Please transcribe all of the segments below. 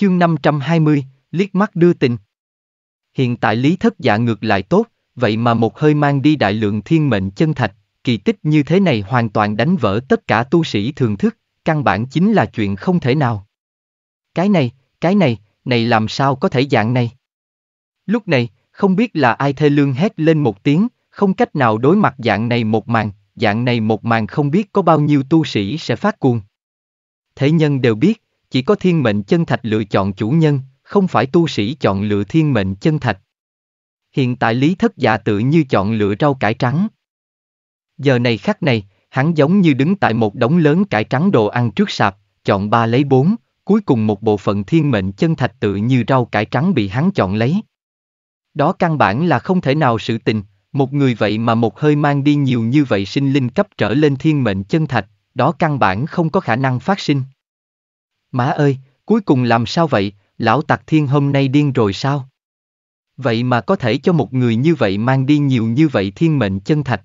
Chương 520, liếc mắt đưa tình. Hiện tại lý thất dạ ngược lại tốt, vậy mà một hơi mang đi đại lượng thiên mệnh chân thạch, kỳ tích như thế này hoàn toàn đánh vỡ tất cả tu sĩ thường thức, căn bản chính là chuyện không thể nào. Cái này, cái này, này làm sao có thể dạng này? Lúc này, không biết là ai thê lương hét lên một tiếng, không cách nào đối mặt dạng này một màn, dạng này một màn không biết có bao nhiêu tu sĩ sẽ phát cuồng. Thế nhân đều biết, chỉ có thiên mệnh chân thạch lựa chọn chủ nhân, không phải tu sĩ chọn lựa thiên mệnh chân thạch. Hiện tại lý thất giả tự như chọn lựa rau cải trắng. Giờ này khắc này, hắn giống như đứng tại một đống lớn cải trắng đồ ăn trước sạp, chọn ba lấy bốn, cuối cùng một bộ phận thiên mệnh chân thạch tự như rau cải trắng bị hắn chọn lấy. Đó căn bản là không thể nào sự tình, một người vậy mà một hơi mang đi nhiều như vậy sinh linh cấp trở lên thiên mệnh chân thạch, đó căn bản không có khả năng phát sinh. Má ơi, cuối cùng làm sao vậy, lão Tặc thiên hôm nay điên rồi sao? Vậy mà có thể cho một người như vậy mang đi nhiều như vậy thiên mệnh chân thạch.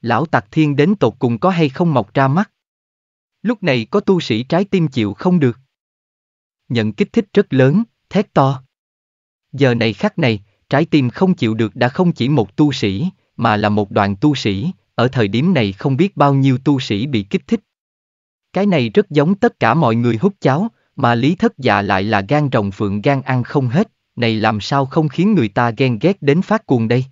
Lão Tặc thiên đến tột cùng có hay không mọc ra mắt? Lúc này có tu sĩ trái tim chịu không được. Nhận kích thích rất lớn, thét to. Giờ này khắc này, trái tim không chịu được đã không chỉ một tu sĩ, mà là một đoàn tu sĩ, ở thời điểm này không biết bao nhiêu tu sĩ bị kích thích cái này rất giống tất cả mọi người hút cháo, mà lý thất dạ lại là gan rồng phượng gan ăn không hết, này làm sao không khiến người ta ghen ghét đến phát cuồng đây.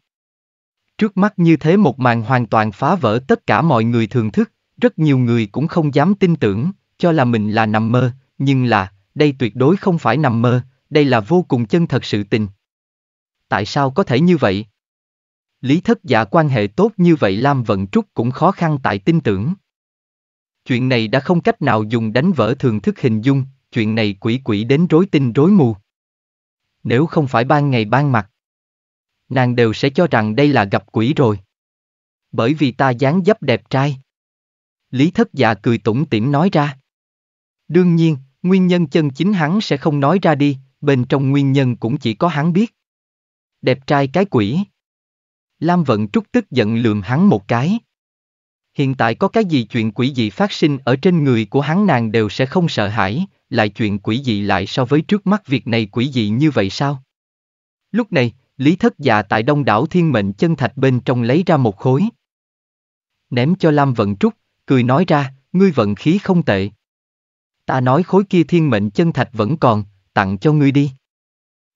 Trước mắt như thế một màn hoàn toàn phá vỡ tất cả mọi người thường thức, rất nhiều người cũng không dám tin tưởng, cho là mình là nằm mơ, nhưng là, đây tuyệt đối không phải nằm mơ, đây là vô cùng chân thật sự tình. Tại sao có thể như vậy? Lý thất giả quan hệ tốt như vậy Lam Vận Trúc cũng khó khăn tại tin tưởng. Chuyện này đã không cách nào dùng đánh vỡ thường thức hình dung, chuyện này quỷ quỷ đến rối tinh rối mù. Nếu không phải ban ngày ban mặt, nàng đều sẽ cho rằng đây là gặp quỷ rồi. Bởi vì ta dáng dấp đẹp trai. Lý thất già cười tủm tỉm nói ra. Đương nhiên, nguyên nhân chân chính hắn sẽ không nói ra đi, bên trong nguyên nhân cũng chỉ có hắn biết. Đẹp trai cái quỷ. Lam Vận Trúc tức giận lườm hắn một cái hiện tại có cái gì chuyện quỷ dị phát sinh ở trên người của hắn nàng đều sẽ không sợ hãi, lại chuyện quỷ dị lại so với trước mắt việc này quỷ dị như vậy sao? Lúc này, Lý Thất Dạ tại đông đảo thiên mệnh chân thạch bên trong lấy ra một khối. Ném cho Lam Vận Trúc, cười nói ra, ngươi vận khí không tệ. Ta nói khối kia thiên mệnh chân thạch vẫn còn, tặng cho ngươi đi.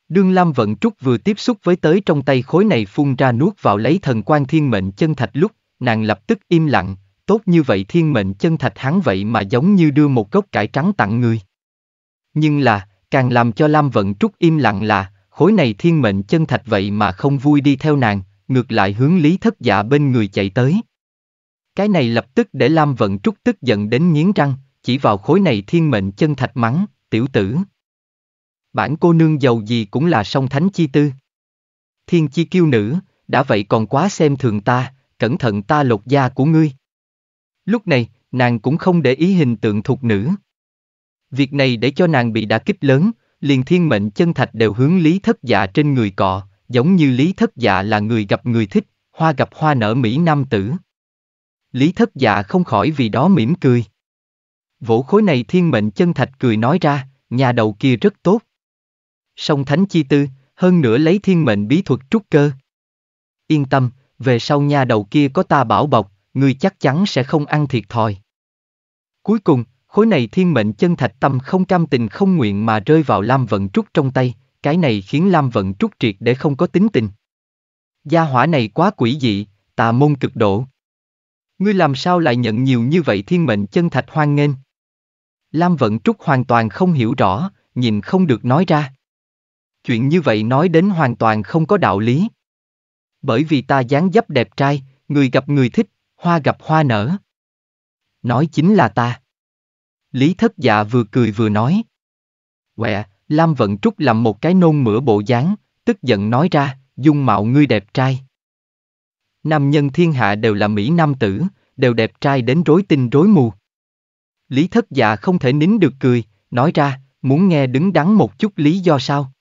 Đương Lam Vận Trúc vừa tiếp xúc với tới trong tay khối này phun ra nuốt vào lấy thần quan thiên mệnh chân thạch lúc, nàng lập tức im lặng, tốt như vậy thiên mệnh chân thạch hắn vậy mà giống như đưa một gốc cải trắng tặng người. Nhưng là, càng làm cho Lam Vận Trúc im lặng là, khối này thiên mệnh chân thạch vậy mà không vui đi theo nàng, ngược lại hướng lý thất dạ bên người chạy tới. Cái này lập tức để Lam Vận Trúc tức giận đến nghiến răng, chỉ vào khối này thiên mệnh chân thạch mắng, tiểu tử. Bản cô nương giàu gì cũng là song thánh chi tư. Thiên chi kiêu nữ, đã vậy còn quá xem thường ta, cẩn thận ta lột da của ngươi. Lúc này, nàng cũng không để ý hình tượng thuộc nữ. Việc này để cho nàng bị đả kích lớn, liền thiên mệnh chân thạch đều hướng lý thất dạ trên người cọ, giống như lý thất dạ là người gặp người thích, hoa gặp hoa nở Mỹ Nam tử. Lý thất dạ không khỏi vì đó mỉm cười. Vỗ khối này thiên mệnh chân thạch cười nói ra, nhà đầu kia rất tốt. Song thánh chi tư, hơn nữa lấy thiên mệnh bí thuật trúc cơ. Yên tâm, về sau nhà đầu kia có ta bảo bọc, ngươi chắc chắn sẽ không ăn thiệt thòi. Cuối cùng, khối này thiên mệnh chân thạch tâm không cam tình không nguyện mà rơi vào Lam Vận Trúc trong tay, cái này khiến Lam Vận Trúc triệt để không có tính tình. Gia hỏa này quá quỷ dị, tà môn cực độ. Ngươi làm sao lại nhận nhiều như vậy thiên mệnh chân thạch hoan nghênh? Lam Vận Trúc hoàn toàn không hiểu rõ, nhìn không được nói ra. Chuyện như vậy nói đến hoàn toàn không có đạo lý. Bởi vì ta dáng dấp đẹp trai, người gặp người thích, hoa gặp hoa nở. Nói chính là ta. Lý thất dạ vừa cười vừa nói. Quẹ, Lam Vận Trúc làm một cái nôn mửa bộ dáng, tức giận nói ra, dung mạo ngươi đẹp trai. Nam nhân thiên hạ đều là Mỹ Nam tử, đều đẹp trai đến rối tinh rối mù. Lý thất dạ không thể nín được cười, nói ra, muốn nghe đứng đắn một chút lý do sao?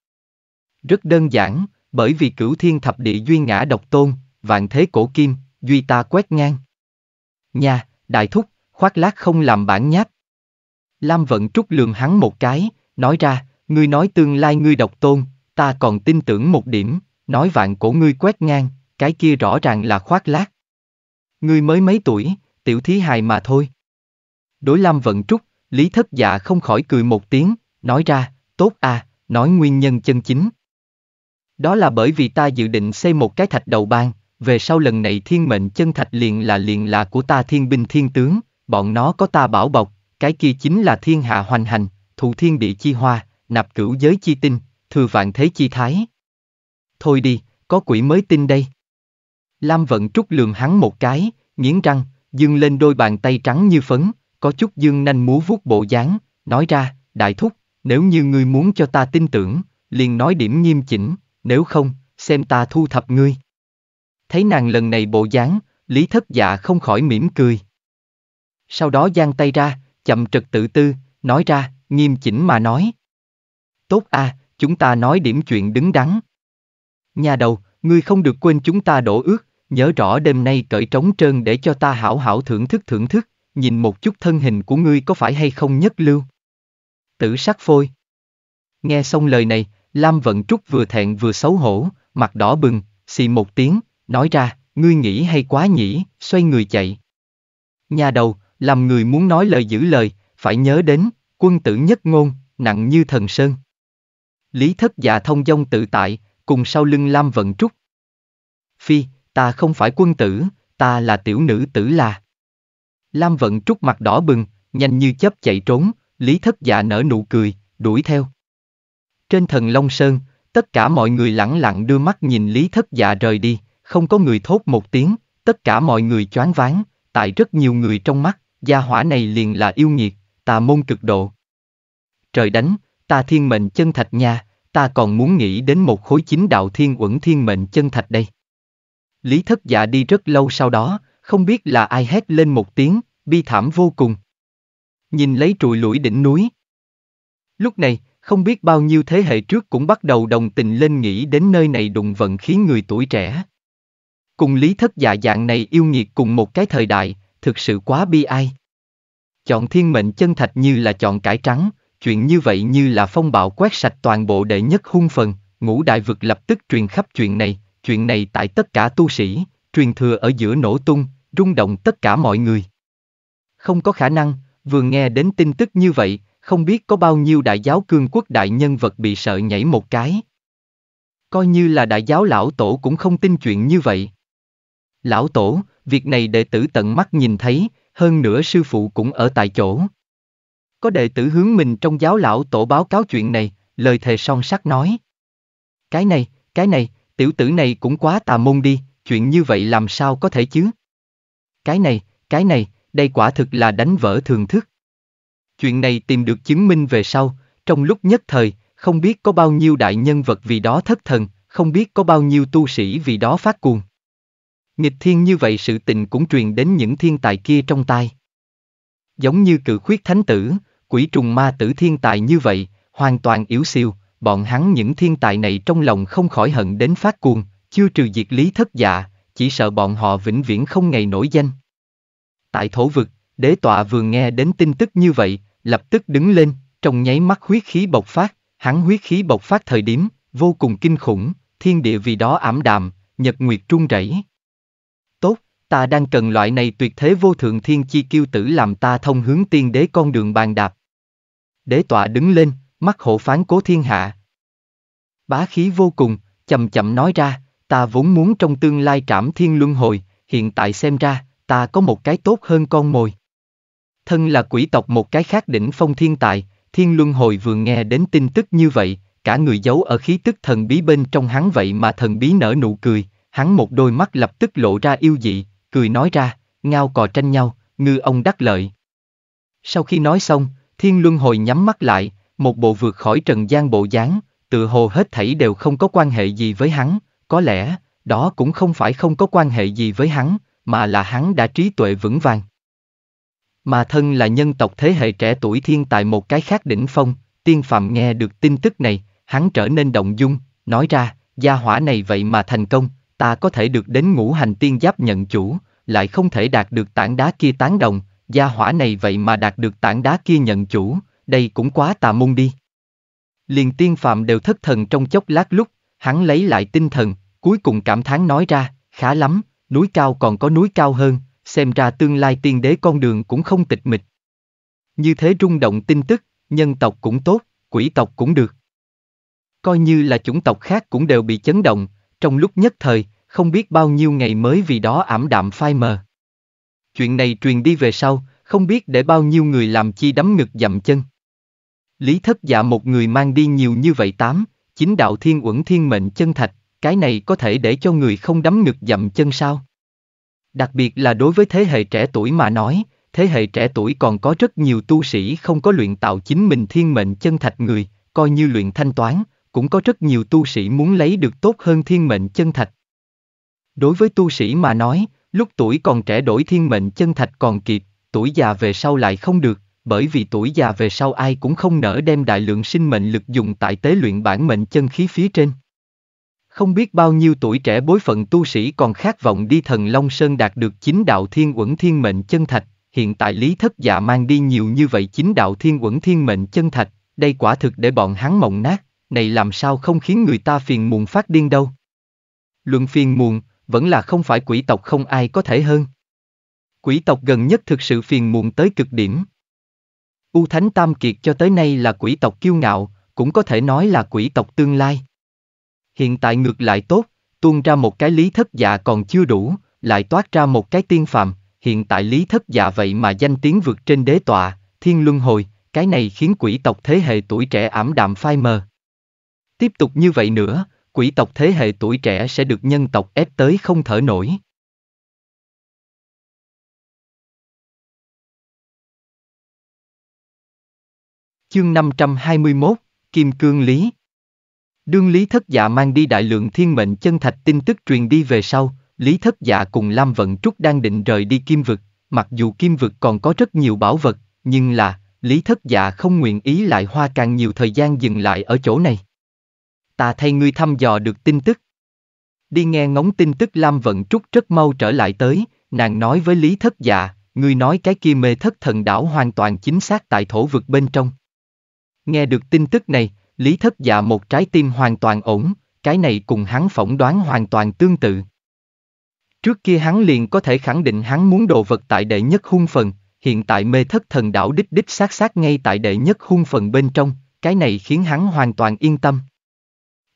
Rất đơn giản, bởi vì cửu thiên thập địa duy ngã độc tôn, vạn thế cổ kim, duy ta quét ngang. Nhà, đại thúc, khoác lác không làm bản nháp. Lam vận trúc lường hắn một cái, nói ra, ngươi nói tương lai ngươi độc tôn, ta còn tin tưởng một điểm, nói vạn cổ ngươi quét ngang, cái kia rõ ràng là khoác lác. Ngươi mới mấy tuổi, tiểu thí hài mà thôi. Đối Lam vận trúc, Lý thất dạ không khỏi cười một tiếng, nói ra, tốt à, nói nguyên nhân chân chính, đó là bởi vì ta dự định xây một cái thạch đầu bang về sau lần này thiên mệnh chân thạch liền là liền là của ta thiên binh thiên tướng, bọn nó có ta bảo bọc, cái kia chính là thiên hạ hoành hành, thụ thiên địa chi hoa, nạp cửu giới chi tinh, thừa vạn thế chi thái. Thôi đi, có quỷ mới tin đây. Lam vận trúc lườm hắn một cái, nghiến răng, dương lên đôi bàn tay trắng như phấn, có chút dương nanh múa vuốt bộ dáng, nói ra, đại thúc, nếu như ngươi muốn cho ta tin tưởng, liền nói điểm nghiêm chỉnh, nếu không, xem ta thu thập ngươi. Thấy nàng lần này bộ dáng, lý thất dạ không khỏi mỉm cười. Sau đó giang tay ra, chậm trật tự tư, nói ra, nghiêm chỉnh mà nói. Tốt a, à, chúng ta nói điểm chuyện đứng đắn. Nhà đầu, ngươi không được quên chúng ta đổ ước, nhớ rõ đêm nay cởi trống trơn để cho ta hảo hảo thưởng thức thưởng thức, nhìn một chút thân hình của ngươi có phải hay không nhất lưu. Tử sắc phôi. Nghe xong lời này, Lam Vận Trúc vừa thẹn vừa xấu hổ, mặt đỏ bừng, xì một tiếng, nói ra, ngươi nghĩ hay quá nhỉ, xoay người chạy. Nhà đầu, làm người muốn nói lời giữ lời, phải nhớ đến, quân tử nhất ngôn, nặng như thần sơn. Lý thất dạ thông dong tự tại, cùng sau lưng Lam Vận Trúc. Phi, ta không phải quân tử, ta là tiểu nữ tử là. Lam Vận Trúc mặt đỏ bừng, nhanh như chớp chạy trốn, Lý thất dạ nở nụ cười, đuổi theo. Trên thần Long Sơn, tất cả mọi người lẳng lặng đưa mắt nhìn Lý Thất Dạ rời đi, không có người thốt một tiếng, tất cả mọi người choáng váng, tại rất nhiều người trong mắt, gia hỏa này liền là yêu nghiệt, tà môn cực độ. Trời đánh, ta thiên mệnh chân thạch nha, ta còn muốn nghĩ đến một khối chính đạo thiên uẩn thiên mệnh chân thạch đây. Lý thất dạ đi rất lâu sau đó, không biết là ai hét lên một tiếng, bi thảm vô cùng. Nhìn lấy trụi lũi đỉnh núi. Lúc này, không biết bao nhiêu thế hệ trước cũng bắt đầu đồng tình lên nghĩ đến nơi này đụng vận khiến người tuổi trẻ. Cùng lý thất dạ dạng này yêu nghiệt cùng một cái thời đại, thực sự quá bi ai. Chọn thiên mệnh chân thạch như là chọn cải trắng, chuyện như vậy như là phong bạo quét sạch toàn bộ đệ nhất hung phần, ngũ đại vực lập tức truyền khắp chuyện này, chuyện này tại tất cả tu sĩ, truyền thừa ở giữa nổ tung, rung động tất cả mọi người. Không có khả năng, vừa nghe đến tin tức như vậy, không biết có bao nhiêu đại giáo cương quốc đại nhân vật bị sợ nhảy một cái. Coi như là đại giáo lão tổ cũng không tin chuyện như vậy. Lão tổ, việc này đệ tử tận mắt nhìn thấy, hơn nữa sư phụ cũng ở tại chỗ. Có đệ tử hướng mình trong giáo lão tổ báo cáo chuyện này, lời thề son sắc nói. Cái này, cái này, tiểu tử này cũng quá tà môn đi, chuyện như vậy làm sao có thể chứ? Cái này, cái này, đây quả thực là đánh vỡ thường thức. Chuyện này tìm được chứng minh về sau, trong lúc nhất thời, không biết có bao nhiêu đại nhân vật vì đó thất thần, không biết có bao nhiêu tu sĩ vì đó phát cuồng. Nghịch thiên như vậy sự tình cũng truyền đến những thiên tài kia trong tai. Giống như cự khuyết thánh tử, quỷ trùng ma tử thiên tài như vậy, hoàn toàn yếu siêu, bọn hắn những thiên tài này trong lòng không khỏi hận đến phát cuồng, chưa trừ diệt lý thất dạ, chỉ sợ bọn họ vĩnh viễn không ngày nổi danh. Tại thổ vực, đế tọa vừa nghe đến tin tức như vậy, lập tức đứng lên, trong nháy mắt huyết khí bộc phát, hắn huyết khí bộc phát thời điểm, vô cùng kinh khủng, thiên địa vì đó ảm đạm, nhật nguyệt trung rẩy. Tốt, ta đang cần loại này tuyệt thế vô thượng thiên chi kiêu tử làm ta thông hướng tiên đế con đường bàn đạp. Đế tọa đứng lên, mắt hộ phán cố thiên hạ. Bá khí vô cùng, chậm chậm nói ra, ta vốn muốn trong tương lai trảm thiên luân hồi, hiện tại xem ra, ta có một cái tốt hơn con mồi thân là quỷ tộc một cái khác đỉnh phong thiên tài, thiên luân hồi vừa nghe đến tin tức như vậy, cả người giấu ở khí tức thần bí bên trong hắn vậy mà thần bí nở nụ cười, hắn một đôi mắt lập tức lộ ra yêu dị, cười nói ra, ngao cò tranh nhau, ngư ông đắc lợi. Sau khi nói xong, thiên luân hồi nhắm mắt lại, một bộ vượt khỏi trần gian bộ dáng, tự hồ hết thảy đều không có quan hệ gì với hắn, có lẽ, đó cũng không phải không có quan hệ gì với hắn, mà là hắn đã trí tuệ vững vàng. Mà thân là nhân tộc thế hệ trẻ tuổi thiên tài một cái khác đỉnh phong, tiên phàm nghe được tin tức này, hắn trở nên động dung, nói ra, gia hỏa này vậy mà thành công, ta có thể được đến ngũ hành tiên giáp nhận chủ, lại không thể đạt được tảng đá kia tán đồng, gia hỏa này vậy mà đạt được tảng đá kia nhận chủ, đây cũng quá tà môn đi. Liền tiên phàm đều thất thần trong chốc lát lúc, hắn lấy lại tinh thần, cuối cùng cảm thán nói ra, khá lắm, núi cao còn có núi cao hơn, xem ra tương lai tiên đế con đường cũng không tịch mịch. Như thế rung động tin tức, nhân tộc cũng tốt, quỷ tộc cũng được. Coi như là chủng tộc khác cũng đều bị chấn động, trong lúc nhất thời, không biết bao nhiêu ngày mới vì đó ảm đạm phai mờ. Chuyện này truyền đi về sau, không biết để bao nhiêu người làm chi đấm ngực dậm chân. Lý thất dạ một người mang đi nhiều như vậy tám, chính đạo thiên uẩn thiên mệnh chân thạch, cái này có thể để cho người không đấm ngực dậm chân sao? Đặc biệt là đối với thế hệ trẻ tuổi mà nói, thế hệ trẻ tuổi còn có rất nhiều tu sĩ không có luyện tạo chính mình thiên mệnh chân thạch người, coi như luyện thanh toán, cũng có rất nhiều tu sĩ muốn lấy được tốt hơn thiên mệnh chân thạch. Đối với tu sĩ mà nói, lúc tuổi còn trẻ đổi thiên mệnh chân thạch còn kịp, tuổi già về sau lại không được, bởi vì tuổi già về sau ai cũng không nỡ đem đại lượng sinh mệnh lực dùng tại tế luyện bản mệnh chân khí phía trên. Không biết bao nhiêu tuổi trẻ bối phận tu sĩ còn khát vọng đi thần Long Sơn đạt được chính đạo thiên uẩn thiên mệnh chân thạch, hiện tại lý thất dạ mang đi nhiều như vậy chính đạo thiên uẩn thiên mệnh chân thạch, đây quả thực để bọn hắn mộng nát, này làm sao không khiến người ta phiền muộn phát điên đâu. Luận phiền muộn, vẫn là không phải quỷ tộc không ai có thể hơn. Quỷ tộc gần nhất thực sự phiền muộn tới cực điểm. U Thánh Tam Kiệt cho tới nay là quỷ tộc kiêu ngạo, cũng có thể nói là quỷ tộc tương lai. Hiện tại ngược lại tốt, tuôn ra một cái lý thất dạ còn chưa đủ, lại toát ra một cái tiên phàm, hiện tại lý thất dạ vậy mà danh tiếng vượt trên đế tọa, thiên luân hồi, cái này khiến quỷ tộc thế hệ tuổi trẻ ảm đạm phai mờ. Tiếp tục như vậy nữa, quỷ tộc thế hệ tuổi trẻ sẽ được nhân tộc ép tới không thở nổi. Chương 521, Kim Cương Lý Đương Lý Thất Dạ mang đi đại lượng thiên mệnh chân thạch tin tức truyền đi về sau, Lý Thất Dạ cùng Lam Vận Trúc đang định rời đi Kim Vực, mặc dù Kim Vực còn có rất nhiều bảo vật, nhưng là, Lý Thất Dạ không nguyện ý lại hoa càng nhiều thời gian dừng lại ở chỗ này. Ta thay ngươi thăm dò được tin tức. Đi nghe ngóng tin tức Lam Vận Trúc rất mau trở lại tới, nàng nói với Lý Thất Dạ, ngươi nói cái kia mê thất thần đảo hoàn toàn chính xác tại thổ vực bên trong. Nghe được tin tức này, Lý thất dạ một trái tim hoàn toàn ổn, cái này cùng hắn phỏng đoán hoàn toàn tương tự. Trước kia hắn liền có thể khẳng định hắn muốn đồ vật tại đệ nhất hung phần, hiện tại mê thất thần đảo đích đích sát sát ngay tại đệ nhất hung phần bên trong, cái này khiến hắn hoàn toàn yên tâm.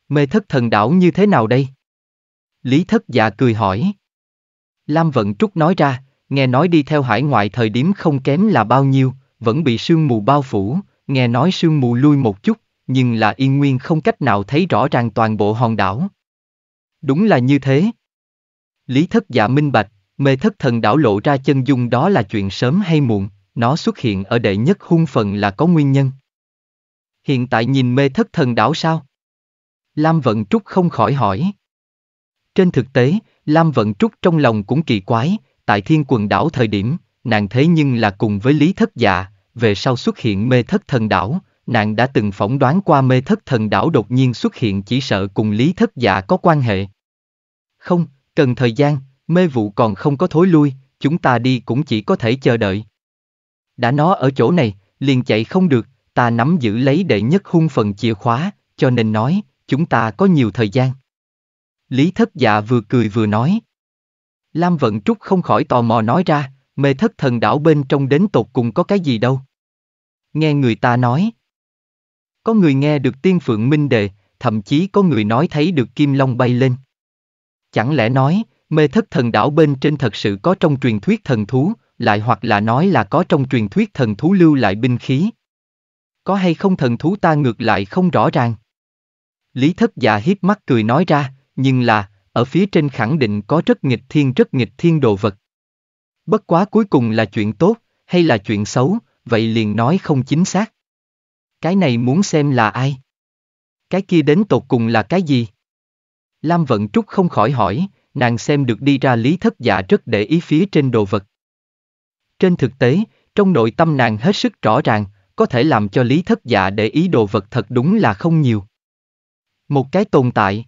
Mê thất thần đảo như thế nào đây? Lý thất dạ cười hỏi. Lam Vận Trúc nói ra, nghe nói đi theo hải ngoại thời điểm không kém là bao nhiêu, vẫn bị sương mù bao phủ, nghe nói sương mù lui một chút, nhưng là yên nguyên không cách nào thấy rõ ràng toàn bộ hòn đảo. Đúng là như thế. Lý thất dạ minh bạch, mê thất thần đảo lộ ra chân dung đó là chuyện sớm hay muộn, nó xuất hiện ở đệ nhất hung phần là có nguyên nhân. Hiện tại nhìn mê thất thần đảo sao? Lam Vận Trúc không khỏi hỏi. Trên thực tế, Lam Vận Trúc trong lòng cũng kỳ quái, tại thiên quần đảo thời điểm, nàng thế nhưng là cùng với Lý Thất Dạ, về sau xuất hiện mê thất thần đảo, nàng đã từng phỏng đoán qua mê thất thần đảo đột nhiên xuất hiện chỉ sợ cùng lý thất giả có quan hệ. Không, cần thời gian, mê vụ còn không có thối lui, chúng ta đi cũng chỉ có thể chờ đợi. Đã nó ở chỗ này, liền chạy không được, ta nắm giữ lấy đệ nhất hung phần chìa khóa, cho nên nói, chúng ta có nhiều thời gian. Lý thất dạ vừa cười vừa nói. Lam Vận Trúc không khỏi tò mò nói ra, mê thất thần đảo bên trong đến tột cùng có cái gì đâu. Nghe người ta nói, có người nghe được tiên phượng minh đệ, thậm chí có người nói thấy được kim long bay lên. Chẳng lẽ nói, mê thất thần đảo bên trên thật sự có trong truyền thuyết thần thú, lại hoặc là nói là có trong truyền thuyết thần thú lưu lại binh khí. Có hay không thần thú ta ngược lại không rõ ràng. Lý thất già dạ hiếp mắt cười nói ra, nhưng là, ở phía trên khẳng định có rất nghịch thiên rất nghịch thiên đồ vật. Bất quá cuối cùng là chuyện tốt, hay là chuyện xấu, vậy liền nói không chính xác. Cái này muốn xem là ai? Cái kia đến tột cùng là cái gì? Lam Vận Trúc không khỏi hỏi, nàng xem được đi ra lý thất Dạ rất để ý phía trên đồ vật. Trên thực tế, trong nội tâm nàng hết sức rõ ràng, có thể làm cho lý thất dạ để ý đồ vật thật đúng là không nhiều. Một cái tồn tại.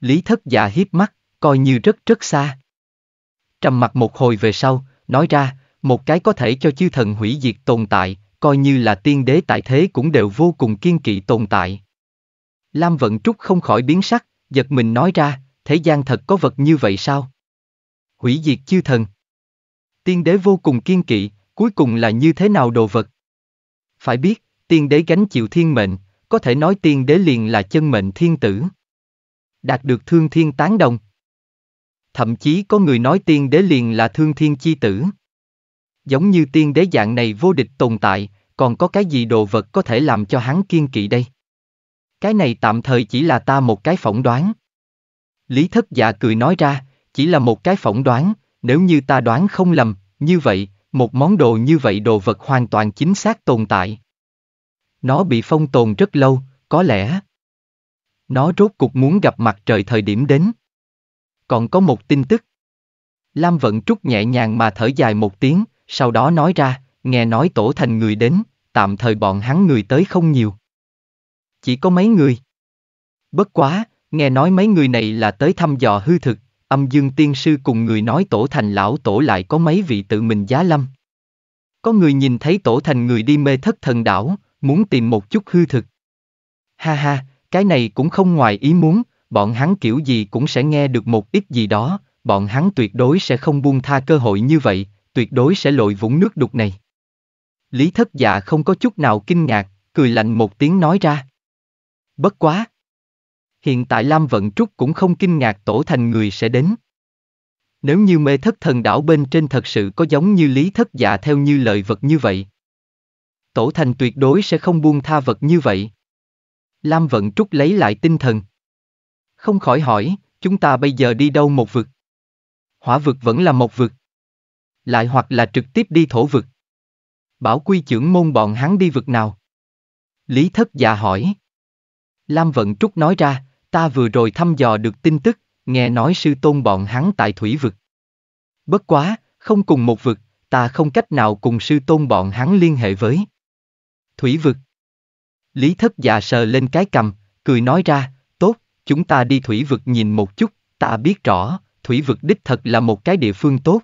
Lý thất dạ hiếp mắt, coi như rất rất xa. Trầm mặt một hồi về sau, nói ra, một cái có thể cho chư thần hủy diệt tồn tại, coi như là tiên đế tại thế cũng đều vô cùng kiên kỵ tồn tại. Lam Vận Trúc không khỏi biến sắc, giật mình nói ra, thế gian thật có vật như vậy sao? Hủy diệt chư thần. Tiên đế vô cùng kiên kỵ, cuối cùng là như thế nào đồ vật? Phải biết, tiên đế gánh chịu thiên mệnh, có thể nói tiên đế liền là chân mệnh thiên tử. Đạt được thương thiên tán đồng. Thậm chí có người nói tiên đế liền là thương thiên chi tử giống như tiên đế dạng này vô địch tồn tại, còn có cái gì đồ vật có thể làm cho hắn kiên kỵ đây? Cái này tạm thời chỉ là ta một cái phỏng đoán. Lý thất dạ cười nói ra, chỉ là một cái phỏng đoán, nếu như ta đoán không lầm, như vậy, một món đồ như vậy đồ vật hoàn toàn chính xác tồn tại. Nó bị phong tồn rất lâu, có lẽ. Nó rốt cục muốn gặp mặt trời thời điểm đến. Còn có một tin tức. Lam Vận Trúc nhẹ nhàng mà thở dài một tiếng, sau đó nói ra, nghe nói tổ thành người đến, tạm thời bọn hắn người tới không nhiều. Chỉ có mấy người. Bất quá, nghe nói mấy người này là tới thăm dò hư thực, âm dương tiên sư cùng người nói tổ thành lão tổ lại có mấy vị tự mình giá lâm. Có người nhìn thấy tổ thành người đi mê thất thần đảo, muốn tìm một chút hư thực. Ha ha, cái này cũng không ngoài ý muốn, bọn hắn kiểu gì cũng sẽ nghe được một ít gì đó, bọn hắn tuyệt đối sẽ không buông tha cơ hội như vậy, tuyệt đối sẽ lội vũng nước đục này. Lý thất dạ không có chút nào kinh ngạc, cười lạnh một tiếng nói ra. Bất quá! Hiện tại Lam Vận Trúc cũng không kinh ngạc tổ thành người sẽ đến. Nếu như mê thất thần đảo bên trên thật sự có giống như lý thất dạ theo như lời vật như vậy. Tổ thành tuyệt đối sẽ không buông tha vật như vậy. Lam Vận Trúc lấy lại tinh thần. Không khỏi hỏi, chúng ta bây giờ đi đâu một vực? Hỏa vực vẫn là một vực lại hoặc là trực tiếp đi thổ vực. Bảo quy trưởng môn bọn hắn đi vực nào? Lý thất già dạ hỏi. Lam Vận Trúc nói ra, ta vừa rồi thăm dò được tin tức, nghe nói sư tôn bọn hắn tại thủy vực. Bất quá, không cùng một vực, ta không cách nào cùng sư tôn bọn hắn liên hệ với. Thủy vực. Lý thất già dạ sờ lên cái cầm, cười nói ra, tốt, chúng ta đi thủy vực nhìn một chút, ta biết rõ, thủy vực đích thật là một cái địa phương tốt.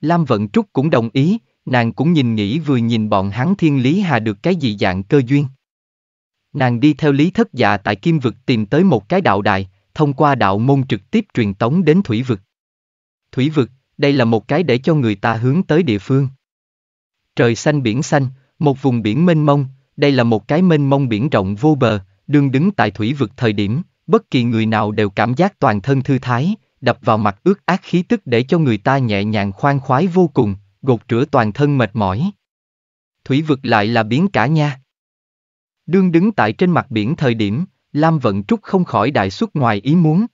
Lam Vận Trúc cũng đồng ý, nàng cũng nhìn nghĩ vừa nhìn bọn hắn thiên lý hà được cái gì dạng cơ duyên. Nàng đi theo lý thất dạ tại kim vực tìm tới một cái đạo đài, thông qua đạo môn trực tiếp truyền tống đến thủy vực. Thủy vực, đây là một cái để cho người ta hướng tới địa phương. Trời xanh biển xanh, một vùng biển mênh mông, đây là một cái mênh mông biển rộng vô bờ, đương đứng tại thủy vực thời điểm, bất kỳ người nào đều cảm giác toàn thân thư thái, đập vào mặt ướt ác khí tức để cho người ta nhẹ nhàng khoan khoái vô cùng, gột rửa toàn thân mệt mỏi. Thủy vực lại là biến cả nha. Đương đứng tại trên mặt biển thời điểm, Lam Vận Trúc không khỏi đại xuất ngoài ý muốn.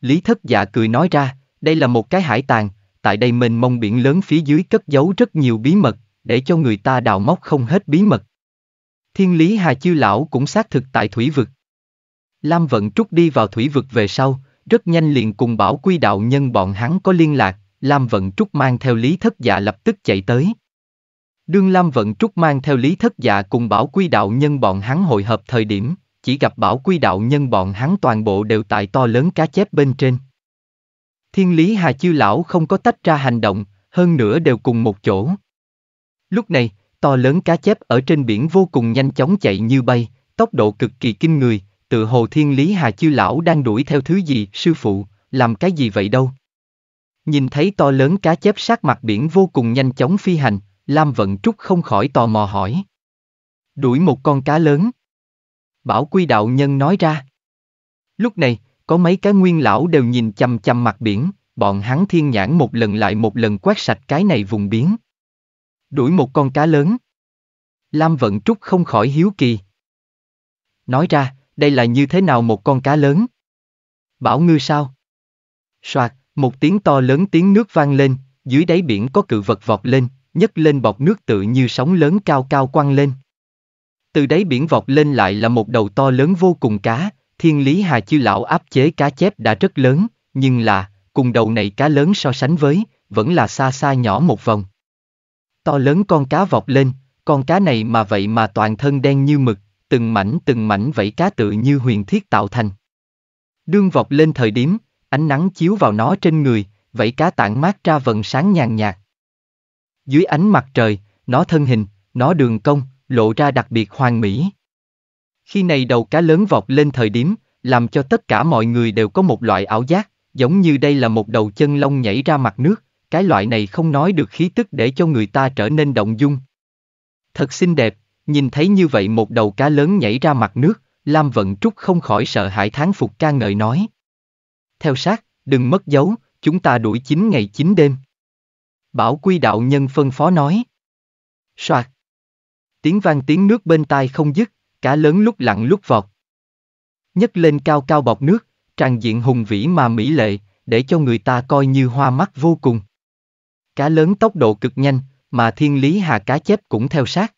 Lý Thất Dạ cười nói ra, đây là một cái hải tàng, tại đây mình mong biển lớn phía dưới cất giấu rất nhiều bí mật, để cho người ta đào móc không hết bí mật. Thiên Lý Hà Chiêu Lão cũng xác thực tại thủy vực. Lam Vận Trúc đi vào thủy vực về sau, rất nhanh liền cùng bảo quy đạo nhân bọn hắn có liên lạc, Lam Vận Trúc mang theo Lý Thất Dạ lập tức chạy tới. Đương Lam Vận Trúc mang theo Lý Thất Dạ cùng bảo quy đạo nhân bọn hắn hội hợp thời điểm, chỉ gặp bảo quy đạo nhân bọn hắn toàn bộ đều tại to lớn cá chép bên trên. Thiên lý Hà Chiêu Lão không có tách ra hành động, hơn nữa đều cùng một chỗ. Lúc này, to lớn cá chép ở trên biển vô cùng nhanh chóng chạy như bay, tốc độ cực kỳ kinh người, tự hồ thiên lý hà chiêu lão đang đuổi theo thứ gì, sư phụ, làm cái gì vậy đâu. Nhìn thấy to lớn cá chép sát mặt biển vô cùng nhanh chóng phi hành, Lam Vận Trúc không khỏi tò mò hỏi. Đuổi một con cá lớn. Bảo Quy Đạo Nhân nói ra. Lúc này, có mấy cái nguyên lão đều nhìn chằm chằm mặt biển, bọn hắn thiên nhãn một lần lại một lần quét sạch cái này vùng biển. Đuổi một con cá lớn. Lam Vận Trúc không khỏi hiếu kỳ. Nói ra, đây là như thế nào một con cá lớn? Bảo ngư sao? Soạt, một tiếng to lớn tiếng nước vang lên, dưới đáy biển có cự vật vọt lên, nhấc lên bọc nước tự như sóng lớn cao cao quăng lên. Từ đáy biển vọt lên lại là một đầu to lớn vô cùng cá, thiên lý hà chư lão áp chế cá chép đã rất lớn, nhưng là, cùng đầu này cá lớn so sánh với, vẫn là xa xa nhỏ một vòng. To lớn con cá vọt lên, con cá này mà vậy mà toàn thân đen như mực, từng mảnh từng mảnh vẫy cá tự như huyền thiết tạo thành. Đương vọt lên thời điểm, ánh nắng chiếu vào nó trên người, vẫy cá tản mát ra vần sáng nhàn nhạt. Dưới ánh mặt trời, nó thân hình, nó đường cong, lộ ra đặc biệt hoàn mỹ. Khi này đầu cá lớn vọt lên thời điểm, làm cho tất cả mọi người đều có một loại ảo giác, giống như đây là một đầu chân lông nhảy ra mặt nước, cái loại này không nói được khí tức để cho người ta trở nên động dung. Thật xinh đẹp, Nhìn thấy như vậy một đầu cá lớn nhảy ra mặt nước, Lam Vận Trúc không khỏi sợ hãi tháng phục ca ngợi nói. Theo sát, đừng mất dấu, chúng ta đuổi chín ngày chín đêm. Bảo Quy Đạo Nhân phân phó nói. Soạt. Tiếng vang tiếng nước bên tai không dứt, cá lớn lúc lặng lúc vọt. Nhấc lên cao cao bọc nước, tràn diện hùng vĩ mà mỹ lệ, để cho người ta coi như hoa mắt vô cùng. Cá lớn tốc độ cực nhanh, mà thiên lý hà cá chép cũng theo sát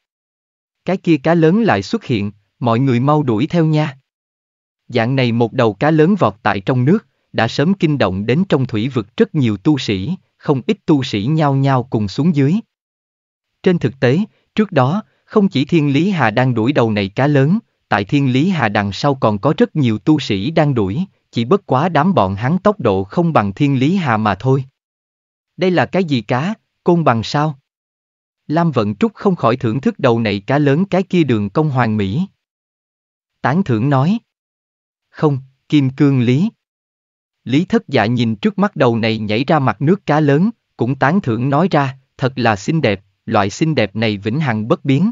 cái kia cá lớn lại xuất hiện, mọi người mau đuổi theo nha. Dạng này một đầu cá lớn vọt tại trong nước, đã sớm kinh động đến trong thủy vực rất nhiều tu sĩ, không ít tu sĩ nhao nhao cùng xuống dưới. Trên thực tế, trước đó, không chỉ Thiên Lý Hà đang đuổi đầu này cá lớn, tại Thiên Lý Hà đằng sau còn có rất nhiều tu sĩ đang đuổi, chỉ bất quá đám bọn hắn tốc độ không bằng Thiên Lý Hà mà thôi. Đây là cái gì cá, côn bằng sao? Lam Vận Trúc không khỏi thưởng thức đầu này cá lớn cái kia đường công hoàng Mỹ. Tán thưởng nói. Không, kim cương lý. Lý thất dạ nhìn trước mắt đầu này nhảy ra mặt nước cá lớn, cũng tán thưởng nói ra, thật là xinh đẹp, loại xinh đẹp này vĩnh hằng bất biến.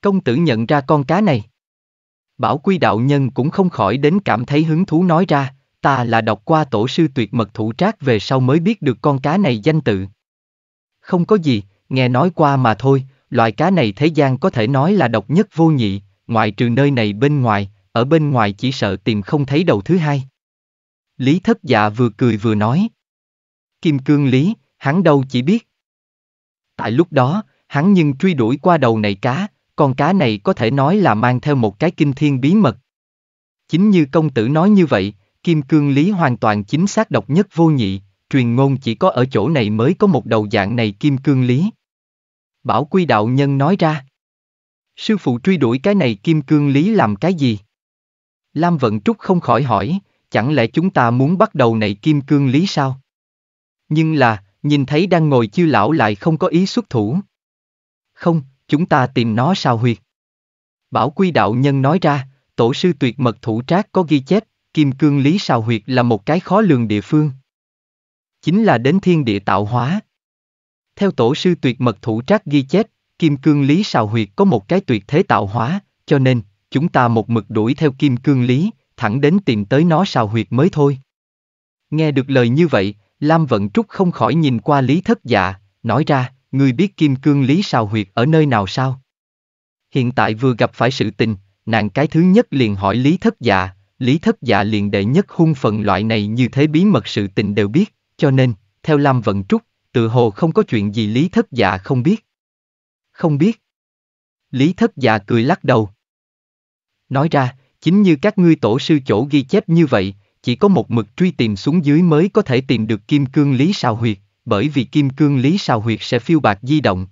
Công tử nhận ra con cá này. Bảo quy đạo nhân cũng không khỏi đến cảm thấy hứng thú nói ra, ta là đọc qua tổ sư tuyệt mật thủ trác về sau mới biết được con cá này danh tự. Không có gì, nghe nói qua mà thôi, loài cá này thế gian có thể nói là độc nhất vô nhị, ngoại trừ nơi này bên ngoài, ở bên ngoài chỉ sợ tìm không thấy đầu thứ hai. Lý thất dạ vừa cười vừa nói. Kim cương lý, hắn đâu chỉ biết. Tại lúc đó, hắn nhưng truy đuổi qua đầu này cá, con cá này có thể nói là mang theo một cái kinh thiên bí mật. Chính như công tử nói như vậy, kim cương lý hoàn toàn chính xác độc nhất vô nhị, truyền ngôn chỉ có ở chỗ này mới có một đầu dạng này kim cương lý. Bảo Quy Đạo Nhân nói ra. Sư phụ truy đuổi cái này kim cương lý làm cái gì? Lam Vận Trúc không khỏi hỏi, chẳng lẽ chúng ta muốn bắt đầu này kim cương lý sao? Nhưng là, nhìn thấy đang ngồi chư lão lại không có ý xuất thủ. Không, chúng ta tìm nó sao huyệt. Bảo Quy Đạo Nhân nói ra, tổ sư tuyệt mật thủ trác có ghi chép, kim cương lý sao huyệt là một cái khó lường địa phương. Chính là đến thiên địa tạo hóa. Theo tổ sư tuyệt mật thủ trác ghi chép, kim cương lý sào huyệt có một cái tuyệt thế tạo hóa, cho nên, chúng ta một mực đuổi theo kim cương lý, thẳng đến tìm tới nó sào huyệt mới thôi. Nghe được lời như vậy, Lam Vận Trúc không khỏi nhìn qua Lý Thất Dạ, nói ra, người biết kim cương lý sào huyệt ở nơi nào sao? Hiện tại vừa gặp phải sự tình, nàng cái thứ nhất liền hỏi Lý Thất Dạ, Lý Thất Dạ liền đệ nhất hung phần loại này như thế bí mật sự tình đều biết, cho nên, theo Lam Vận Trúc, tự hồ không có chuyện gì Lý Thất Dạ không biết. Không biết. Lý Thất Dạ cười lắc đầu. Nói ra, chính như các ngươi tổ sư chỗ ghi chép như vậy, chỉ có một mực truy tìm xuống dưới mới có thể tìm được kim cương lý sao huyệt, bởi vì kim cương lý sao huyệt sẽ phiêu bạc di động.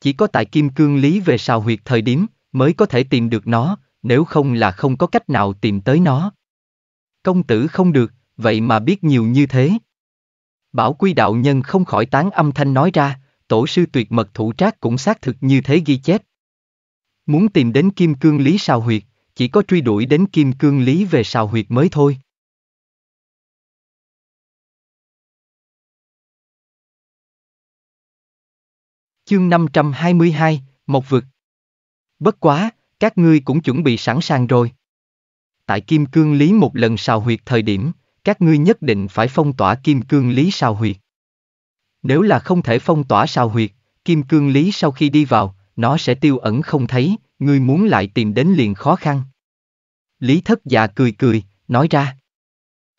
Chỉ có tại kim cương lý về sao huyệt thời điểm mới có thể tìm được nó, nếu không là không có cách nào tìm tới nó. Công tử không được, vậy mà biết nhiều như thế. Bảo Quy đạo nhân không khỏi tán âm thanh nói ra, tổ sư tuyệt mật thủ trác cũng xác thực như thế ghi chép. Muốn tìm đến kim cương lý sao huyệt, chỉ có truy đuổi đến kim cương lý về sao huyệt mới thôi. Chương 522, Một vực. Bất quá, các ngươi cũng chuẩn bị sẵn sàng rồi. Tại Kim Cương Lý một lần sào huyệt thời điểm, các ngươi nhất định phải phong tỏa kim cương lý sao huyệt. Nếu là không thể phong tỏa sao huyệt, kim cương lý sau khi đi vào, nó sẽ tiêu ẩn không thấy, ngươi muốn lại tìm đến liền khó khăn. Lý thất già cười cười, nói ra.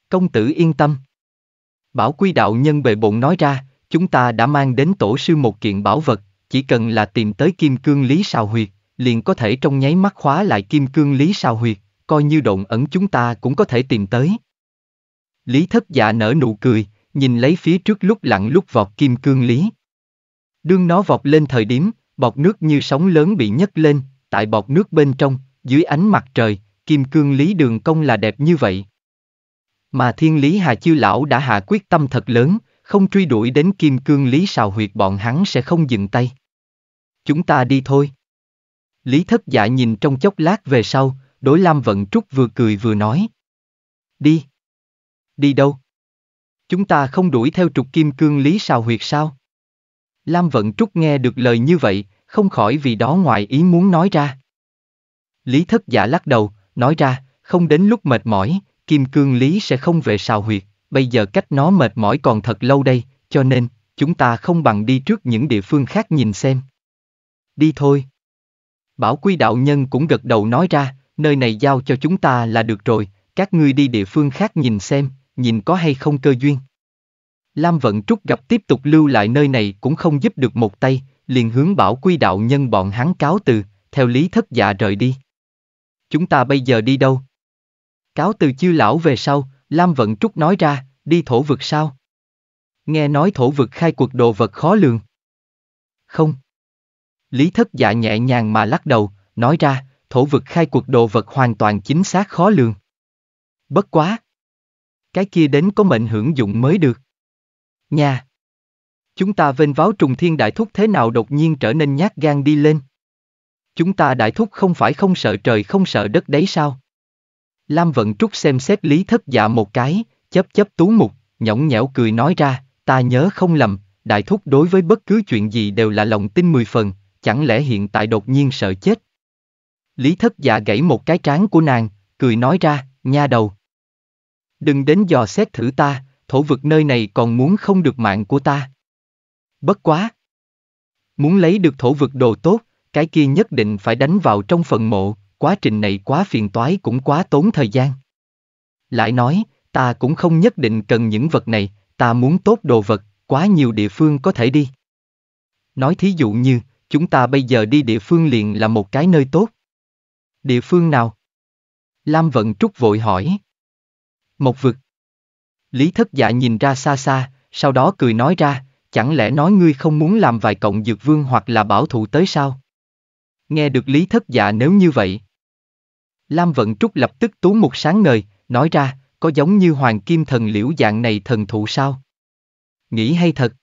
Công tử yên tâm. Bảo quy đạo nhân bề bộn nói ra, chúng ta đã mang đến tổ sư một kiện bảo vật, chỉ cần là tìm tới kim cương lý sao huyệt, liền có thể trong nháy mắt khóa lại kim cương lý sao huyệt, coi như động ẩn chúng ta cũng có thể tìm tới. Lý thất dạ nở nụ cười, nhìn lấy phía trước lúc lặng lúc vọt kim cương lý. Đương nó vọt lên thời điểm, bọt nước như sóng lớn bị nhấc lên, tại bọt nước bên trong, dưới ánh mặt trời, kim cương lý đường công là đẹp như vậy. Mà thiên lý hà chiêu lão đã hạ quyết tâm thật lớn, không truy đuổi đến kim cương lý sào huyệt bọn hắn sẽ không dừng tay. Chúng ta đi thôi. Lý thất dạ nhìn trong chốc lát về sau, đối Lam Vận Trúc vừa cười vừa nói. Đi. Đi đâu? Chúng ta không đuổi theo trục kim cương lý sào huyệt sao? Lam Vận Trúc nghe được lời như vậy, không khỏi vì đó ngoại ý muốn nói ra. Lý thất giả lắc đầu, nói ra, không đến lúc mệt mỏi, kim cương lý sẽ không về sào huyệt, bây giờ cách nó mệt mỏi còn thật lâu đây, cho nên, chúng ta không bằng đi trước những địa phương khác nhìn xem. Đi thôi. Bảo Quy Đạo Nhân cũng gật đầu nói ra, nơi này giao cho chúng ta là được rồi, các ngươi đi địa phương khác nhìn xem, nhìn có hay không cơ duyên. Lam Vận Trúc gặp tiếp tục lưu lại nơi này cũng không giúp được một tay, liền hướng bảo quy đạo nhân bọn hắn cáo từ, theo lý thất dạ rời đi. Chúng ta bây giờ đi đâu? Cáo từ chiêu lão về sau, Lam Vận Trúc nói ra, đi thổ vực sao? Nghe nói thổ vực khai cuộc đồ vật khó lường. Không. Lý thất dạ nhẹ nhàng mà lắc đầu, nói ra, thổ vực khai cuộc đồ vật hoàn toàn chính xác khó lường. Bất quá, cái kia đến có mệnh hưởng dụng mới được. Nhà! Chúng ta vênh váo trùng thiên đại thúc thế nào đột nhiên trở nên nhát gan đi lên? Chúng ta đại thúc không phải không sợ trời không sợ đất đấy sao? Lam Vận Trúc xem xét lý thất dạ một cái, chấp chấp tú mục, nhõng nhẽo cười nói ra, ta nhớ không lầm, đại thúc đối với bất cứ chuyện gì đều là lòng tin mười phần, chẳng lẽ hiện tại đột nhiên sợ chết? Lý thất dạ gãy một cái trán của nàng, cười nói ra, nha đầu đừng đến dò xét thử ta, thổ vực nơi này còn muốn không được mạng của ta. Bất quá. Muốn lấy được thổ vực đồ tốt, cái kia nhất định phải đánh vào trong phần mộ, quá trình này quá phiền toái cũng quá tốn thời gian. Lại nói, ta cũng không nhất định cần những vật này, ta muốn tốt đồ vật, quá nhiều địa phương có thể đi. Nói thí dụ như, chúng ta bây giờ đi địa phương liền là một cái nơi tốt. Địa phương nào? Lam Vận Trúc vội hỏi. Một vực. Lý thất dạ nhìn ra xa xa, sau đó cười nói ra, chẳng lẽ nói ngươi không muốn làm vài cộng dược vương hoặc là bảo thủ tới sao? Nghe được lý thất dạ nếu như vậy. Lam Vận Trúc lập tức tú một sáng ngời, nói ra, có giống như hoàng kim thần liễu dạng này thần thụ sao? Nghĩ hay thật?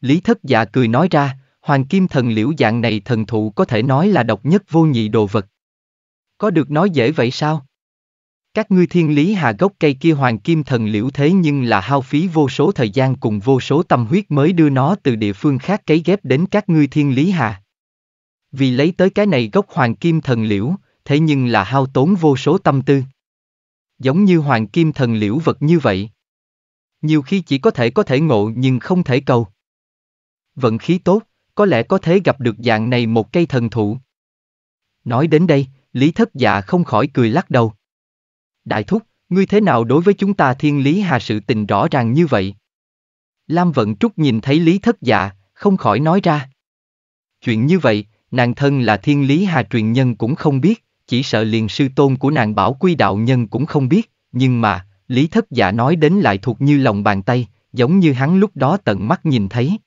Lý thất dạ cười nói ra, hoàng kim thần liễu dạng này thần thụ có thể nói là độc nhất vô nhị đồ vật. Có được nói dễ vậy sao? Các ngươi thiên lý hà gốc cây kia hoàng kim thần liễu thế nhưng là hao phí vô số thời gian cùng vô số tâm huyết mới đưa nó từ địa phương khác cấy ghép đến các ngươi thiên lý hà. Vì lấy tới cái này gốc hoàng kim thần liễu, thế nhưng là hao tốn vô số tâm tư. Giống như hoàng kim thần liễu vật như vậy. Nhiều khi chỉ có thể có thể ngộ nhưng không thể cầu. Vận khí tốt, có lẽ có thể gặp được dạng này một cây thần thụ. Nói đến đây, Lý Thất Dạ không khỏi cười lắc đầu. Đại thúc, ngươi thế nào đối với chúng ta thiên lý hà sự tình rõ ràng như vậy? Lam Vận Trúc nhìn thấy Lý Thất Dạ, không khỏi nói ra. Chuyện như vậy, nàng thân là thiên lý hà truyền nhân cũng không biết, chỉ sợ liền sư tôn của nàng bảo quy đạo nhân cũng không biết, nhưng mà, Lý Thất Dạ nói đến lại thuộc như lòng bàn tay, giống như hắn lúc đó tận mắt nhìn thấy.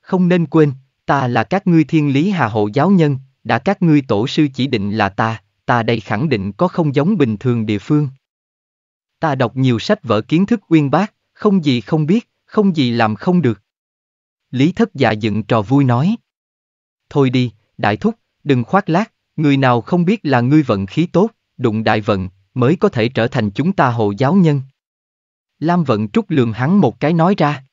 Không nên quên, ta là các ngươi thiên lý hà hộ giáo nhân, đã các ngươi tổ sư chỉ định là ta, ta đây khẳng định có không giống bình thường địa phương. Ta đọc nhiều sách vở kiến thức uyên bác, không gì không biết, không gì làm không được. Lý thất dạ dựng trò vui nói. Thôi đi, đại thúc, đừng khoác lác, người nào không biết là ngươi vận khí tốt, đụng đại vận, mới có thể trở thành chúng ta hộ giáo nhân. Lam vận trúc lường hắn một cái nói ra.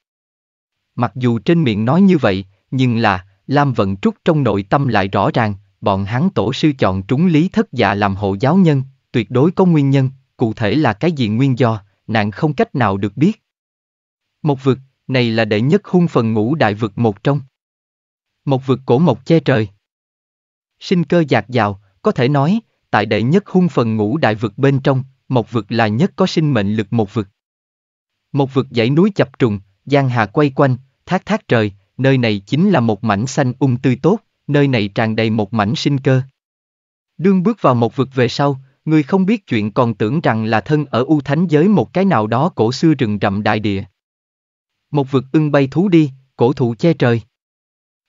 Mặc dù trên miệng nói như vậy, nhưng là, Lam vận trúc trong nội tâm lại rõ ràng, bọn hắn tổ sư chọn trúng lý thất dạ làm hộ giáo nhân, tuyệt đối có nguyên nhân, cụ thể là cái gì nguyên do, nạn không cách nào được biết. Một vực, này là đệ nhất hung phần ngũ đại vực một trong. Một vực cổ mộc che trời. Sinh cơ dạt dào, có thể nói, tại đệ nhất hung phần ngũ đại vực bên trong, một vực là nhất có sinh mệnh lực một vực. Một vực dãy núi chập trùng, giang hà quay quanh, thác thác trời, nơi này chính là một mảnh xanh ung um tươi tốt, nơi này tràn đầy một mảnh sinh cơ. Đương bước vào một vực về sau, người không biết chuyện còn tưởng rằng là thân ở u thánh giới một cái nào đó cổ xưa rừng rậm đại địa. Một vực ưng bay thú đi, cổ thụ che trời.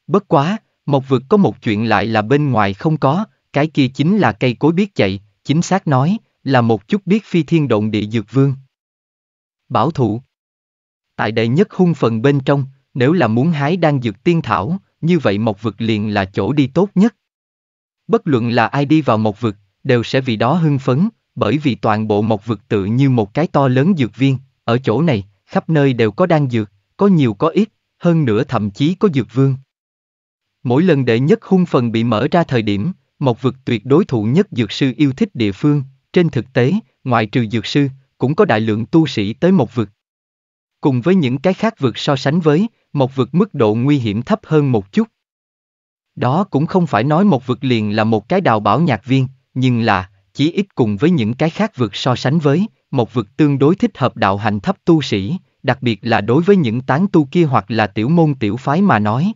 Bất quá, một vực có một chuyện lại là bên ngoài không có, cái kia chính là cây cối biết chạy, chính xác nói, là một chút biết phi thiên động địa dược vương. Bảo thụ Tại đây nhất hung phần bên trong, nếu là muốn hái đang dược tiên thảo, như vậy một vực liền là chỗ đi tốt nhất. Bất luận là ai đi vào một vực, đều sẽ vì đó hưng phấn, bởi vì toàn bộ một vực tự như một cái to lớn dược viên, ở chỗ này, khắp nơi đều có đan dược, có nhiều có ít, hơn nữa thậm chí có dược vương. Mỗi lần đệ nhất hung phần bị mở ra thời điểm, một vực tuyệt đối thụ nhất dược sư yêu thích địa phương, trên thực tế, ngoại trừ dược sư, cũng có đại lượng tu sĩ tới một vực, cùng với những cái khác vượt so sánh với, một vượt mức độ nguy hiểm thấp hơn một chút. Đó cũng không phải nói một vượt liền là một cái đào bảo nhạc viên, nhưng là, chỉ ít cùng với những cái khác vượt so sánh với, một vượt tương đối thích hợp đạo hành thấp tu sĩ, đặc biệt là đối với những tán tu kia hoặc là tiểu môn tiểu phái mà nói.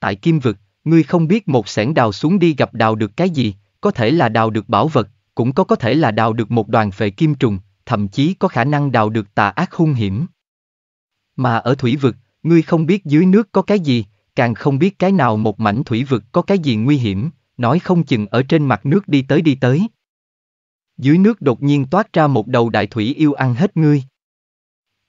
Tại kim vực, ngươi không biết một sẻn đào xuống đi gặp đào được cái gì, có thể là đào được bảo vật, cũng có có thể là đào được một đoàn phệ kim trùng, thậm chí có khả năng đào được tà ác hung hiểm. Mà ở thủy vực, ngươi không biết dưới nước có cái gì, càng không biết cái nào một mảnh thủy vực có cái gì nguy hiểm, nói không chừng ở trên mặt nước đi tới đi tới. Dưới nước đột nhiên toát ra một đầu đại thủy yêu ăn hết ngươi.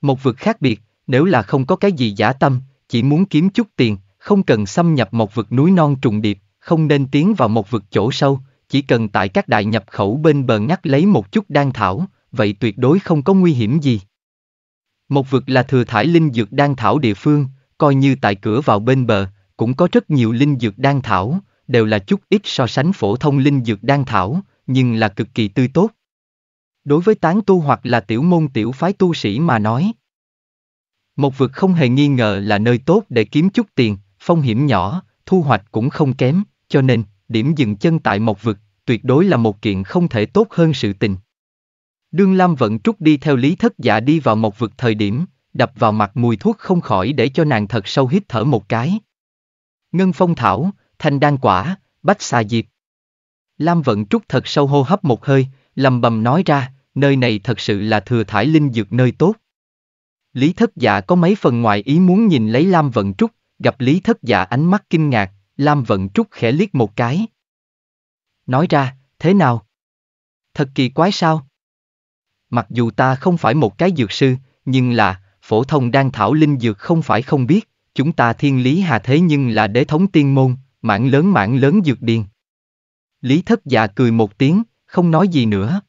Một vực khác biệt, nếu là không có cái gì giả tâm, chỉ muốn kiếm chút tiền, không cần xâm nhập một vực núi non trùng điệp, không nên tiến vào một vực chỗ sâu, chỉ cần tại các đại nhập khẩu bên bờ ngắt lấy một chút đan thảo, vậy tuyệt đối không có nguy hiểm gì. Một vực là thừa thải linh dược đang thảo địa phương, coi như tại cửa vào bên bờ, cũng có rất nhiều linh dược đang thảo, đều là chút ít so sánh phổ thông linh dược đang thảo, nhưng là cực kỳ tươi tốt. Đối với tán tu hoặc là tiểu môn tiểu phái tu sĩ mà nói, một vực không hề nghi ngờ là nơi tốt để kiếm chút tiền, phong hiểm nhỏ, thu hoạch cũng không kém, cho nên, điểm dừng chân tại một vực, tuyệt đối là một kiện không thể tốt hơn sự tình. Đương Lam Vận Trúc đi theo Lý Thất Dạ đi vào một vực thời điểm, đập vào mặt mùi thuốc không khỏi để cho nàng thật sâu hít thở một cái. Ngân phong thảo, thanh đan quả, bách xà diệp. Lam Vận Trúc thật sâu hô hấp một hơi, lầm bầm nói ra, nơi này thật sự là thừa thải linh dược nơi tốt. Lý Thất Dạ có mấy phần ngoài ý muốn nhìn lấy Lam Vận Trúc, gặp Lý Thất Dạ ánh mắt kinh ngạc, Lam Vận Trúc khẽ liếc một cái. Nói ra, thế nào? Thật kỳ quái sao, Mặc dù ta không phải một cái dược sư, nhưng là, phổ thông đang thảo linh dược không phải không biết, chúng ta thiên lý hà thế nhưng là đế thống tiên môn, mảng lớn mảng lớn dược điền. Lý thất già cười một tiếng, không nói gì nữa.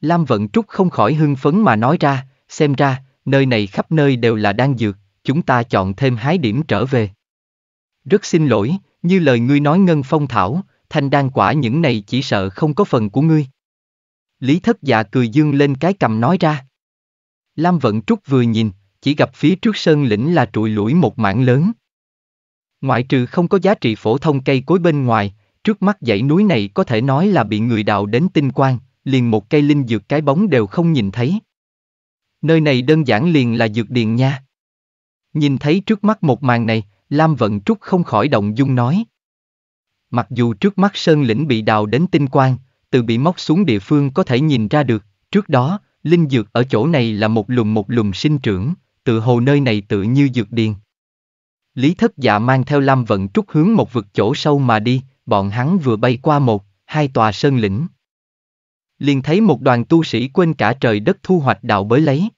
Lam Vận Trúc không khỏi hưng phấn mà nói ra, xem ra, nơi này khắp nơi đều là đang dược, chúng ta chọn thêm hái điểm trở về. Rất xin lỗi, như lời ngươi nói ngân phong thảo, thanh đan quả những này chỉ sợ không có phần của ngươi. Lý thất dạ cười dương lên cái cầm nói ra. Lam Vận Trúc vừa nhìn, chỉ gặp phía trước sơn lĩnh là trụi lũi một mảng lớn. Ngoại trừ không có giá trị phổ thông cây cối bên ngoài, trước mắt dãy núi này có thể nói là bị người đào đến tinh quang, liền một cây linh dược cái bóng đều không nhìn thấy. Nơi này đơn giản liền là dược điền nha. Nhìn thấy trước mắt một màn này, Lam Vận Trúc không khỏi động dung nói. Mặc dù trước mắt sơn lĩnh bị đào đến tinh quang, từ bị móc xuống địa phương có thể nhìn ra được, trước đó, linh dược ở chỗ này là một lùm một lùm sinh trưởng, tự hồ nơi này tự như dược điền. Lý thất dạ mang theo Lam Vận Trúc hướng một vực chỗ sâu mà đi, bọn hắn vừa bay qua một, hai tòa sơn lĩnh. Liền thấy một đoàn tu sĩ quên cả trời đất thu hoạch đào bới lấy.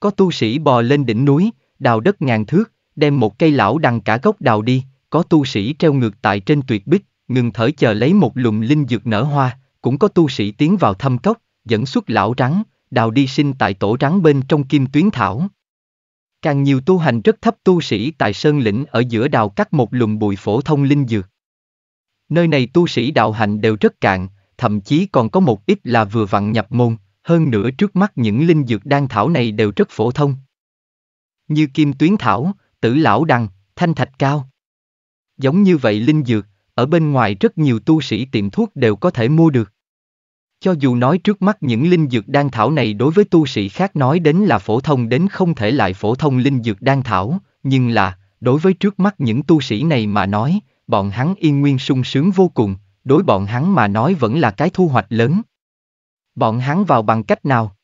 Có tu sĩ bò lên đỉnh núi, đào đất ngàn thước, đem một cây lão đằng cả gốc đào đi, có tu sĩ treo ngược tại trên tuyệt bích, ngừng thở chờ lấy một lùm linh dược nở hoa, cũng có tu sĩ tiến vào thâm cốc, dẫn xuất lão rắn, đào đi sinh tại tổ rắn bên trong kim tuyến thảo. Càng nhiều tu hành rất thấp tu sĩ tại sơn lĩnh ở giữa đào cắt một lùm bụi phổ thông linh dược. Nơi này tu sĩ đạo hành đều rất cạn, thậm chí còn có một ít là vừa vặn nhập môn, hơn nữa trước mắt những linh dược đang thảo này đều rất phổ thông. Như kim tuyến thảo, tử lão đằng, thanh thạch cao. Giống như vậy linh dược, ở bên ngoài rất nhiều tu sĩ tiệm thuốc đều có thể mua được. Cho dù nói trước mắt những linh dược đan thảo này đối với tu sĩ khác nói đến là phổ thông đến không thể lại phổ thông linh dược đan thảo, nhưng là, đối với trước mắt những tu sĩ này mà nói, bọn hắn yên nguyên sung sướng vô cùng, đối bọn hắn mà nói vẫn là cái thu hoạch lớn. Bọn hắn vào bằng cách nào?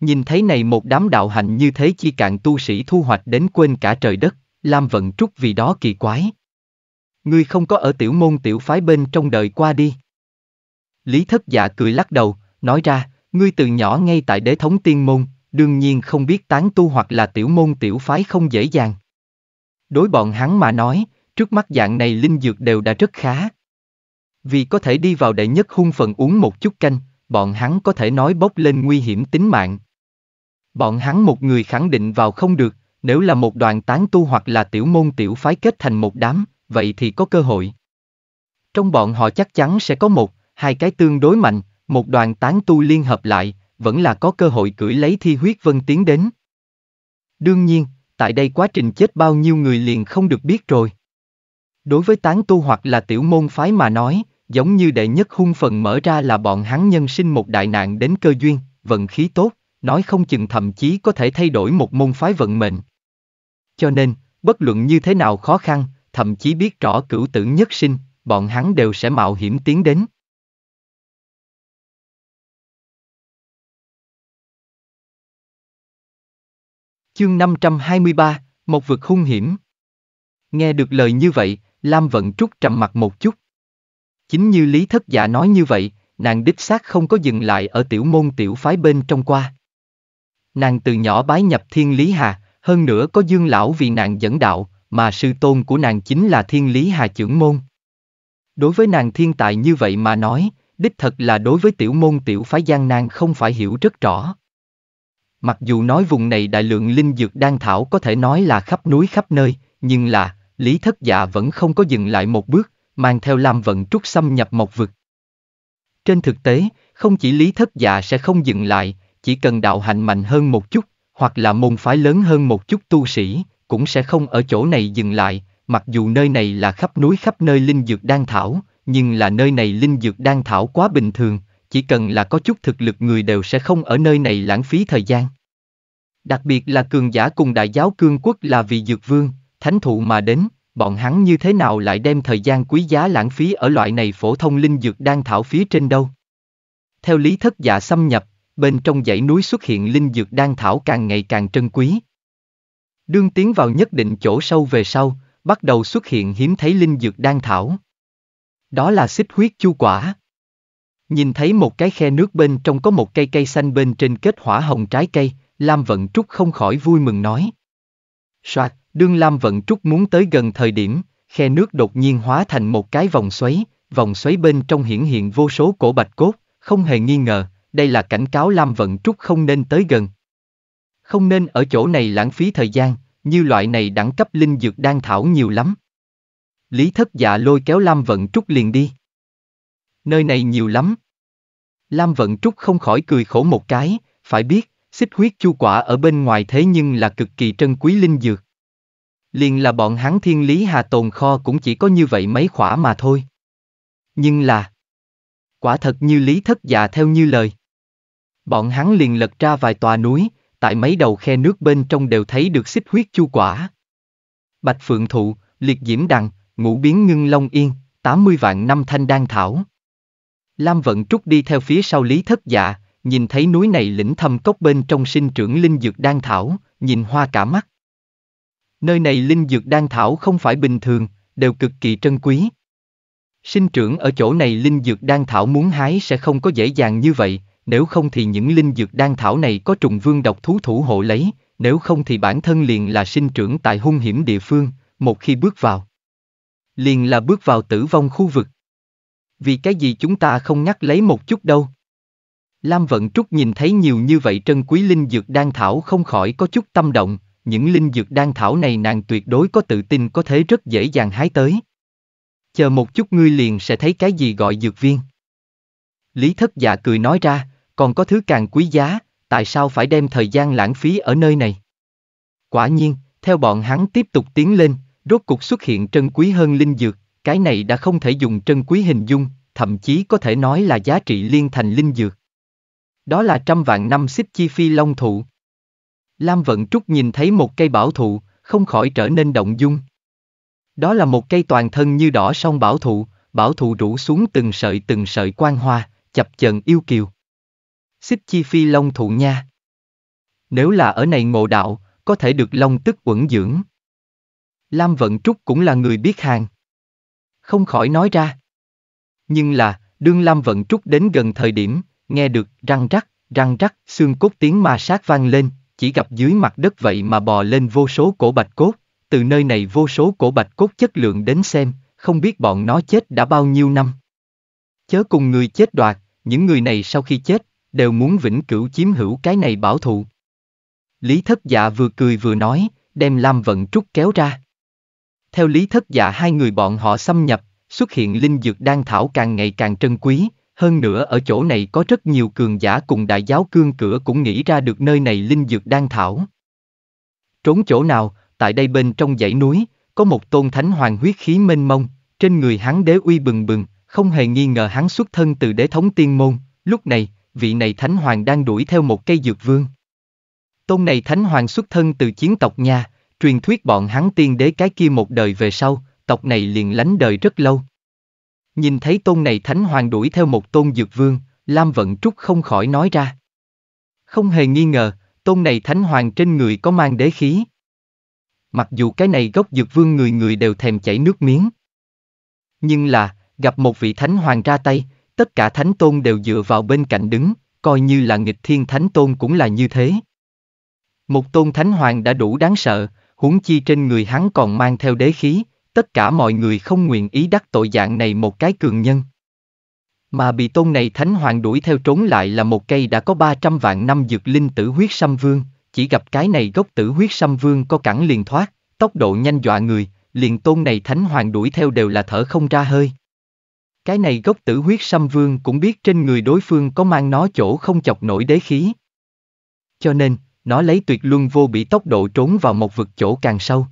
Nhìn thấy này một đám đạo hạnh như thế chi cạn tu sĩ thu hoạch đến quên cả trời đất, Lam Vận Trúc vì đó kỳ quái, ngươi không có ở tiểu môn tiểu phái bên trong đời qua đi. Lý thất dạ cười lắc đầu, nói ra, ngươi từ nhỏ ngay tại đế thống tiên môn, đương nhiên không biết tán tu hoặc là tiểu môn tiểu phái không dễ dàng. Đối bọn hắn mà nói, trước mắt dạng này linh dược đều đã rất khá. Vì có thể đi vào đệ nhất hung phần uống một chút canh, bọn hắn có thể nói bốc lên nguy hiểm tính mạng. Bọn hắn một người khẳng định vào không được, nếu là một đoàn tán tu hoặc là tiểu môn tiểu phái kết thành một đám, vậy thì có cơ hội. Trong bọn họ chắc chắn sẽ có một, hai cái tương đối mạnh, một đoàn tán tu liên hợp lại, vẫn là có cơ hội cưỡi lấy thi huyết vân tiến đến. Đương nhiên, tại đây quá trình chết bao nhiêu người liền không được biết rồi. Đối với tán tu hoặc là tiểu môn phái mà nói, giống như đệ nhất hung phần mở ra là bọn hắn nhân sinh một đại nạn đến cơ duyên, vận khí tốt, nói không chừng thậm chí có thể thay đổi một môn phái vận mệnh. Cho nên, bất luận như thế nào khó khăn, thậm chí biết rõ cửu tử nhất sinh, bọn hắn đều sẽ mạo hiểm tiến đến. Chương 523, một vực hung hiểm. Nghe được lời như vậy, Lam Vận Trúc trầm mặt một chút. Chính như Lý Thất giả dạ nói như vậy, nàng đích xác không có dừng lại ở tiểu môn tiểu phái bên trong qua. Nàng từ nhỏ bái nhập thiên Lý Hà, hơn nữa có Dương Lão vì nàng dẫn đạo, mà sư tôn của nàng chính là thiên lý hà trưởng môn. Đối với nàng thiên tài như vậy mà nói, đích thật là đối với tiểu môn tiểu phái gian nan không phải hiểu rất rõ. Mặc dù nói vùng này đại lượng linh dược đang thảo có thể nói là khắp núi khắp nơi, nhưng là, Lý Thất Dạ vẫn không có dừng lại một bước, mang theo Lam Vận Trúc xâm nhập một vực. Trên thực tế, không chỉ Lý Thất Dạ sẽ không dừng lại, chỉ cần đạo hạnh mạnh hơn một chút, hoặc là môn phái lớn hơn một chút tu sĩ, cũng sẽ không ở chỗ này dừng lại, mặc dù nơi này là khắp núi khắp nơi linh dược đang thảo, nhưng là nơi này linh dược đang thảo quá bình thường, chỉ cần là có chút thực lực người đều sẽ không ở nơi này lãng phí thời gian. Đặc biệt là cường giả cùng đại giáo cương quốc là vì dược vương, thánh thụ mà đến, bọn hắn như thế nào lại đem thời gian quý giá lãng phí ở loại này phổ thông linh dược đang thảo phía trên đâu. Theo lý thất giả xâm nhập, bên trong dãy núi xuất hiện linh dược đang thảo càng ngày càng trân quý, Đương tiến vào nhất định chỗ sâu về sau, bắt đầu xuất hiện hiếm thấy linh dược đan thảo. Đó là xích huyết chu quả. Nhìn thấy một cái khe nước bên trong có một cây cây xanh bên trên kết hỏa hồng trái cây, Lam Vận Trúc không khỏi vui mừng nói. Soạt, đương Lam Vận Trúc muốn tới gần thời điểm, khe nước đột nhiên hóa thành một cái vòng xoáy, vòng xoáy bên trong hiển hiện vô số cổ bạch cốt, không hề nghi ngờ, đây là cảnh cáo Lam Vận Trúc không nên tới gần không nên ở chỗ này lãng phí thời gian, như loại này đẳng cấp linh dược đang thảo nhiều lắm. Lý thất dạ lôi kéo Lam Vận Trúc liền đi. Nơi này nhiều lắm. Lam Vận Trúc không khỏi cười khổ một cái, phải biết, xích huyết chu quả ở bên ngoài thế nhưng là cực kỳ trân quý linh dược. Liền là bọn hắn thiên lý hà tồn kho cũng chỉ có như vậy mấy khỏa mà thôi. Nhưng là... Quả thật như lý thất dạ theo như lời. Bọn hắn liền lật ra vài tòa núi, tại mấy đầu khe nước bên trong đều thấy được xích huyết chu quả. Bạch Phượng Thụ, Liệt Diễm Đằng, Ngũ Biến Ngưng Long Yên, 80 vạn năm thanh đan thảo. Lam Vận Trúc đi theo phía sau Lý Thất Dạ, nhìn thấy núi này lĩnh thâm cốc bên trong sinh trưởng linh dược đan thảo, nhìn hoa cả mắt. Nơi này linh dược đan thảo không phải bình thường, đều cực kỳ trân quý. Sinh trưởng ở chỗ này linh dược đan thảo muốn hái sẽ không có dễ dàng như vậy, nếu không thì những linh dược đan thảo này có trùng vương độc thú thủ hộ lấy, nếu không thì bản thân liền là sinh trưởng tại hung hiểm địa phương, một khi bước vào. Liền là bước vào tử vong khu vực. Vì cái gì chúng ta không nhắc lấy một chút đâu? Lam Vận Trúc nhìn thấy nhiều như vậy trân quý linh dược đan thảo không khỏi có chút tâm động, những linh dược đan thảo này nàng tuyệt đối có tự tin có thể rất dễ dàng hái tới. Chờ một chút ngươi liền sẽ thấy cái gì gọi dược viên. Lý thất dạ cười nói ra còn có thứ càng quý giá, tại sao phải đem thời gian lãng phí ở nơi này? Quả nhiên, theo bọn hắn tiếp tục tiến lên, rốt cục xuất hiện trân quý hơn linh dược, cái này đã không thể dùng trân quý hình dung, thậm chí có thể nói là giá trị liên thành linh dược. Đó là trăm vạn năm xích chi phi long thụ. Lam Vận Trúc nhìn thấy một cây bảo thụ, không khỏi trở nên động dung. Đó là một cây toàn thân như đỏ song bảo thụ, bảo thụ rủ xuống từng sợi từng sợi quang hoa, chập chờn yêu kiều. Xích chi phi long thụ nha. Nếu là ở này ngộ đạo, có thể được long tức uẩn dưỡng. Lam Vận Trúc cũng là người biết hàng. Không khỏi nói ra. Nhưng là, đương Lam Vận Trúc đến gần thời điểm, nghe được răng rắc, răng rắc, xương cốt tiếng ma sát vang lên, chỉ gặp dưới mặt đất vậy mà bò lên vô số cổ bạch cốt, từ nơi này vô số cổ bạch cốt chất lượng đến xem, không biết bọn nó chết đã bao nhiêu năm. Chớ cùng người chết đoạt, những người này sau khi chết, đều muốn vĩnh cửu chiếm hữu cái này bảo thụ. Lý thất dạ vừa cười vừa nói, đem Lam Vận Trúc kéo ra. Theo lý thất dạ hai người bọn họ xâm nhập, xuất hiện linh dược đan thảo càng ngày càng trân quý, hơn nữa ở chỗ này có rất nhiều cường giả cùng đại giáo cương cửa cũng nghĩ ra được nơi này linh dược đan thảo. Trốn chỗ nào, tại đây bên trong dãy núi, có một tôn thánh hoàng huyết khí mênh mông, trên người hắn đế uy bừng bừng, không hề nghi ngờ hắn xuất thân từ đế thống tiên môn, lúc này, vị này thánh hoàng đang đuổi theo một cây dược vương. Tôn này thánh hoàng xuất thân từ chiến tộc nha truyền thuyết bọn hắn tiên đế cái kia một đời về sau, tộc này liền lánh đời rất lâu. Nhìn thấy tôn này thánh hoàng đuổi theo một tôn dược vương, Lam Vận Trúc không khỏi nói ra. Không hề nghi ngờ, tôn này thánh hoàng trên người có mang đế khí. Mặc dù cái này gốc dược vương người người đều thèm chảy nước miếng. Nhưng là, gặp một vị thánh hoàng ra tay, tất cả thánh tôn đều dựa vào bên cạnh đứng, coi như là nghịch thiên thánh tôn cũng là như thế. Một tôn thánh hoàng đã đủ đáng sợ, huống chi trên người hắn còn mang theo đế khí, tất cả mọi người không nguyện ý đắc tội dạng này một cái cường nhân. Mà bị tôn này thánh hoàng đuổi theo trốn lại là một cây đã có 300 vạn năm dược linh tử huyết xăm vương, chỉ gặp cái này gốc tử huyết xăm vương có cản liền thoát, tốc độ nhanh dọa người, liền tôn này thánh hoàng đuổi theo đều là thở không ra hơi. Cái này gốc tử huyết xâm vương cũng biết trên người đối phương có mang nó chỗ không chọc nổi đế khí. Cho nên, nó lấy tuyệt luân vô bị tốc độ trốn vào một vực chỗ càng sâu.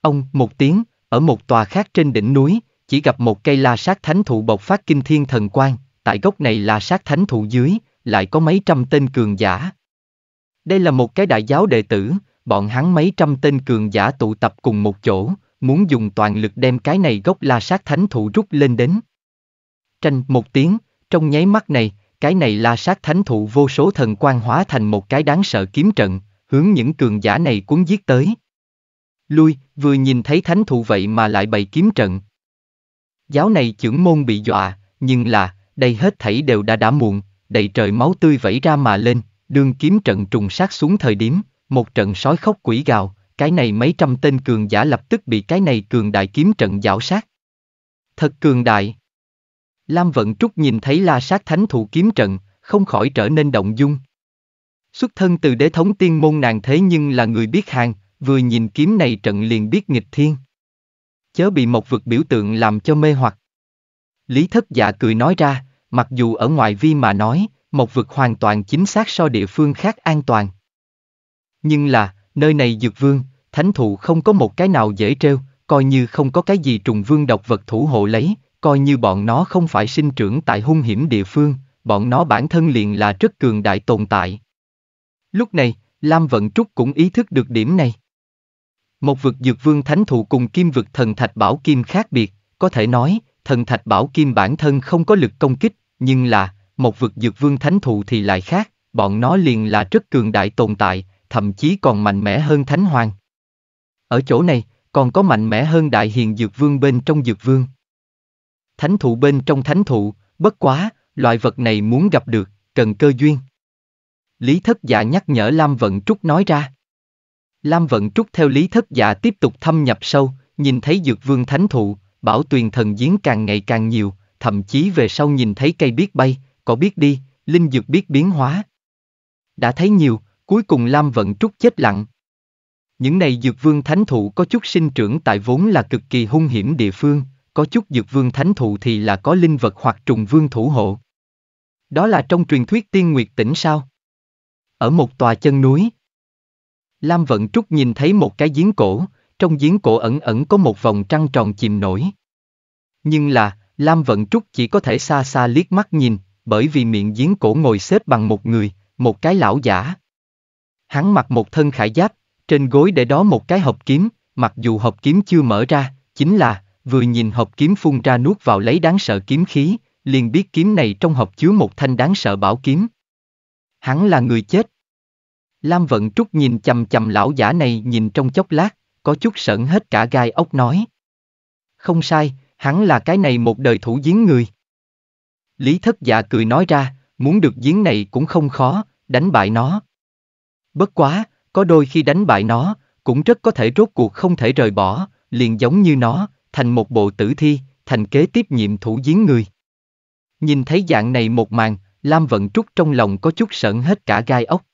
Ông, một tiếng, ở một tòa khác trên đỉnh núi, chỉ gặp một cây la sát thánh thụ bộc phát kinh thiên thần quang, tại gốc này la sát thánh thụ dưới, lại có mấy trăm tên cường giả. Đây là một cái đại giáo đệ tử, bọn hắn mấy trăm tên cường giả tụ tập cùng một chỗ, muốn dùng toàn lực đem cái này gốc la sát thánh thụ rút lên đến. Tranh một tiếng, trong nháy mắt này, cái này là sát thánh thụ vô số thần quan hóa thành một cái đáng sợ kiếm trận, hướng những cường giả này cuốn giết tới. Lui, vừa nhìn thấy thánh thụ vậy mà lại bày kiếm trận. Giáo này trưởng môn bị dọa, nhưng là, đây hết thảy đều đã đã muộn, đầy trời máu tươi vẫy ra mà lên, đương kiếm trận trùng sát xuống thời điểm, một trận sói khóc quỷ gào, cái này mấy trăm tên cường giả lập tức bị cái này cường đại kiếm trận giảo sát. Thật cường đại, Lam Vận Trúc nhìn thấy la sát thánh thủ kiếm trận, không khỏi trở nên động dung. Xuất thân từ đế thống tiên môn nàng thế nhưng là người biết hàng, vừa nhìn kiếm này trận liền biết nghịch thiên. Chớ bị một vực biểu tượng làm cho mê hoặc. Lý thất dạ cười nói ra, mặc dù ở ngoài vi mà nói, một vực hoàn toàn chính xác so địa phương khác an toàn. Nhưng là, nơi này dược vương, thánh thụ không có một cái nào dễ trêu, coi như không có cái gì trùng vương độc vật thủ hộ lấy, coi như bọn nó không phải sinh trưởng tại hung hiểm địa phương, bọn nó bản thân liền là rất cường đại tồn tại. Lúc này, Lam Vận Trúc cũng ý thức được điểm này. Một vực dược vương thánh thụ cùng kim vực thần thạch bảo kim khác biệt, có thể nói, thần thạch bảo kim bản thân không có lực công kích, nhưng là, một vực dược vương thánh thụ thì lại khác, bọn nó liền là rất cường đại tồn tại, thậm chí còn mạnh mẽ hơn thánh hoàng. Ở chỗ này, còn có mạnh mẽ hơn đại hiền dược vương bên trong dược vương thánh thụ bên trong thánh thụ, bất quá, loại vật này muốn gặp được, cần cơ duyên. Lý thất dạ nhắc nhở Lam Vận Trúc nói ra. Lam Vận Trúc theo Lý thất dạ tiếp tục thâm nhập sâu, nhìn thấy dược vương thánh thụ, bảo tuyền thần giếng càng ngày càng nhiều, thậm chí về sau nhìn thấy cây biết bay, có biết đi, linh dược biết biến hóa. Đã thấy nhiều, cuối cùng Lam Vận Trúc chết lặng. Những này dược vương thánh thụ có chút sinh trưởng tại vốn là cực kỳ hung hiểm địa phương, có chút dược vương thánh thụ thì là có linh vật hoặc trùng vương thủ hộ. Đó là trong truyền thuyết tiên nguyệt tỉnh sao? Ở một tòa chân núi. Lam Vận Trúc nhìn thấy một cái giếng cổ, trong giếng cổ ẩn ẩn có một vòng trăng tròn chìm nổi. Nhưng là, Lam Vận Trúc chỉ có thể xa xa liếc mắt nhìn, bởi vì miệng giếng cổ ngồi xếp bằng một người, một cái lão giả. Hắn mặc một thân khải giáp, trên gối để đó một cái hộp kiếm, mặc dù hộp kiếm chưa mở ra, chính là, vừa nhìn hộp kiếm phun ra nuốt vào lấy đáng sợ kiếm khí, liền biết kiếm này trong hộp chứa một thanh đáng sợ bảo kiếm. Hắn là người chết. Lam Vận Trúc nhìn chầm chầm lão giả này nhìn trong chốc lát, có chút sợn hết cả gai ốc nói. Không sai, hắn là cái này một đời thủ giếng người. Lý thất dạ cười nói ra, muốn được giếng này cũng không khó, đánh bại nó. Bất quá, có đôi khi đánh bại nó, cũng rất có thể rốt cuộc không thể rời bỏ, liền giống như nó, thành một bộ tử thi, thành kế tiếp nhiệm thủ giếng người. Nhìn thấy dạng này một màn, Lam Vận Trúc trong lòng có chút sợn hết cả gai ốc.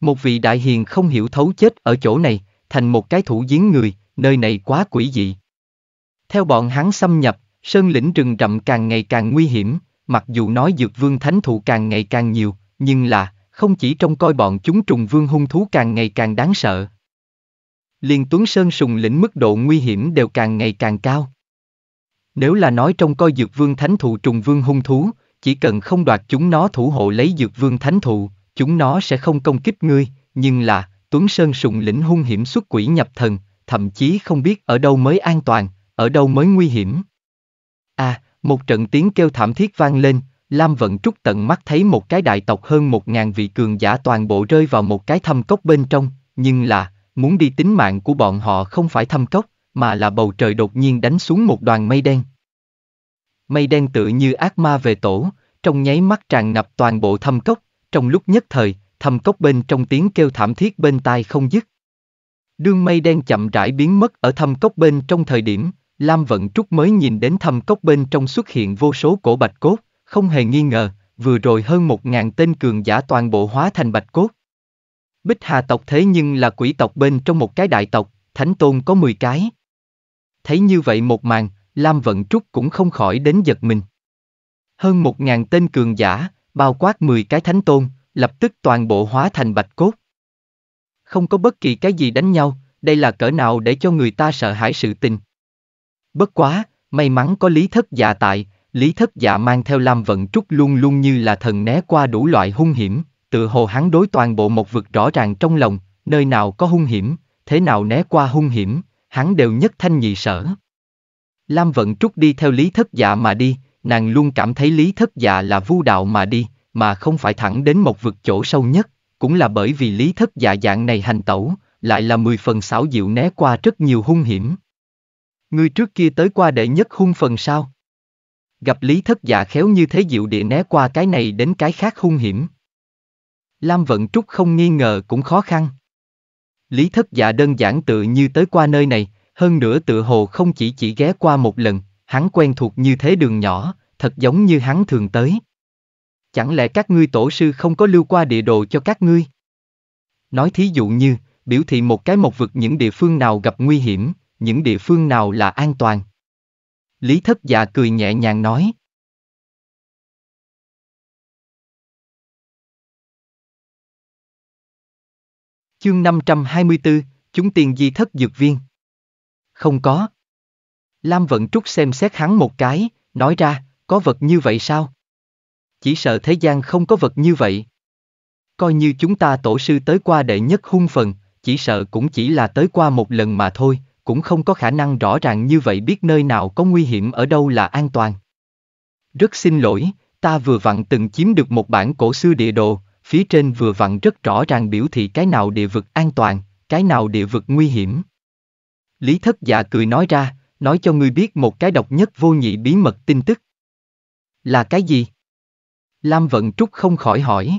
Một vị đại hiền không hiểu thấu chết ở chỗ này, thành một cái thủ giếng người, nơi này quá quỷ dị. Theo bọn hắn xâm nhập, sơn lĩnh rừng rậm càng ngày càng nguy hiểm, mặc dù nói dược vương thánh thụ càng ngày càng nhiều, nhưng là, không chỉ trong coi bọn chúng trùng vương hung thú càng ngày càng đáng sợ, liền Tuấn Sơn sùng lĩnh mức độ nguy hiểm đều càng ngày càng cao. Nếu là nói trong coi dược vương thánh thụ trùng vương hung thú, chỉ cần không đoạt chúng nó thủ hộ lấy dược vương thánh thụ, chúng nó sẽ không công kích ngươi, nhưng là, Tuấn Sơn sùng lĩnh hung hiểm xuất quỷ nhập thần, thậm chí không biết ở đâu mới an toàn, ở đâu mới nguy hiểm. À, một trận tiếng kêu thảm thiết vang lên, Lam Vận Trúc tận mắt thấy một cái đại tộc hơn một ngàn vị cường giả toàn bộ rơi vào một cái thâm cốc bên trong, nhưng là, muốn đi tính mạng của bọn họ không phải thâm cốc, mà là bầu trời đột nhiên đánh xuống một đoàn mây đen. Mây đen tự như ác ma về tổ, trong nháy mắt tràn ngập toàn bộ thâm cốc, trong lúc nhất thời, thâm cốc bên trong tiếng kêu thảm thiết bên tai không dứt. Đương mây đen chậm rãi biến mất ở thâm cốc bên trong thời điểm, Lam Vận Trúc mới nhìn đến thâm cốc bên trong xuất hiện vô số cổ bạch cốt, không hề nghi ngờ, vừa rồi hơn một ngàn tên cường giả toàn bộ hóa thành bạch cốt. Bích Hà tộc thế nhưng là quỷ tộc bên trong một cái đại tộc, thánh tôn có 10 cái. Thấy như vậy một màn, Lam Vận Trúc cũng không khỏi đến giật mình. Hơn một ngàn tên cường giả, bao quát 10 cái thánh tôn, lập tức toàn bộ hóa thành bạch cốt. Không có bất kỳ cái gì đánh nhau, đây là cỡ nào để cho người ta sợ hãi sự tình. Bất quá, may mắn có lý thất dạ tại, lý thất dạ mang theo Lam Vận Trúc luôn luôn như là thần né qua đủ loại hung hiểm, tự hồ hắn đối toàn bộ một vực rõ ràng trong lòng, nơi nào có hung hiểm, thế nào né qua hung hiểm, hắn đều nhất thanh nhị sở. Lam Vận Trúc đi theo Lý Thất Dạ mà đi, nàng luôn cảm thấy Lý Thất Dạ là vu đạo mà đi, mà không phải thẳng đến một vực chỗ sâu nhất, cũng là bởi vì Lý Thất Dạ dạng này hành tẩu, lại là mười phần xảo diệu né qua rất nhiều hung hiểm. Người trước kia tới qua đệ nhất hung phần sao? Gặp Lý Thất Dạ khéo như thế diệu địa né qua cái này đến cái khác hung hiểm, Lam Vận Trúc không nghi ngờ cũng khó khăn. Lý thất dạ đơn giản tự như tới qua nơi này, hơn nữa tự hồ không chỉ chỉ ghé qua một lần, hắn quen thuộc như thế đường nhỏ, thật giống như hắn thường tới. Chẳng lẽ các ngươi tổ sư không có lưu qua địa đồ cho các ngươi? Nói thí dụ như, biểu thị một cái một vực những địa phương nào gặp nguy hiểm, những địa phương nào là an toàn. Lý thất dạ cười nhẹ nhàng nói. Chương 524, chúng tiền di thất dược viên. Không có. Lam Vận Trúc xem xét hắn một cái, nói ra, có vật như vậy sao? Chỉ sợ thế gian không có vật như vậy. Coi như chúng ta tổ sư tới qua đệ nhất hung phần, chỉ sợ cũng chỉ là tới qua một lần mà thôi, cũng không có khả năng rõ ràng như vậy biết nơi nào có nguy hiểm ở đâu là an toàn. Rất xin lỗi, ta vừa vặn từng chiếm được một bản cổ xưa địa đồ, phía trên vừa vặn rất rõ ràng biểu thị cái nào địa vực an toàn, cái nào địa vực nguy hiểm. Lý thất dạ cười nói ra, nói cho ngươi biết một cái độc nhất vô nhị bí mật tin tức. Là cái gì? Lam Vận Trúc không khỏi hỏi.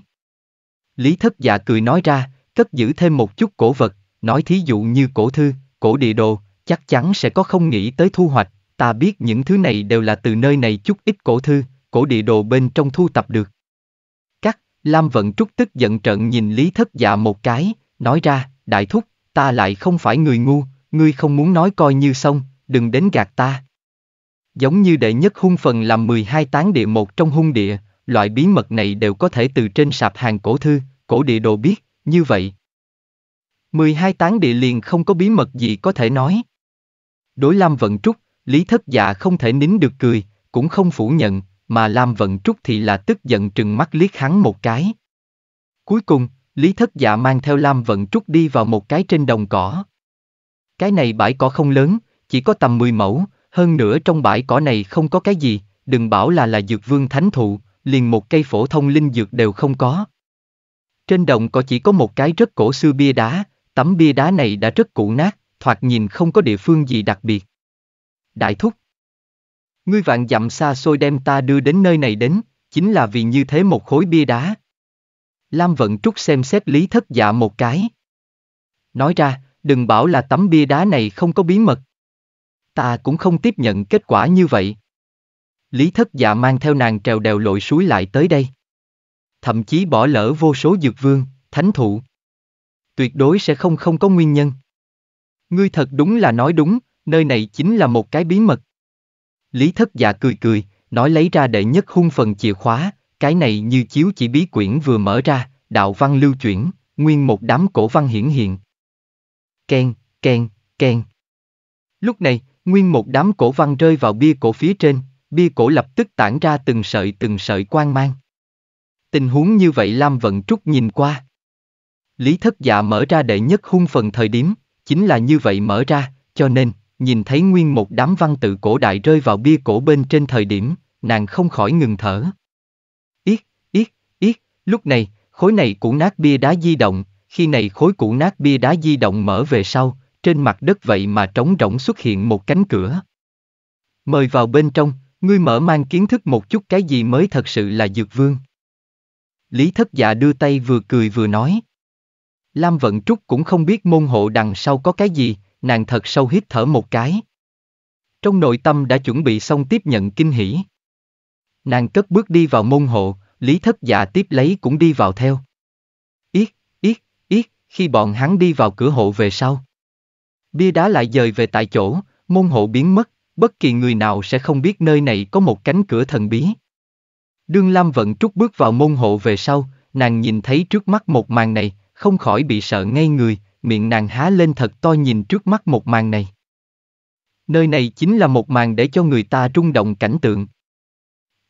Lý thất dạ cười nói ra, cất giữ thêm một chút cổ vật, nói thí dụ như cổ thư, cổ địa đồ, chắc chắn sẽ có không nghĩ tới thu hoạch, ta biết những thứ này đều là từ nơi này chút ít cổ thư, cổ địa đồ bên trong thu tập được. Lam Vận Trúc tức giận trận nhìn Lý Thất Dạ một cái, nói ra, đại thúc, ta lại không phải người ngu, ngươi không muốn nói coi như xong, đừng đến gạt ta. Giống như đệ nhất hung phần làm 12 tán địa một trong hung địa, loại bí mật này đều có thể từ trên sạp hàng cổ thư, cổ địa đồ biết, như vậy. 12 tán địa liền không có bí mật gì có thể nói. Đối Lam Vận Trúc, Lý Thất Dạ không thể nín được cười, cũng không phủ nhận, mà Lam Vận Trúc thì là tức giận trừng mắt liếc hắn một cái. Cuối cùng, Lý Thất Dạ mang theo Lam Vận Trúc đi vào một cái trên đồng cỏ. Cái này bãi cỏ không lớn, chỉ có tầm 10 mẫu, hơn nữa trong bãi cỏ này không có cái gì, đừng bảo là là dược vương thánh thụ, liền một cây phổ thông linh dược đều không có. Trên đồng cỏ chỉ có một cái rất cổ xưa bia đá, tấm bia đá này đã rất cũ nát, thoạt nhìn không có địa phương gì đặc biệt. Đại thúc, Ngươi vạn dặm xa xôi đem ta đưa đến nơi này đến, chính là vì như thế một khối bia đá. Lam Vận Trúc xem xét lý thất dạ một cái. Nói ra, đừng bảo là tấm bia đá này không có bí mật. Ta cũng không tiếp nhận kết quả như vậy. Lý thất dạ mang theo nàng trèo đèo lội suối lại tới đây. Thậm chí bỏ lỡ vô số dược vương, thánh thụ. Tuyệt đối sẽ không không có nguyên nhân. Ngươi thật đúng là nói đúng, nơi này chính là một cái bí mật. Lý thất dạ cười cười, nói lấy ra đệ nhất hung phần chìa khóa, cái này như chiếu chỉ bí quyển vừa mở ra, đạo văn lưu chuyển, nguyên một đám cổ văn hiển hiện. Ken, ken, ken. Lúc này, nguyên một đám cổ văn rơi vào bia cổ phía trên, bia cổ lập tức tản ra từng sợi từng sợi quang mang. Tình huống như vậy Lam Vận Trúc nhìn qua. Lý thất dạ mở ra đệ nhất hung phần thời điểm, chính là như vậy mở ra, cho nên, nhìn thấy nguyên một đám văn tự cổ đại rơi vào bia cổ bên trên thời điểm, nàng không khỏi ngừng thở. Ít, ít, ít. lúc này, khối này cũ nát bia đá di động, khi này khối cũ nát bia đá di động mở về sau, trên mặt đất vậy mà trống rỗng xuất hiện một cánh cửa. Mời vào bên trong, ngươi mở mang kiến thức một chút cái gì mới thật sự là dược vương. Lý thất dạ đưa tay vừa cười vừa nói. Lam Vận Trúc cũng không biết môn hộ đằng sau có cái gì, nàng thật sâu hít thở một cái. Trong nội tâm đã chuẩn bị xong tiếp nhận kinh hỉ. Nàng cất bước đi vào môn hộ, Lý Thất Dạ tiếp lấy cũng đi vào theo. Ít, ít, ít, khi bọn hắn đi vào cửa hộ về sau. Bia đá lại dời về tại chỗ, môn hộ biến mất, bất kỳ người nào sẽ không biết nơi này có một cánh cửa thần bí. Đương Lam vẫn Trúc bước vào môn hộ về sau, nàng nhìn thấy trước mắt một màn này, không khỏi bị sợ ngay người, miệng nàng há lên thật to nhìn trước mắt một màn này. Nơi này chính là một màn để cho người ta rung động cảnh tượng.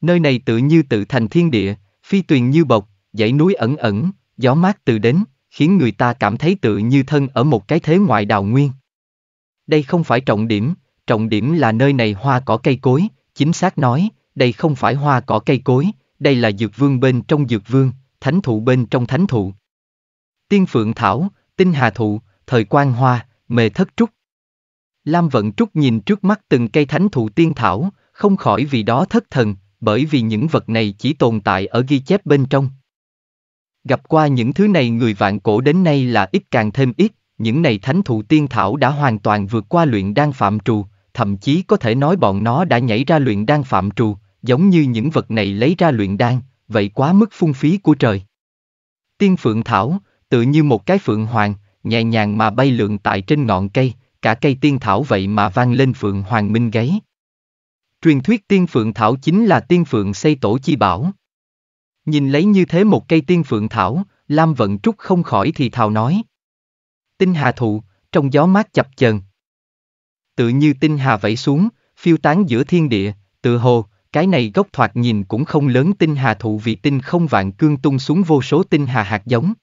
Nơi này tự như tự thành thiên địa, phi tuyền như bọc, dãy núi ẩn ẩn, gió mát từ đến, khiến người ta cảm thấy tự như thân ở một cái thế ngoại đào nguyên. Đây không phải trọng điểm, trọng điểm là nơi này hoa cỏ cây cối, chính xác nói, đây không phải hoa cỏ cây cối, đây là dược vương bên trong dược vương, thánh thụ bên trong thánh thụ. Tiên phượng thảo, tinh hà thụ, thời quan hoa, mề thất trúc. Lam Vận Trúc nhìn trước mắt từng cây thánh thụ tiên thảo, không khỏi vì đó thất thần, bởi vì những vật này chỉ tồn tại ở ghi chép bên trong. Gặp qua những thứ này người vạn cổ đến nay là ít càng thêm ít, những này thánh thụ tiên thảo đã hoàn toàn vượt qua luyện đan phạm trù, thậm chí có thể nói bọn nó đã nhảy ra luyện đan phạm trù, giống như những vật này lấy ra luyện đan, vậy quá mức phung phí của trời. Tiên phượng thảo, Tự như một cái phượng hoàng, nhẹ nhàng mà bay lượn tại trên ngọn cây, cả cây tiên thảo vậy mà vang lên phượng hoàng minh gáy. Truyền thuyết tiên phượng thảo chính là tiên phượng xây tổ chi bảo. Nhìn lấy như thế một cây tiên phượng thảo, Lam Vận Trúc không khỏi thì thào nói. Tinh hà thụ, trong gió mát chập chờn. Tự như tinh hà vẫy xuống, phiêu tán giữa thiên địa, tự hồ, cái này gốc thoạt nhìn cũng không lớn tinh hà thụ vì tinh không vạn cương tung xuống vô số tinh hà hạt giống.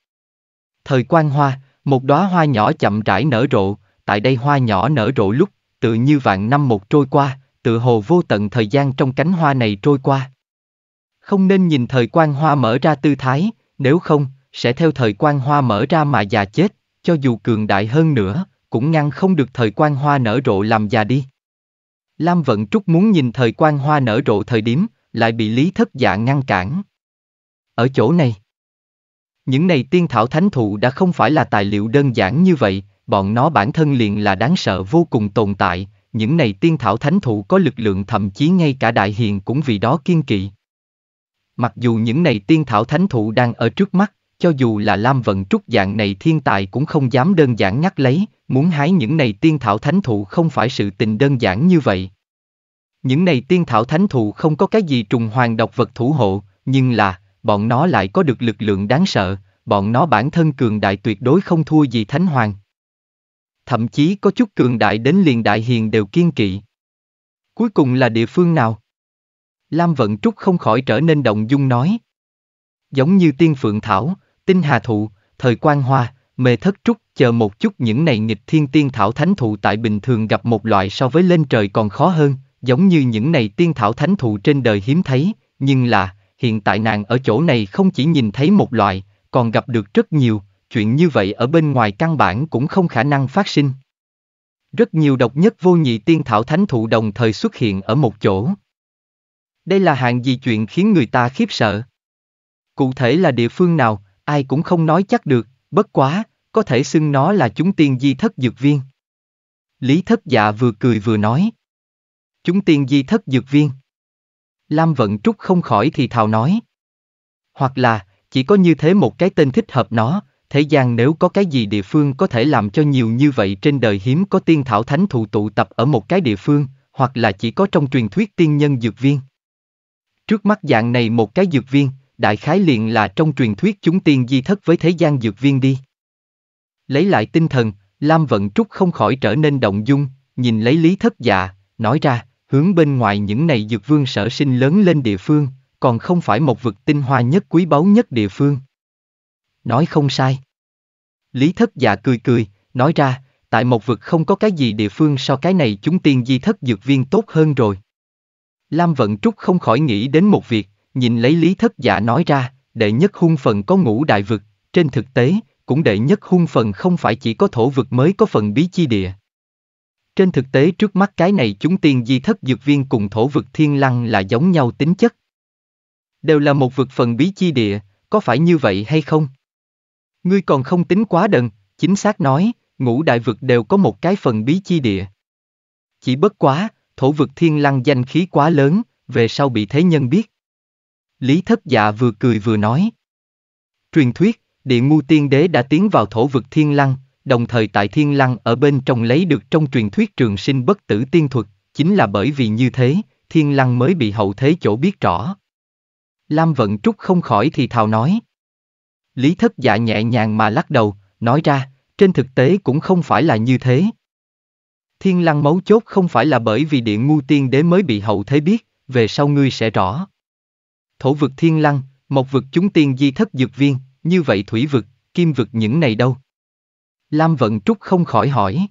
Thời quan hoa, một đóa hoa nhỏ chậm rãi nở rộ, tại đây hoa nhỏ nở rộ lúc, tự như vạn năm một trôi qua, tự hồ vô tận thời gian trong cánh hoa này trôi qua. Không nên nhìn thời quan hoa mở ra tư thái, nếu không, sẽ theo thời quan hoa mở ra mà già chết, cho dù cường đại hơn nữa, cũng ngăn không được thời quan hoa nở rộ làm già đi. Lam Vận Trúc muốn nhìn thời quan hoa nở rộ thời điểm, lại bị Lý Thất Dạ ngăn cản. Ở chỗ này, những này tiên thảo thánh thụ đã không phải là tài liệu đơn giản như vậy, bọn nó bản thân liền là đáng sợ vô cùng tồn tại, những này tiên thảo thánh thụ có lực lượng thậm chí ngay cả đại hiền cũng vì đó kiên kỵ. Mặc dù những này tiên thảo thánh thụ đang ở trước mắt, cho dù là Lam Vận Trúc dạng này thiên tài cũng không dám đơn giản ngắt lấy, muốn hái những này tiên thảo thánh thụ không phải sự tình đơn giản như vậy. Những này tiên thảo thánh thụ không có cái gì trùng hoàng độc vật thủ hộ, nhưng là, bọn nó lại có được lực lượng đáng sợ, bọn nó bản thân cường đại tuyệt đối không thua gì Thánh Hoàng. Thậm chí có chút cường đại đến liền đại hiền đều kiên kỵ. Cuối cùng là địa phương nào? Lam Vận Trúc không khỏi trở nên động dung nói. Giống như tiên phượng thảo, tinh hà thụ, thời quan hoa, mê thất trúc, chờ một chút những này nghịch thiên tiên thảo thánh thụ tại bình thường gặp một loại so với lên trời còn khó hơn, giống như những này tiên thảo thánh thụ trên đời hiếm thấy, nhưng là, hiện tại nàng ở chỗ này không chỉ nhìn thấy một loại, còn gặp được rất nhiều, chuyện như vậy ở bên ngoài căn bản cũng không khả năng phát sinh. Rất nhiều độc nhất vô nhị tiên thảo thánh thụ đồng thời xuất hiện ở một chỗ. Đây là hạng gì chuyện khiến người ta khiếp sợ? Cụ thể là địa phương nào, ai cũng không nói chắc được, bất quá, có thể xưng nó là chúng tiên di thất dược viên. Lý thất dạ vừa cười vừa nói. Chúng tiên di thất dược viên. Lam Vận Trúc không khỏi thì thào nói. Hoặc là, chỉ có như thế một cái tên thích hợp nó, thế gian nếu có cái gì địa phương có thể làm cho nhiều như vậy trên đời hiếm có tiên thảo thánh thụ tụ tập ở một cái địa phương, hoặc là chỉ có trong truyền thuyết tiên nhân dược viên. Trước mắt dạng này một cái dược viên, đại khái liền là trong truyền thuyết chúng tiên di thất với thế gian dược viên đi. Lấy lại tinh thần, Lam Vận Trúc không khỏi trở nên động dung, nhìn lấy Lý Thất Dạ, nói ra, hướng bên ngoài những này dược vương sở sinh lớn lên địa phương, còn không phải một vực tinh hoa nhất quý báu nhất địa phương. Nói không sai. Lý thất dạ cười cười, nói ra, tại một vực không có cái gì địa phương so cái này chúng tiên di thất dược viên tốt hơn rồi. Lam Vận Trúc không khỏi nghĩ đến một việc, nhìn lấy Lý Thất Dạ nói ra, đệ nhất hung phần có ngũ đại vực, trên thực tế, cũng đệ nhất hung phần không phải chỉ có thổ vực mới có phần bí chi địa, trên thực tế trước mắt cái này chúng tiên di thất dược viên cùng thổ vực thiên lăng là giống nhau tính chất. Đều là một vực phần bí chi địa, có phải như vậy hay không? Ngươi còn không tính quá đần, chính xác nói, ngũ đại vực đều có một cái phần bí chi địa. Chỉ bất quá, thổ vực thiên lăng danh khí quá lớn, về sau bị thế nhân biết. Lý thất dạ vừa cười vừa nói. Truyền thuyết, địa ngu tiên đế đã tiến vào thổ vực thiên lăng, đồng thời tại Thiên Lăng ở bên trong lấy được trong truyền thuyết trường sinh bất tử tiên thuật, chính là bởi vì như thế, Thiên Lăng mới bị hậu thế chỗ biết rõ. Lam Vận Trúc không khỏi thì thào nói. Lý thất dạ nhẹ nhàng mà lắc đầu, nói ra, trên thực tế cũng không phải là như thế. Thiên lăng mấu chốt không phải là bởi vì địa ngu tiên đế mới bị hậu thế biết, về sau ngươi sẽ rõ. Thổ vực thiên lăng, một vực chúng tiên di thất dược viên, như vậy thủy vực, kim vực những này đâu. Lam Vận Trúc không khỏi hỏi.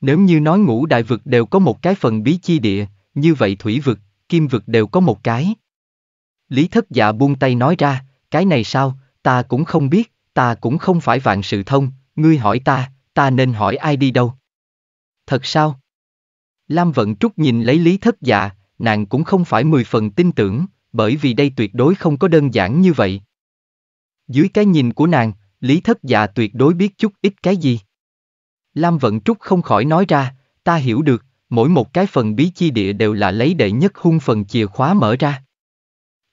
Nếu như nói ngũ đại vực đều có một cái phần bí chi địa, như vậy thủy vực, kim vực đều có một cái. Lý thất dạ buông tay nói ra, cái này sao, ta cũng không biết, ta cũng không phải vạn sự thông, ngươi hỏi ta, ta nên hỏi ai đi đâu. Thật sao? Lam Vận Trúc nhìn lấy Lý Thất Dạ, nàng cũng không phải mười phần tin tưởng, bởi vì đây tuyệt đối không có đơn giản như vậy. Dưới cái nhìn của nàng, Lý thất già tuyệt đối biết chút ít cái gì. Lam Vận Trúc không khỏi nói ra, ta hiểu được, mỗi một cái phần bí chi địa đều là lấy đệ nhất hung phần chìa khóa mở ra.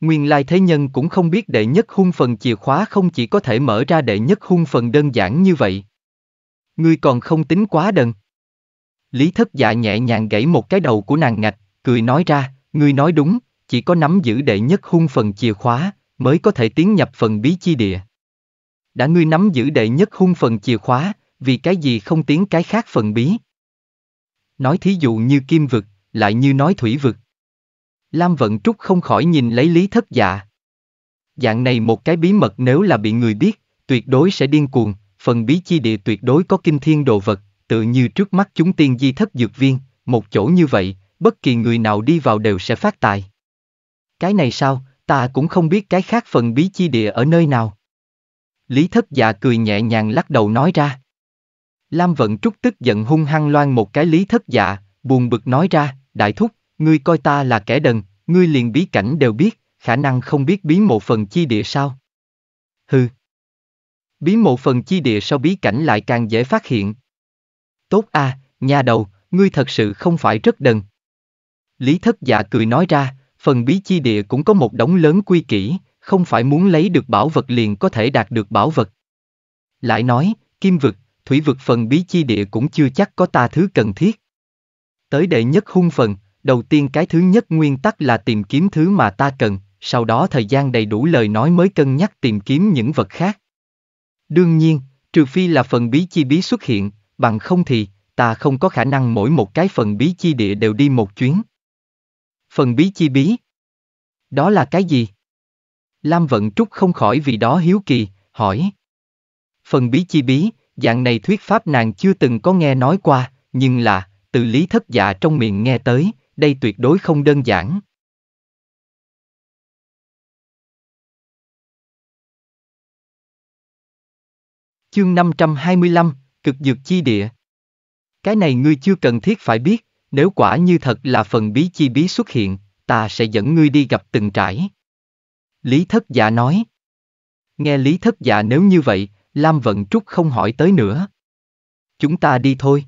Nguyên lai thế nhân cũng không biết đệ nhất hung phần chìa khóa không chỉ có thể mở ra đệ nhất hung phần đơn giản như vậy. Ngươi còn không tính quá đần. Lý thất dạ nhẹ nhàng gãy một cái đầu của nàng ngạch, cười nói ra, ngươi nói đúng, chỉ có nắm giữ đệ nhất hung phần chìa khóa, mới có thể tiến nhập phần bí chi địa đã ngươi nắm giữ đệ nhất hung phần chìa khóa, vì cái gì không tiến cái khác phần bí. Nói thí dụ như kim vực, lại như nói thủy vực. Lam Vận Trúc không khỏi nhìn lấy lý thất dạ. Dạng này một cái bí mật nếu là bị người biết, tuyệt đối sẽ điên cuồng, phần bí chi địa tuyệt đối có kinh thiên đồ vật, tự như trước mắt chúng tiên di thất dược viên, một chỗ như vậy, bất kỳ người nào đi vào đều sẽ phát tài. Cái này sao, ta cũng không biết cái khác phần bí chi địa ở nơi nào. Lý thất dạ cười nhẹ nhàng lắc đầu nói ra. Lam Vận Trúc tức giận hung hăng loan một cái lý thất dạ, buồn bực nói ra, đại thúc, ngươi coi ta là kẻ đần, ngươi liền bí cảnh đều biết, khả năng không biết bí mộ phần chi địa sao. Hừ. Bí mộ phần chi địa sau bí cảnh lại càng dễ phát hiện. Tốt a, à, nhà đầu, ngươi thật sự không phải rất đần. Lý thất dạ cười nói ra, phần bí chi địa cũng có một đống lớn quy kỷ không phải muốn lấy được bảo vật liền có thể đạt được bảo vật. Lại nói, kim vực, thủy vực phần bí chi địa cũng chưa chắc có ta thứ cần thiết. Tới đệ nhất hung phần, đầu tiên cái thứ nhất nguyên tắc là tìm kiếm thứ mà ta cần, sau đó thời gian đầy đủ lời nói mới cân nhắc tìm kiếm những vật khác. Đương nhiên, trừ phi là phần bí chi bí xuất hiện, bằng không thì, ta không có khả năng mỗi một cái phần bí chi địa đều đi một chuyến. Phần bí chi bí? Đó là cái gì? Lam Vận Trúc không khỏi vì đó hiếu kỳ, hỏi. Phần bí chi bí, dạng này thuyết pháp nàng chưa từng có nghe nói qua, nhưng là, từ lý thất dạ trong miệng nghe tới, đây tuyệt đối không đơn giản. Chương 525, Cực Dược Chi Địa Cái này ngươi chưa cần thiết phải biết, nếu quả như thật là phần bí chi bí xuất hiện, ta sẽ dẫn ngươi đi gặp từng trải. Lý Thất Dạ nói. Nghe Lý Thất Dạ nếu như vậy, Lam Vận Trúc không hỏi tới nữa. Chúng ta đi thôi.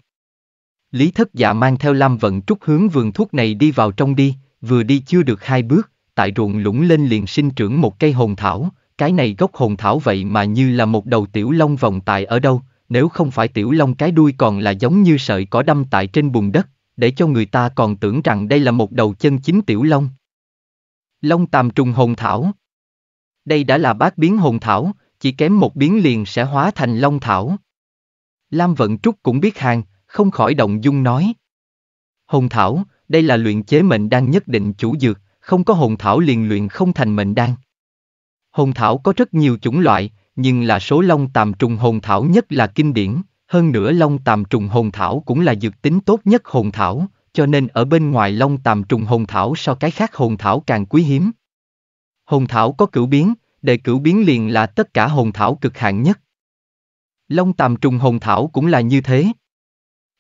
Lý Thất Dạ mang theo Lam Vận Trúc hướng vườn thuốc này đi vào trong đi, vừa đi chưa được hai bước, tại ruộng lũng lên liền sinh trưởng một cây hồn thảo, cái này gốc hồn thảo vậy mà như là một đầu tiểu long vòng tại ở đâu, nếu không phải tiểu long cái đuôi còn là giống như sợi cỏ đâm tại trên bùn đất, để cho người ta còn tưởng rằng đây là một đầu chân chính tiểu long. Long tàm trùng hồn thảo đây đã là bát biến hồn thảo, chỉ kém một biến liền sẽ hóa thành long thảo. Lam Vận Trúc cũng biết hàng, không khỏi động dung nói. Hồn thảo, đây là luyện chế mệnh đan nhất định chủ dược, không có hồn thảo liền luyện không thành mệnh đan. Hồn thảo có rất nhiều chủng loại, nhưng là số long tàm trùng hồn thảo nhất là kinh điển, hơn nữa long tàm trùng hồn thảo cũng là dược tính tốt nhất hồn thảo, cho nên ở bên ngoài long tàm trùng hồn thảo so cái khác hồn thảo càng quý hiếm. Hồn thảo có cửu biến, đệ cửu biến liền là tất cả hồn thảo cực hạn nhất. Long tàm trùng hồn thảo cũng là như thế.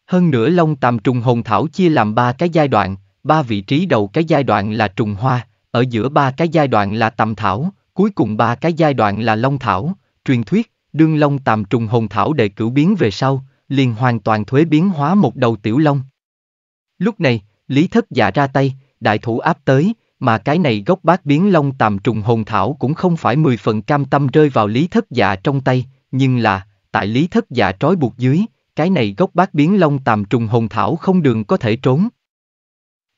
Hơn nữa long tàm trùng hồn thảo chia làm ba cái giai đoạn, ba vị trí đầu cái giai đoạn là trùng hoa, ở giữa ba cái giai đoạn là tầm thảo, cuối cùng ba cái giai đoạn là long thảo, truyền thuyết, đương long tàm trùng hồn thảo đệ cửu biến về sau, liền hoàn toàn thuế biến hóa một đầu tiểu long. Lúc này, Lý Thất giả dạ ra tay, đại thủ áp tới, mà cái này gốc bát biến long tàm trùng hồn thảo cũng không phải 10 phần cam tâm rơi vào lý thất dạ trong tay, nhưng là, tại lý thất dạ trói buộc dưới, cái này gốc bát biến long tàm trùng hồn thảo không đường có thể trốn.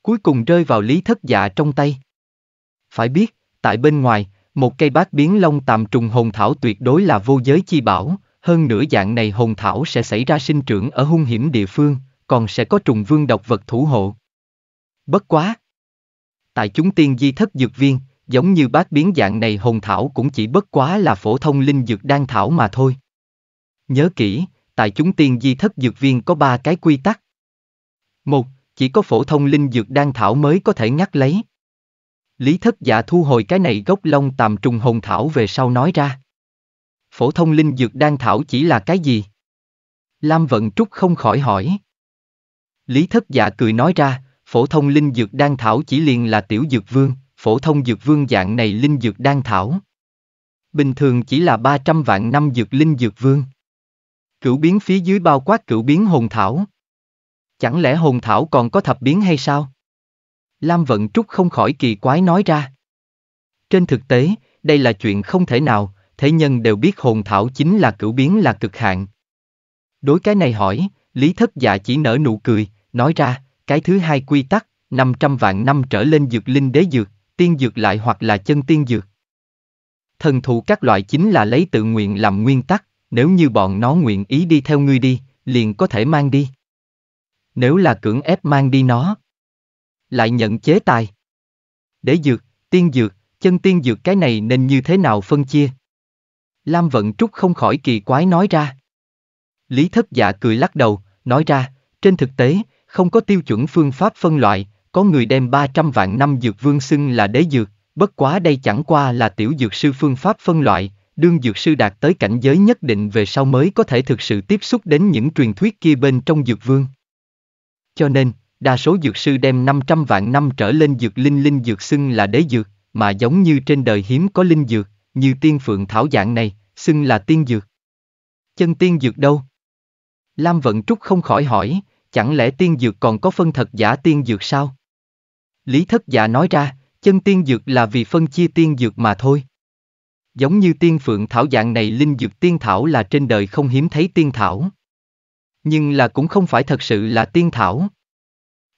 Cuối cùng rơi vào lý thất dạ trong tay. Phải biết, tại bên ngoài, một cây bát biến long tàm trùng hồn thảo tuyệt đối là vô giới chi bảo, hơn nửa dạng này hồn thảo sẽ xảy ra sinh trưởng ở hung hiểm địa phương, còn sẽ có trùng vương độc vật thủ hộ. Bất quá, tại chúng tiên di thất dược viên, giống như bác biến dạng này hồn thảo cũng chỉ bất quá là phổ thông linh dược đan thảo mà thôi. Nhớ kỹ, tại chúng tiên di thất dược viên có ba cái quy tắc. Một, chỉ có phổ thông linh dược đan thảo mới có thể ngắt lấy. Lý thất dạ thu hồi cái này gốc lông tàm trùng hồn thảo về sau nói ra. Phổ thông linh dược đan thảo chỉ là cái gì? Lam vận trúc không khỏi hỏi. Lý thất dạ cười nói ra, phổ thông linh dược đan thảo chỉ liền là tiểu dược vương, phổ thông dược vương dạng này linh dược đan thảo. Bình thường chỉ là 300 vạn năm dược linh dược vương. Cửu biến phía dưới bao quát cửu biến hồn thảo. Chẳng lẽ hồn thảo còn có thập biến hay sao? Lam Vận Trúc không khỏi kỳ quái nói ra. Trên thực tế, đây là chuyện không thể nào, thế nhân đều biết hồn thảo chính là cửu biến là cực hạn. Đối cái này hỏi, Lý Thất Dạ chỉ nở nụ cười, nói ra, cái thứ hai quy tắc, 500 vạn năm trở lên dược linh đế dược, tiên dược lại hoặc là chân tiên dược. Thần thụ các loại chính là lấy tự nguyện làm nguyên tắc, nếu như bọn nó nguyện ý đi theo ngươi đi, liền có thể mang đi. Nếu là cưỡng ép mang đi nó, lại nhận chế tài. Đế dược, tiên dược, chân tiên dược cái này nên như thế nào phân chia? Lam Vận Trúc không khỏi kỳ quái nói ra. Lý Thất Dạ cười lắc đầu, nói ra, trên thực tế, không có tiêu chuẩn phương pháp phân loại, có người đem 300 vạn năm dược vương xưng là đế dược, bất quá đây chẳng qua là tiểu dược sư phương pháp phân loại, đương dược sư đạt tới cảnh giới nhất định về sau mới có thể thực sự tiếp xúc đến những truyền thuyết kia bên trong dược vương. Cho nên, đa số dược sư đem 500 vạn năm trở lên dược linh linh dược xưng là đế dược, mà giống như trên đời hiếm có linh dược, như tiên phượng thảo dạng này, xưng là tiên dược. Chân tiên dược đâu? Lam Vận Trúc không khỏi hỏi, chẳng lẽ tiên dược còn có phân thật giả tiên dược sao? Lý thất giả nói ra, chân tiên dược là vì phân chia tiên dược mà thôi. Giống như tiên phượng thảo dạng này linh dược tiên thảo là trên đời không hiếm thấy tiên thảo. Nhưng là cũng không phải thật sự là tiên thảo.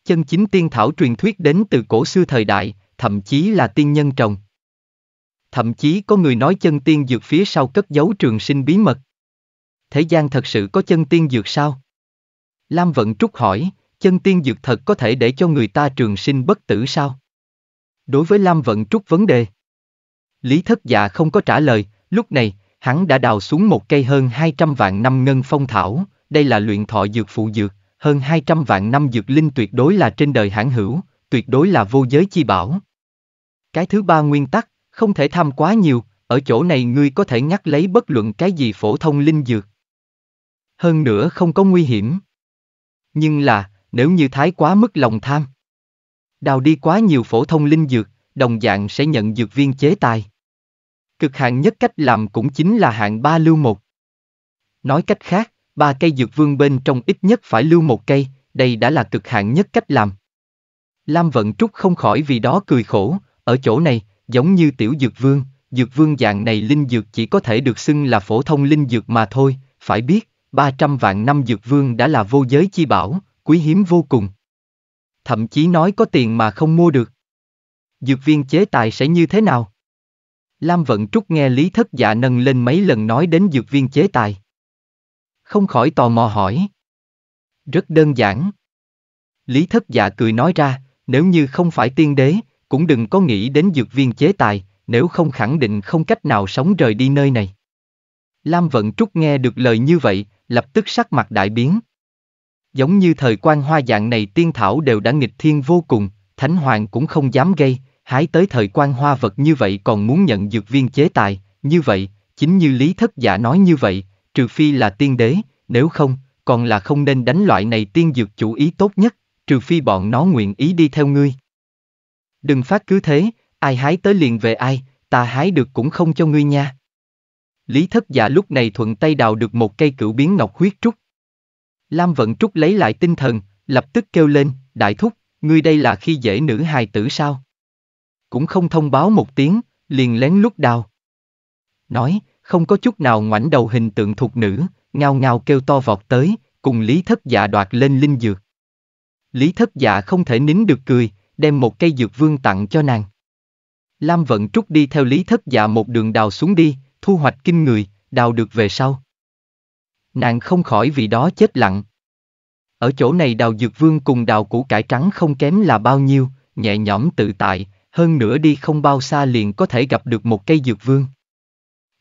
Chân chính tiên thảo truyền thuyết đến từ cổ xưa thời đại, thậm chí là tiên nhân trồng. Thậm chí có người nói chân tiên dược phía sau cất giấu trường sinh bí mật. Thế gian thật sự có chân tiên dược sao? Lam Vận Trúc hỏi, chân tiên dược thật có thể để cho người ta trường sinh bất tử sao? Đối với Lam Vận Trúc vấn đề, Lý Thất Dạ không có trả lời, lúc này, hắn đã đào xuống một cây hơn 200 vạn năm ngân phong thảo, đây là luyện thọ dược phụ dược, hơn 200 vạn năm dược linh tuyệt đối là trên đời hãn hữu, tuyệt đối là vô giới chi bảo. Cái thứ ba nguyên tắc, không thể tham quá nhiều, ở chỗ này ngươi có thể ngắt lấy bất luận cái gì phổ thông linh dược. Hơn nữa không có nguy hiểm. Nhưng là, nếu như thái quá mức lòng tham, đào đi quá nhiều phổ thông linh dược, đồng dạng sẽ nhận dược viên chế tài. Cực hạn nhất cách làm cũng chính là hạng ba lưu một. Nói cách khác, ba cây dược vương bên trong ít nhất phải lưu một cây, đây đã là cực hạn nhất cách làm. Lam Vận Trúc không khỏi vì đó cười khổ, ở chỗ này, giống như tiểu dược vương, dược vương dạng này linh dược chỉ có thể được xưng là phổ thông linh dược mà thôi, phải biết, 300 vạn năm dược vương đã là vô giới chi bảo, quý hiếm vô cùng. Thậm chí nói có tiền mà không mua được. Dược viên chế tài sẽ như thế nào? Lam Vận Trúc nghe Lý Thất Dạ nâng lên mấy lần nói đến dược viên chế tài. Không khỏi tò mò hỏi. Rất đơn giản. Lý Thất Dạ cười nói ra, nếu như không phải tiên đế, cũng đừng có nghĩ đến dược viên chế tài, nếu không khẳng định không cách nào sống rời đi nơi này. Lam Vận Trúc nghe được lời như vậy, lập tức sắc mặt đại biến. Giống như thời quan hoa dạng này tiên thảo đều đã nghịch thiên vô cùng, thánh hoàng cũng không dám gây, hái tới thời quan hoa vật như vậy còn muốn nhận dược viên chế tài, như vậy, chính như lý thất giả nói như vậy, trừ phi là tiên đế, nếu không, còn là không nên đánh loại này tiên dược chủ ý tốt nhất, trừ phi bọn nó nguyện ý đi theo ngươi. Đừng phát cứ thế, ai hái tới liền về ai, ta hái được cũng không cho ngươi nha. Lý thất giả lúc này thuận tay đào được một cây cửu biến ngọc huyết trúc. Lam vận trúc lấy lại tinh thần, lập tức kêu lên, đại thúc, ngươi đây là khi dễ nữ hài tử sao? Cũng không thông báo một tiếng, liền lén lút đào. Nói, không có chút nào ngoảnh đầu hình tượng thuộc nữ, ngao ngao kêu to vọt tới, cùng Lý Thất Dạ đoạt lên linh dược. Lý Thất Dạ không thể nín được cười, đem một cây dược vương tặng cho nàng. Lam Vận Trúc đi theo Lý Thất Dạ một đường đào xuống đi, thu hoạch kinh người, đào được về sau. Nàng không khỏi vì đó chết lặng. Ở chỗ này đào dược vương cùng đào củ cải trắng không kém là bao nhiêu, nhẹ nhõm tự tại, hơn nữa đi không bao xa liền có thể gặp được một cây dược vương.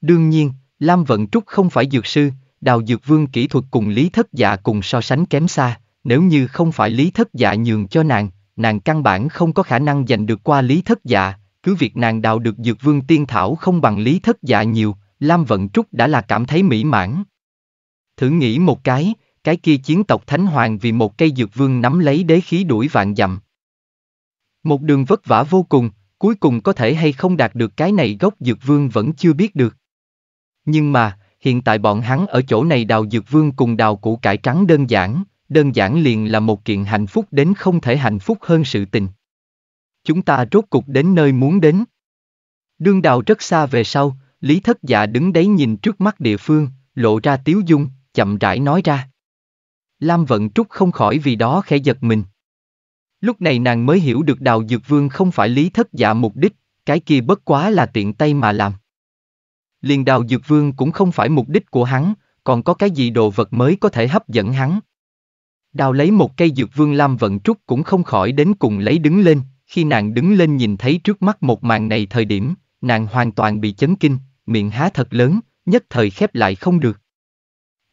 Đương nhiên, Lam Vận Trúc không phải dược sư, đào dược vương kỹ thuật cùng lý thất dạ cùng so sánh kém xa, nếu như không phải lý thất dạ nhường cho nàng, nàng căn bản không có khả năng giành được qua lý thất dạ, cứ việc nàng đào được dược vương tiên thảo không bằng lý thất dạ nhiều, Lam Vận Trúc đã là cảm thấy mỹ mãn. Thử nghĩ một cái, cái kia chiến tộc Thánh Hoàng vì một cây dược vương nắm lấy đế khí đuổi vạn dặm. Một đường vất vả vô cùng, cuối cùng có thể hay không đạt được cái này gốc dược vương vẫn chưa biết được. Nhưng mà, hiện tại bọn hắn ở chỗ này đào dược vương cùng đào củ cải trắng đơn giản, đơn giản liền là một kiện hạnh phúc đến không thể hạnh phúc hơn sự tình chúng ta rốt cục đến nơi muốn đến. Đương đào rất xa về sau, Lý Thất Dạ đứng đấy nhìn trước mắt địa phương, lộ ra tiếu dung, chậm rãi nói ra. Lam Vận Trúc không khỏi vì đó khẽ giật mình. Lúc này nàng mới hiểu được đào dược vương không phải Lý Thất Dạ mục đích, cái kia bất quá là tiện tay mà làm. Liền đào dược vương cũng không phải mục đích của hắn, còn có cái gì đồ vật mới có thể hấp dẫn hắn. Đào lấy một cây dược vương lam vận trúc cũng không khỏi đến cùng lấy đứng lên, khi nàng đứng lên nhìn thấy trước mắt một màn này thời điểm, nàng hoàn toàn bị chấn kinh, miệng há thật lớn, nhất thời khép lại không được.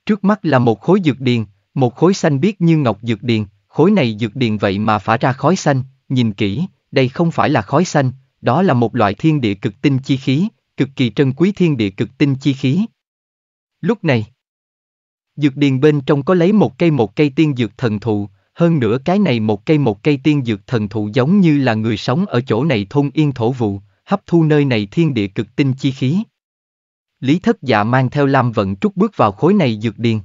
Trước mắt là một khối dược điền, một khối xanh biếc như ngọc dược điền, khối này dược điền vậy mà phả ra khói xanh, nhìn kỹ, đây không phải là khói xanh, đó là một loại thiên địa cực tinh chi khí, cực kỳ trân quý thiên địa cực tinh chi khí. Lúc này, dược điền bên trong có lấy một cây một cây tiên dược thần thụ, hơn nữa cái này một cây một cây tiên dược thần thụ giống như là người sống ở chỗ này thôn yên thổ vụ, hấp thu nơi này thiên địa cực tinh chi khí. Lý thất dạ mang theo Lam Vận Trúc bước vào khối này dược điền.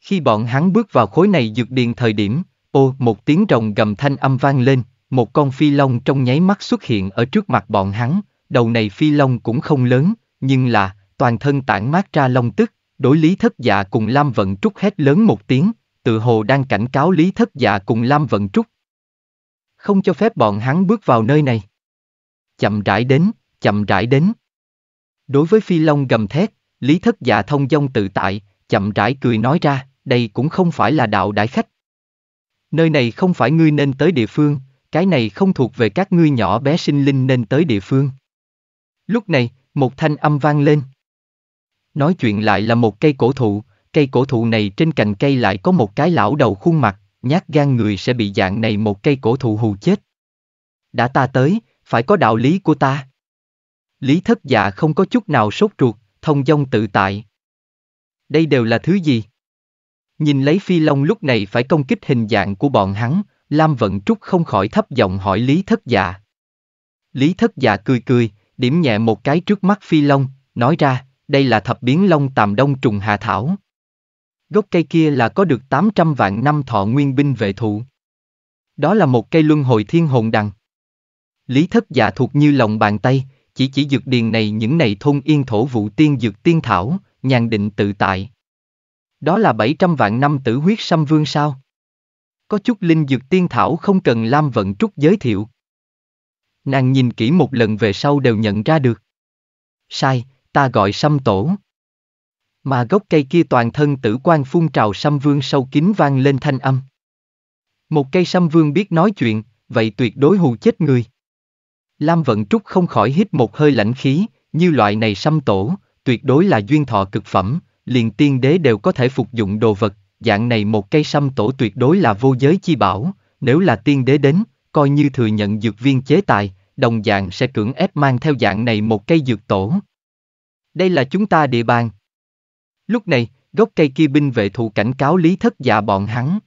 Khi bọn hắn bước vào khối này dược điền thời điểm, ô một tiếng rồng gầm thanh âm vang lên, một con phi long trong nháy mắt xuất hiện ở trước mặt bọn hắn, đầu này phi long cũng không lớn, nhưng là, toàn thân tản mát ra long tức, đối lý thất dạ cùng Lam Vận Trúc hét lớn một tiếng, tự hồ đang cảnh cáo Lý Thất Dạ cùng Lam Vận Trúc. Không cho phép bọn hắn bước vào nơi này. Chậm rãi đến, chậm rãi đến. Đối với phi long gầm thét, Lý Thất Dạ thông dong tự tại, chậm rãi cười nói ra, đây cũng không phải là đạo đại khách. Nơi này không phải ngươi nên tới địa phương, cái này không thuộc về các ngươi nhỏ bé sinh linh nên tới địa phương. Lúc này, một thanh âm vang lên. Nói chuyện lại là một cây cổ thụ, Cây cổ thụ này trên cành cây lại có một cái lão đầu khuôn mặt, nhát gan người sẽ bị dạng này một cây cổ thụ hù chết. Đã ta tới, phải có đạo lý của ta. Lý thất dạ không có chút nào sốt ruột, thông dong tự tại. Đây đều là thứ gì? Nhìn lấy phi long lúc này phải công kích hình dạng của bọn hắn, Lam Vận Trúc không khỏi thấp giọng hỏi Lý Thất Dạ. Lý Thất Dạ cười cười, điểm nhẹ một cái trước mắt phi long, nói ra, đây là thập biến long tàm đông trùng hà thảo. Gốc cây kia là có được 800 vạn năm thọ nguyên binh vệ thụ. Đó là một cây luân hồi thiên hồn đằng. Lý thất dạ thuộc như lòng bàn tay, chỉ chỉ dược điền này những này thôn yên thổ vụ tiên dược tiên thảo, nhàn định tự tại. Đó là 700 vạn năm tử huyết xâm vương sao? Có chút linh dược tiên thảo không cần Lam Vận Trúc giới thiệu. Nàng nhìn kỹ một lần về sau đều nhận ra được. Sai, ta gọi xăm tổ. Mà gốc cây kia toàn thân tử quan phun trào xăm vương sâu kín vang lên thanh âm. Một cây xăm vương biết nói chuyện, vậy tuyệt đối hù chết người. Lam Vận Trúc không khỏi hít một hơi lãnh khí, như loại này xăm tổ, tuyệt đối là duyên thọ cực phẩm, liền tiên đế đều có thể phục dụng đồ vật, dạng này một cây xăm tổ tuyệt đối là vô giới chi bảo, nếu là tiên đế đến, coi như thừa nhận dược viên chế tài, đồng dạng sẽ cưỡng ép mang theo dạng này một cây dược tổ. Đây là chúng ta địa bàn, Lúc này, gốc cây kia binh vệ thủ cảnh cáo lý thất già dạ bọn hắn.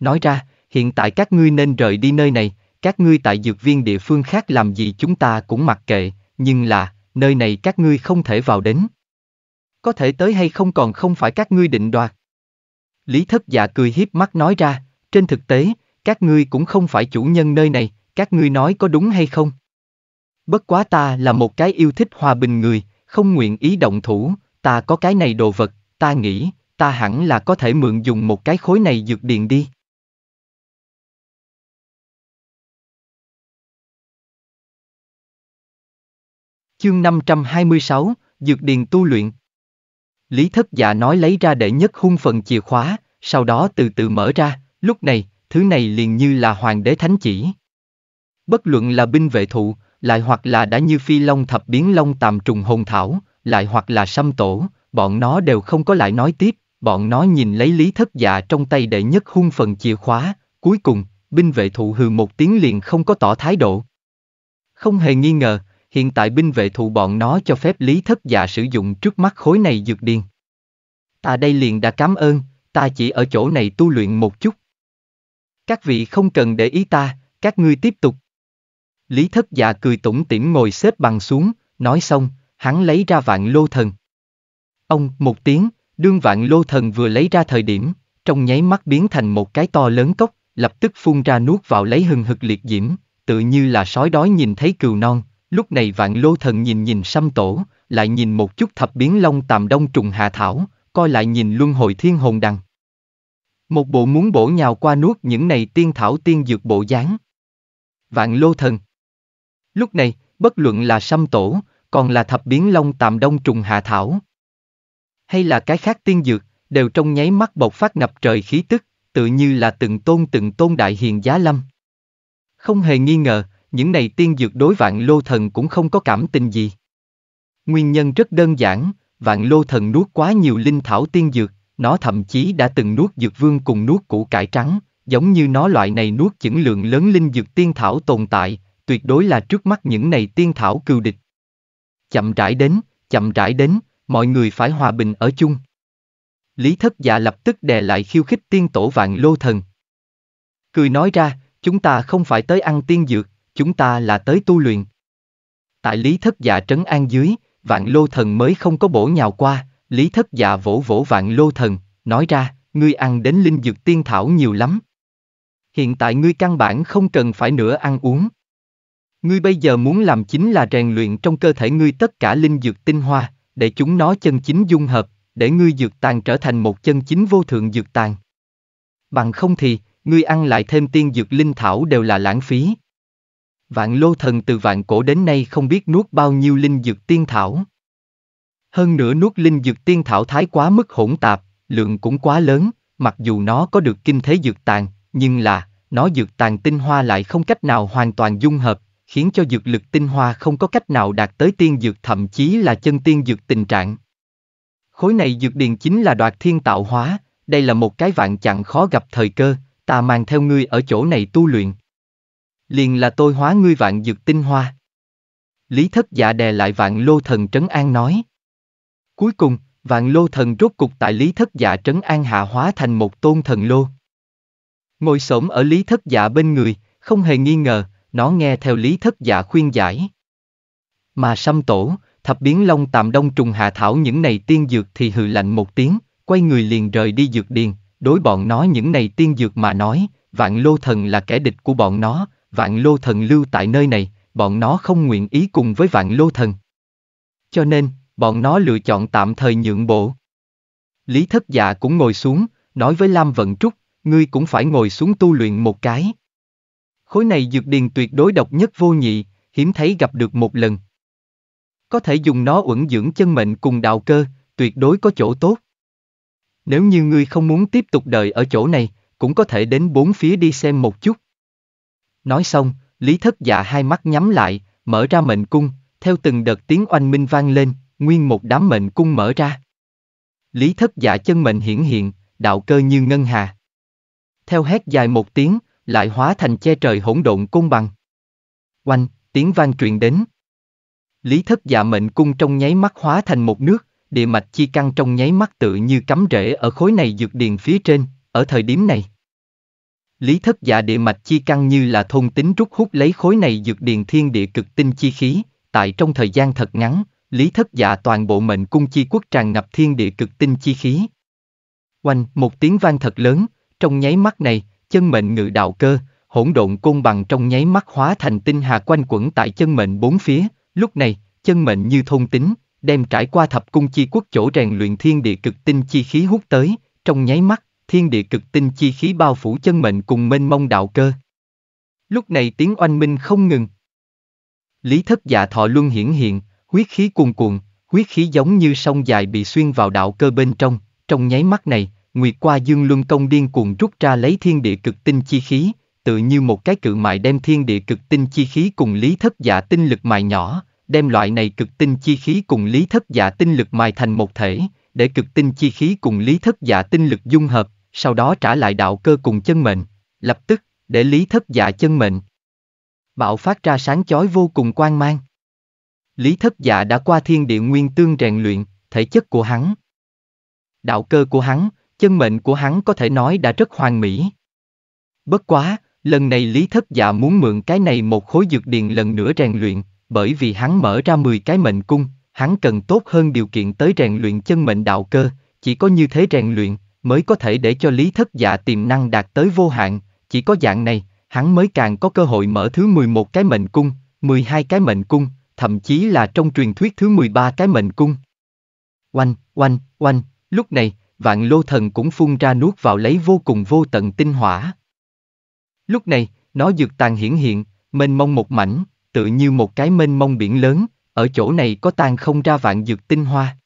Nói ra, hiện tại các ngươi nên rời đi nơi này, các ngươi tại dược viên địa phương khác làm gì chúng ta cũng mặc kệ, nhưng là, nơi này các ngươi không thể vào đến. Có thể tới hay không còn không phải các ngươi định đoạt. Lý thất già dạ cười hiếp mắt nói ra, trên thực tế, các ngươi cũng không phải chủ nhân nơi này, các ngươi nói có đúng hay không? Bất quá ta là một cái yêu thích hòa bình người, không nguyện ý động thủ, ta có cái này đồ vật, ta nghĩ, ta hẳn là có thể mượn dùng một cái khối này dược điền đi. Chương 526, Dược điền tu luyện Lý thất dạ nói lấy ra để nhất hung phần chìa khóa, sau đó từ từ mở ra, lúc này, thứ này liền như là hoàng đế thánh chỉ. Bất luận là binh vệ thụ, lại hoặc là đã như phi long thập biến long tàm trùng hồn thảo, lại hoặc là xăm tổ, bọn nó đều không có lại nói tiếp, bọn nó nhìn lấy lý thất dạ trong tay đệ nhất hung phần chìa khóa, cuối cùng, binh vệ thụ hừ một tiếng liền không có tỏ thái độ. Không hề nghi ngờ, hiện tại binh vệ thụ bọn nó cho phép lý thất dạ sử dụng trước mắt khối này dược điên. Ta đây liền đã cảm ơn, ta chỉ ở chỗ này tu luyện một chút. Các vị không cần để ý ta, các ngươi tiếp tục. Lý thất dạ cười tủm tỉm ngồi xếp bằng xuống, nói xong, hắn lấy ra vạn lô thần. Ông, một tiếng, đương vạn lô thần vừa lấy ra thời điểm, trong nháy mắt biến thành một cái to lớn cốc, lập tức phun ra nuốt vào lấy hừng hực liệt diễm, tự như là sói đói nhìn thấy cừu non, lúc này vạn lô thần nhìn nhìn xăm tổ, lại nhìn một chút thập biến long tàm đông trùng hạ thảo, coi lại nhìn luân hồi thiên hồn đằng. Một bộ muốn bổ nhào qua nuốt những này tiên thảo tiên dược bộ dáng. Vạn lô thần. Lúc này, bất luận là xăm tổ, còn là thập biến long tạm đông trùng hạ thảo. Hay là cái khác tiên dược, đều trong nháy mắt bộc phát ngập trời khí tức, tự như là từng tôn từng tôn đại hiền giá lâm. Không hề nghi ngờ, những này tiên dược đối vạn lô thần cũng không có cảm tình gì. Nguyên nhân rất đơn giản, vạn lô thần nuốt quá nhiều linh thảo tiên dược, nó thậm chí đã từng nuốt dược vương cùng nuốt củ cải trắng, giống như nó loại này nuốt chững lượng lớn linh dược tiên thảo tồn tại, tuyệt đối là trước mắt những này tiên thảo cừu địch chậm rãi đến, chậm rãi đến, mọi người phải hòa bình ở chung. Lý thất dạ lập tức đè lại khiêu khích tiên tổ vạn lô thần. Cười nói ra, chúng ta không phải tới ăn tiên dược, chúng ta là tới tu luyện. Tại Lý thất dạ trấn an dưới, vạn lô thần mới không có bổ nhào qua, Lý thất dạ vỗ vỗ vạn lô thần, nói ra, ngươi ăn đến linh dược tiên thảo nhiều lắm. Hiện tại ngươi căn bản không cần phải nữa ăn uống. Ngươi bây giờ muốn làm chính là rèn luyện trong cơ thể ngươi tất cả linh dược tinh hoa, để chúng nó chân chính dung hợp, để ngươi dược tàn trở thành một chân chính vô thượng dược tàn. Bằng không thì, ngươi ăn lại thêm tiên dược linh thảo đều là lãng phí. Vạn lô thần từ vạn cổ đến nay không biết nuốt bao nhiêu linh dược tiên thảo. Hơn nữa nuốt linh dược tiên thảo thái quá mức hỗn tạp, lượng cũng quá lớn, mặc dù nó có được kinh thế dược tàn, nhưng là, nó dược tàn tinh hoa lại không cách nào hoàn toàn dung hợp, khiến cho dược lực tinh hoa không có cách nào đạt tới tiên dược thậm chí là chân tiên dược tình trạng. Khối này dược điền chính là đoạt thiên tạo hóa, đây là một cái vạn chặn khó gặp thời cơ, ta mang theo ngươi ở chỗ này tu luyện. Liền là tôi hóa ngươi vạn dược tinh hoa. Lý thất giả dạ đè lại vạn lô thần trấn an nói. Cuối cùng, vạn lô thần rốt cục tại lý thất giả dạ trấn an hạ hóa thành một tôn thần lô. Ngồi xổm ở lý thất giả dạ bên người, không hề nghi ngờ, nó nghe theo lý thất dạ khuyên giải. Mà xăm tổ, thập biến long tạm đông trùng hạ thảo những này tiên dược thì hừ lạnh một tiếng, quay người liền rời đi dược điền, đối bọn nó những này tiên dược mà nói, vạn lô thần là kẻ địch của bọn nó, vạn lô thần lưu tại nơi này, bọn nó không nguyện ý cùng với vạn lô thần. Cho nên, bọn nó lựa chọn tạm thời nhượng bộ. Lý thất dạ cũng ngồi xuống, nói với Lam Vận Trúc, ngươi cũng phải ngồi xuống tu luyện một cái. Khối này dược điền tuyệt đối độc nhất vô nhị, hiếm thấy gặp được một lần. Có thể dùng nó uẩn dưỡng chân mệnh cùng đạo cơ, tuyệt đối có chỗ tốt. Nếu như ngươi không muốn tiếp tục đợi ở chỗ này, cũng có thể đến bốn phía đi xem một chút. Nói xong, Lý Thất Dạ hai mắt nhắm lại, mở ra mệnh cung, theo từng đợt tiếng oanh minh vang lên, nguyên một đám mệnh cung mở ra. Lý Thất Dạ chân mệnh hiển hiện, đạo cơ như ngân hà. Theo hét dài một tiếng, lại hóa thành che trời hỗn độn cung bằng. Oanh, tiếng vang truyền đến. Lý thất dạ mệnh cung trong nháy mắt hóa thành một nước, địa mạch chi căn trong nháy mắt tự như cắm rễ ở khối này dược điền phía trên, ở thời điểm này. Lý thất dạ địa mạch chi căn như là thôn tính rút hút lấy khối này dược điền thiên địa cực tinh chi khí, tại trong thời gian thật ngắn, Lý thất dạ toàn bộ mệnh cung chi quốc tràn ngập thiên địa cực tinh chi khí. Oanh, một tiếng vang thật lớn, trong nháy mắt này, chân mệnh ngự đạo cơ, hỗn độn côn bằng trong nháy mắt hóa thành tinh hà quanh quẩn tại chân mệnh bốn phía, lúc này, chân mệnh như thôn tính, đem trải qua thập cung chi quốc chỗ rèn luyện thiên địa cực tinh chi khí hút tới, trong nháy mắt, thiên địa cực tinh chi khí bao phủ chân mệnh cùng mênh mông đạo cơ. Lúc này tiếng oanh minh không ngừng. Lý thất dạ thọ luân hiển hiện, huyết khí cuồn cuộn, huyết khí giống như sông dài bị xuyên vào đạo cơ bên trong, trong nháy mắt này, Nguyệt qua dương luân công điên cuồng rút ra lấy thiên địa cực tinh chi khí, tự như một cái cự mại đem thiên địa cực tinh chi khí cùng lý thất giả dạ tinh lực mài nhỏ, đem loại này cực tinh chi khí cùng lý thất giả dạ tinh lực mài thành một thể, để cực tinh chi khí cùng lý thất giả dạ tinh lực dung hợp, sau đó trả lại đạo cơ cùng chân mệnh, lập tức, để lý thất giả chân mệnh. Bạo phát ra sáng chói vô cùng quang mang. Lý thất giả đã qua thiên địa nguyên tương rèn luyện, thể chất của hắn. Đạo cơ của hắn, Chân mệnh của hắn có thể nói đã rất hoàn mỹ. Bất quá, lần này Lý Thất Dạ muốn mượn cái này một khối dược điền lần nữa rèn luyện, bởi vì hắn mở ra 10 cái mệnh cung, hắn cần tốt hơn điều kiện tới rèn luyện chân mệnh đạo cơ, chỉ có như thế rèn luyện mới có thể để cho Lý Thất Dạ tiềm năng đạt tới vô hạn, chỉ có dạng này, hắn mới càng có cơ hội mở thứ 11 cái mệnh cung, 12 cái mệnh cung, thậm chí là trong truyền thuyết thứ 13 cái mệnh cung. Oanh, oanh, oanh, lúc này, vạn lô thần cũng phun ra nuốt vào lấy vô cùng vô tận tinh hỏa. Lúc này, nó dược tàn hiển hiện, mênh mông một mảnh, tự như một cái mênh mông biển lớn, ở chỗ này có tan không ra vạn dược tinh hoa.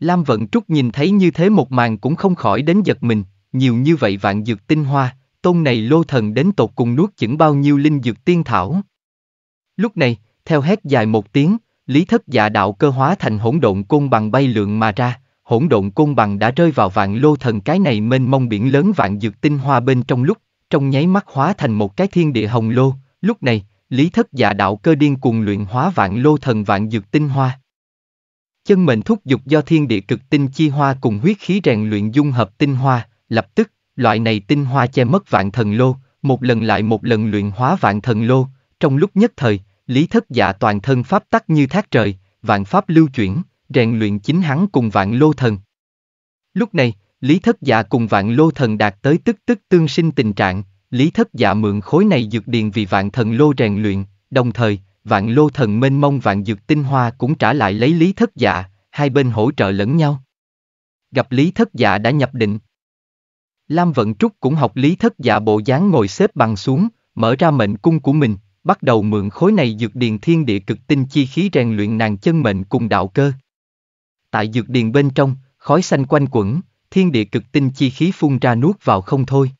Lam Vận Trúc nhìn thấy như thế một màn cũng không khỏi đến giật mình, nhiều như vậy vạn dược tinh hoa, tôn này lô thần đến tột cùng nuốt chửng bao nhiêu linh dược tiên thảo. Lúc này, theo hét dài một tiếng, lý thất giả đạo cơ hóa thành hỗn độn côn bằng bay lượng mà ra, hỗn độn côn bằng đã rơi vào vạn lô thần cái này mênh mông biển lớn vạn dược tinh hoa bên trong lúc, trong nháy mắt hóa thành một cái thiên địa hồng lô, lúc này, lý thất giả đạo cơ điên cùng luyện hóa vạn lô thần vạn dược tinh hoa. Chân mệnh thúc dục do thiên địa cực tinh chi hoa cùng huyết khí rèn luyện dung hợp tinh hoa, lập tức, loại này tinh hoa che mất vạn thần lô, một lần lại một lần luyện hóa vạn thần lô, trong lúc nhất thời, lý thất giả toàn thân pháp tắc như thác trời, vạn pháp lưu chuyển rèn luyện chính hắn cùng vạn lô thần. Lúc này, Lý Thất Dạ cùng vạn lô thần đạt tới tức tức tương sinh tình trạng, Lý Thất Dạ mượn khối này dược điền vì vạn thần lô rèn luyện, đồng thời, vạn lô thần mênh mông vạn dược tinh hoa cũng trả lại lấy Lý Thất Dạ, hai bên hỗ trợ lẫn nhau. Gặp Lý Thất Dạ đã nhập định. Lam Vận Trúc cũng học Lý Thất Dạ bộ dáng ngồi xếp bằng xuống, mở ra mệnh cung của mình, bắt đầu mượn khối này dược điền thiên địa cực tinh chi khí rèn luyện nàng chân mệnh cùng đạo cơ tại dược điền bên trong, khói xanh quanh quẩn, thiên địa cực tinh chi khí phun ra nuốt vào không thôi.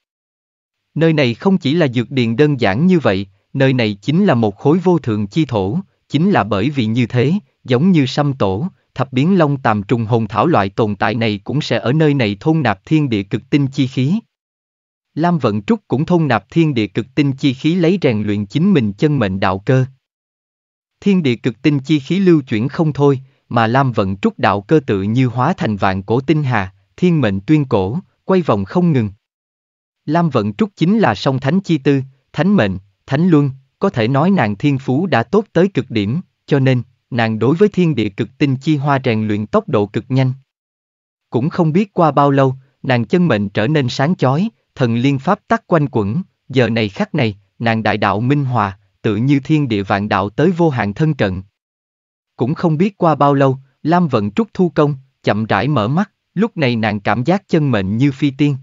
Nơi này không chỉ là dược điền đơn giản như vậy, nơi này chính là một khối vô thượng chi thổ, chính là bởi vì như thế, giống như xăm tổ, thập biến long tàm trùng hồn thảo loại tồn tại này cũng sẽ ở nơi này thôn nạp thiên địa cực tinh chi khí. Lam Vận Trúc cũng thôn nạp thiên địa cực tinh chi khí lấy rèn luyện chính mình chân mệnh đạo cơ. Thiên địa cực tinh chi khí lưu chuyển không thôi, mà Lam vận trúc đạo cơ tự như hóa thành vạn cổ tinh hà, thiên mệnh tuyên cổ, quay vòng không ngừng. Lam vận trúc chính là song thánh chi tư, thánh mệnh, thánh luân, có thể nói nàng thiên phú đã tốt tới cực điểm, cho nên, nàng đối với thiên địa cực tinh chi hoa rèn luyện tốc độ cực nhanh. Cũng không biết qua bao lâu, nàng chân mệnh trở nên sáng chói, thần liên pháp tắc quanh quẩn, giờ này khắc này, nàng đại đạo minh hòa, tự như thiên địa vạn đạo tới vô hạn thân cận, cũng không biết qua bao lâu, Lam Vận Trúc thu công, chậm rãi mở mắt, lúc này nàng cảm giác chân mệnh như phi tiên.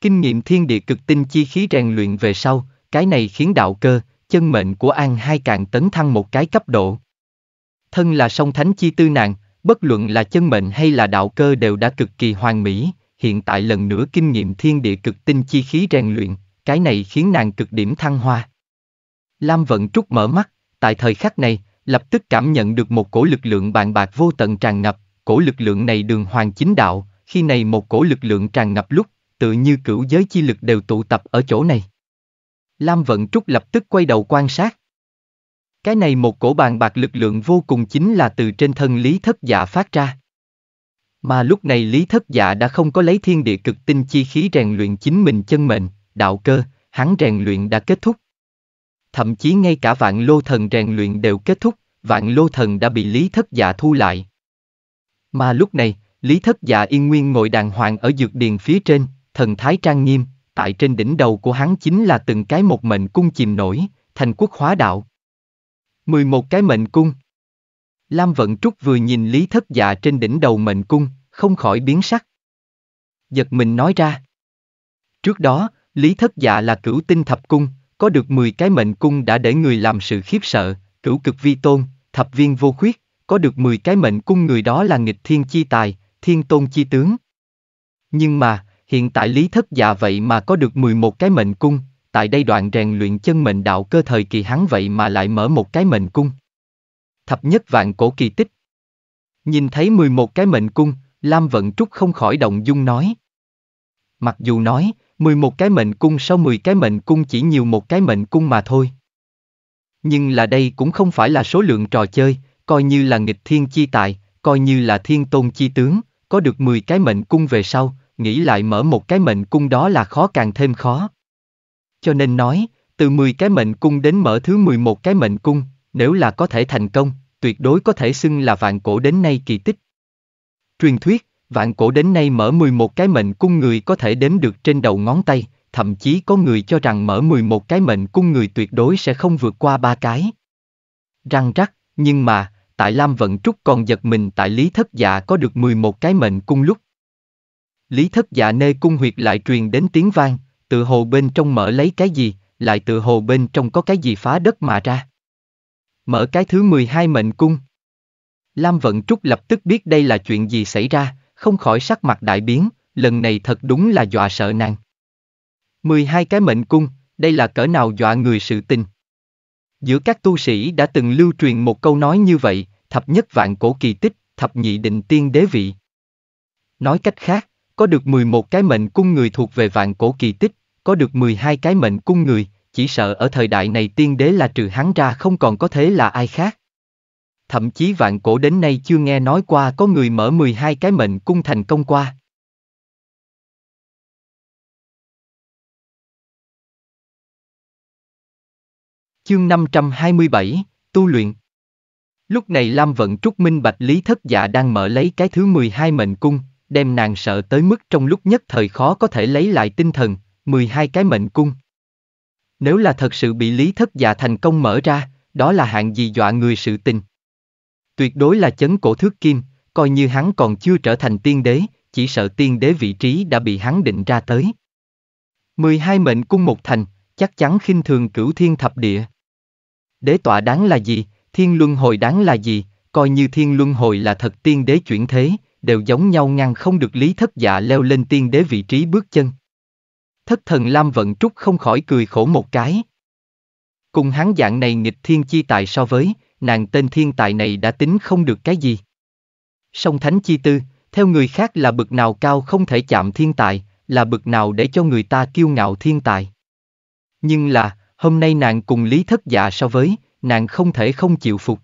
Kinh nghiệm thiên địa cực tinh chi khí rèn luyện về sau, cái này khiến đạo cơ, chân mệnh của An Hai càng tấn thăng một cái cấp độ. Thân là song thánh chi tư nàng, bất luận là chân mệnh hay là đạo cơ đều đã cực kỳ hoàn mỹ, hiện tại lần nữa kinh nghiệm thiên địa cực tinh chi khí rèn luyện, cái này khiến nàng cực điểm thăng hoa. Lam Vận Trúc mở mắt, tại thời khắc này, lập tức cảm nhận được một cổ lực lượng bàn bạc vô tận tràn ngập, cổ lực lượng này đường hoàng chính đạo, khi này một cổ lực lượng tràn ngập lúc, tự như cửu giới chi lực đều tụ tập ở chỗ này. Lam Vận Trúc lập tức quay đầu quan sát. Cái này một cổ bàn bạc lực lượng vô cùng chính là từ trên thân Lý Thất Dạ phát ra. Mà lúc này Lý Thất Dạ đã không có lấy thiên địa cực tinh chi khí rèn luyện chính mình chân mệnh, đạo cơ, hắn rèn luyện đã kết thúc thậm chí ngay cả vạn lô thần rèn luyện đều kết thúc, vạn lô thần đã bị Lý Thất Dạ thu lại. Mà lúc này, Lý Thất Dạ yên nguyên ngồi đàng hoàng ở dược điền phía trên, thần thái trang nghiêm, tại trên đỉnh đầu của hắn chính là từng cái một mệnh cung chìm nổi, thành quốc hóa đạo. 11 cái mệnh cung Lam Vận Trúc vừa nhìn Lý Thất Dạ trên đỉnh đầu mệnh cung, không khỏi biến sắc. Giật mình nói ra. Trước đó, Lý Thất Dạ là cửu tinh thập cung, có được 10 cái mệnh cung đã để người làm sự khiếp sợ, cửu cực vi tôn, thập viên vô khuyết, có được 10 cái mệnh cung người đó là nghịch thiên chi tài, thiên tôn chi tướng. Nhưng mà, hiện tại lý thất già vậy mà có được 11 cái mệnh cung, tại đây đoạn rèn luyện chân mệnh đạo cơ thời kỳ hắn vậy mà lại mở một cái mệnh cung. Thập nhất vạn cổ kỳ tích. Nhìn thấy 11 cái mệnh cung, Lam Vận Trúc không khỏi động dung nói. Mặc dù nói, 11 cái mệnh cung sau 10 cái mệnh cung chỉ nhiều một cái mệnh cung mà thôi. Nhưng là đây cũng không phải là số lượng trò chơi, coi như là nghịch thiên chi tài, coi như là thiên tôn chi tướng, có được 10 cái mệnh cung về sau, nghĩ lại mở một cái mệnh cung đó là khó càng thêm khó. Cho nên nói, từ 10 cái mệnh cung đến mở thứ 11 cái mệnh cung, nếu là có thể thành công, tuyệt đối có thể xưng là vạn cổ đến nay kỳ tích. Truyền thuyết, Vạn cổ đến nay mở 11 cái mệnh cung người có thể đếm được trên đầu ngón tay, thậm chí có người cho rằng mở 11 cái mệnh cung người tuyệt đối sẽ không vượt qua ba cái. Răng rắc, nhưng mà, tại Lam Vận Trúc còn giật mình tại Lý Thất Dạ có được 11 cái mệnh cung lúc. Lý Thất Dạ nê cung huyệt lại truyền đến tiếng vang, tự hồ bên trong mở lấy cái gì, lại tự hồ bên trong có cái gì phá đất mà ra. Mở cái thứ 12 mệnh cung. Lam Vận Trúc lập tức biết đây là chuyện gì xảy ra, không khỏi sắc mặt đại biến, lần này thật đúng là dọa sợ nàng. 12 cái mệnh cung, đây là cỡ nào dọa người sự tình. Giữa các tu sĩ đã từng lưu truyền một câu nói như vậy, thập nhất vạn cổ kỳ tích, thập nhị định tiên đế vị. Nói cách khác, có được 11 cái mệnh cung người thuộc về vạn cổ kỳ tích, có được 12 cái mệnh cung người, chỉ sợ ở thời đại này tiên đế là trừ hắn ra không còn có thế là ai khác thậm chí vạn cổ đến nay chưa nghe nói qua có người mở 12 cái mệnh cung thành công qua. Chương 527, Tu luyện Lúc này Lam Vận Trúc Minh Bạch Lý Thất Dạ đang mở lấy cái thứ 12 mệnh cung, đem nàng sợ tới mức trong lúc nhất thời khó có thể lấy lại tinh thần, 12 cái mệnh cung. Nếu là thật sự bị Lý Thất Dạ thành công mở ra, đó là hạng gì dọa người sự tình. Tuyệt đối là chấn cổ thước kim, coi như hắn còn chưa trở thành tiên đế, chỉ sợ tiên đế vị trí đã bị hắn định ra tới. 12 mệnh cung một thành, chắc chắn khinh thường cửu thiên thập địa. Đế tọa đáng là gì, thiên luân hồi đáng là gì, coi như thiên luân hồi là thật tiên đế chuyển thế, đều giống nhau ngăn không được lý thất dạ leo lên tiên đế vị trí bước chân. Thất thần Lam Vận Trúc không khỏi cười khổ một cái. Cùng hắn dạng này nghịch thiên chi tài so với, nàng tên thiên tài này đã tính không được cái gì. Song thánh chi tư, theo người khác là bực nào cao không thể chạm thiên tài, là bực nào để cho người ta kiêu ngạo thiên tài. Nhưng là, hôm nay nàng cùng lý thất dạ so với, nàng không thể không chịu phục.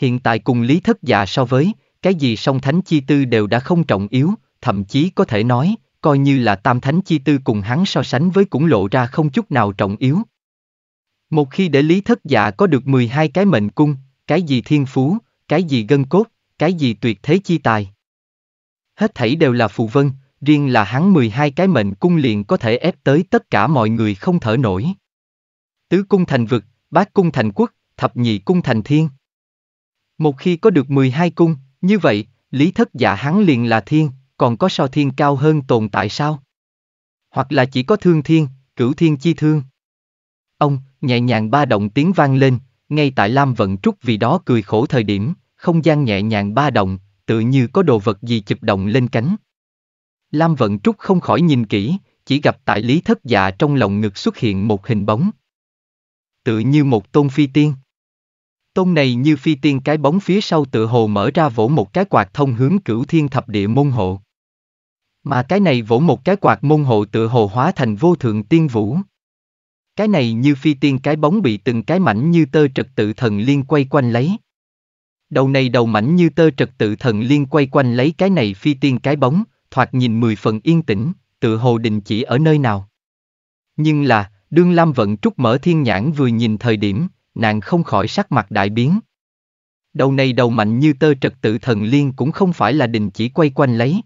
Hiện tại cùng lý thất dạ so với, cái gì song thánh chi tư đều đã không trọng yếu, thậm chí có thể nói, coi như là tam thánh chi tư cùng hắn so sánh với cũng lộ ra không chút nào trọng yếu. Một khi để lý thất dạ có được 12 cái mệnh cung, cái gì thiên phú, cái gì gân cốt, cái gì tuyệt thế chi tài. Hết thảy đều là phù vân, riêng là hắn 12 cái mệnh cung liền có thể ép tới tất cả mọi người không thở nổi. Tứ cung thành vực, bát cung thành quốc, thập nhị cung thành thiên. Một khi có được 12 cung, như vậy, lý thất dạ hắn liền là thiên, còn có so thiên cao hơn tồn tại sao? Hoặc là chỉ có thương thiên, cửu thiên chi thương. Ông, nhẹ nhàng ba động tiếng vang lên, ngay tại Lam Vận Trúc vì đó cười khổ thời điểm, không gian nhẹ nhàng ba động, tự như có đồ vật gì chụp động lên cánh. Lam Vận Trúc không khỏi nhìn kỹ, chỉ gặp tại Lý Thất Dạ trong lòng ngực xuất hiện một hình bóng. Tự như một tôn phi tiên. Tôn này như phi tiên cái bóng phía sau tự hồ mở ra vỗ một cái quạt thông hướng cửu thiên thập địa môn hộ. Mà cái này vỗ một cái quạt môn hộ tự hồ hóa thành vô thượng tiên vũ, cái này như phi tiên cái bóng bị từng cái mảnh như tơ trật tự thần liên quay quanh lấy. Đầu này đầu mảnh như tơ trật tự thần liên quay quanh lấy cái này phi tiên cái bóng, thoạt nhìn mười phần yên tĩnh, tự hồ đình chỉ ở nơi nào. Nhưng là, đương Lam Vận Trúc mở thiên nhãn vừa nhìn thời điểm, nàng không khỏi sắc mặt đại biến. Đầu này đầu mạnh như tơ trật tự thần liên cũng không phải là đình chỉ quay quanh lấy.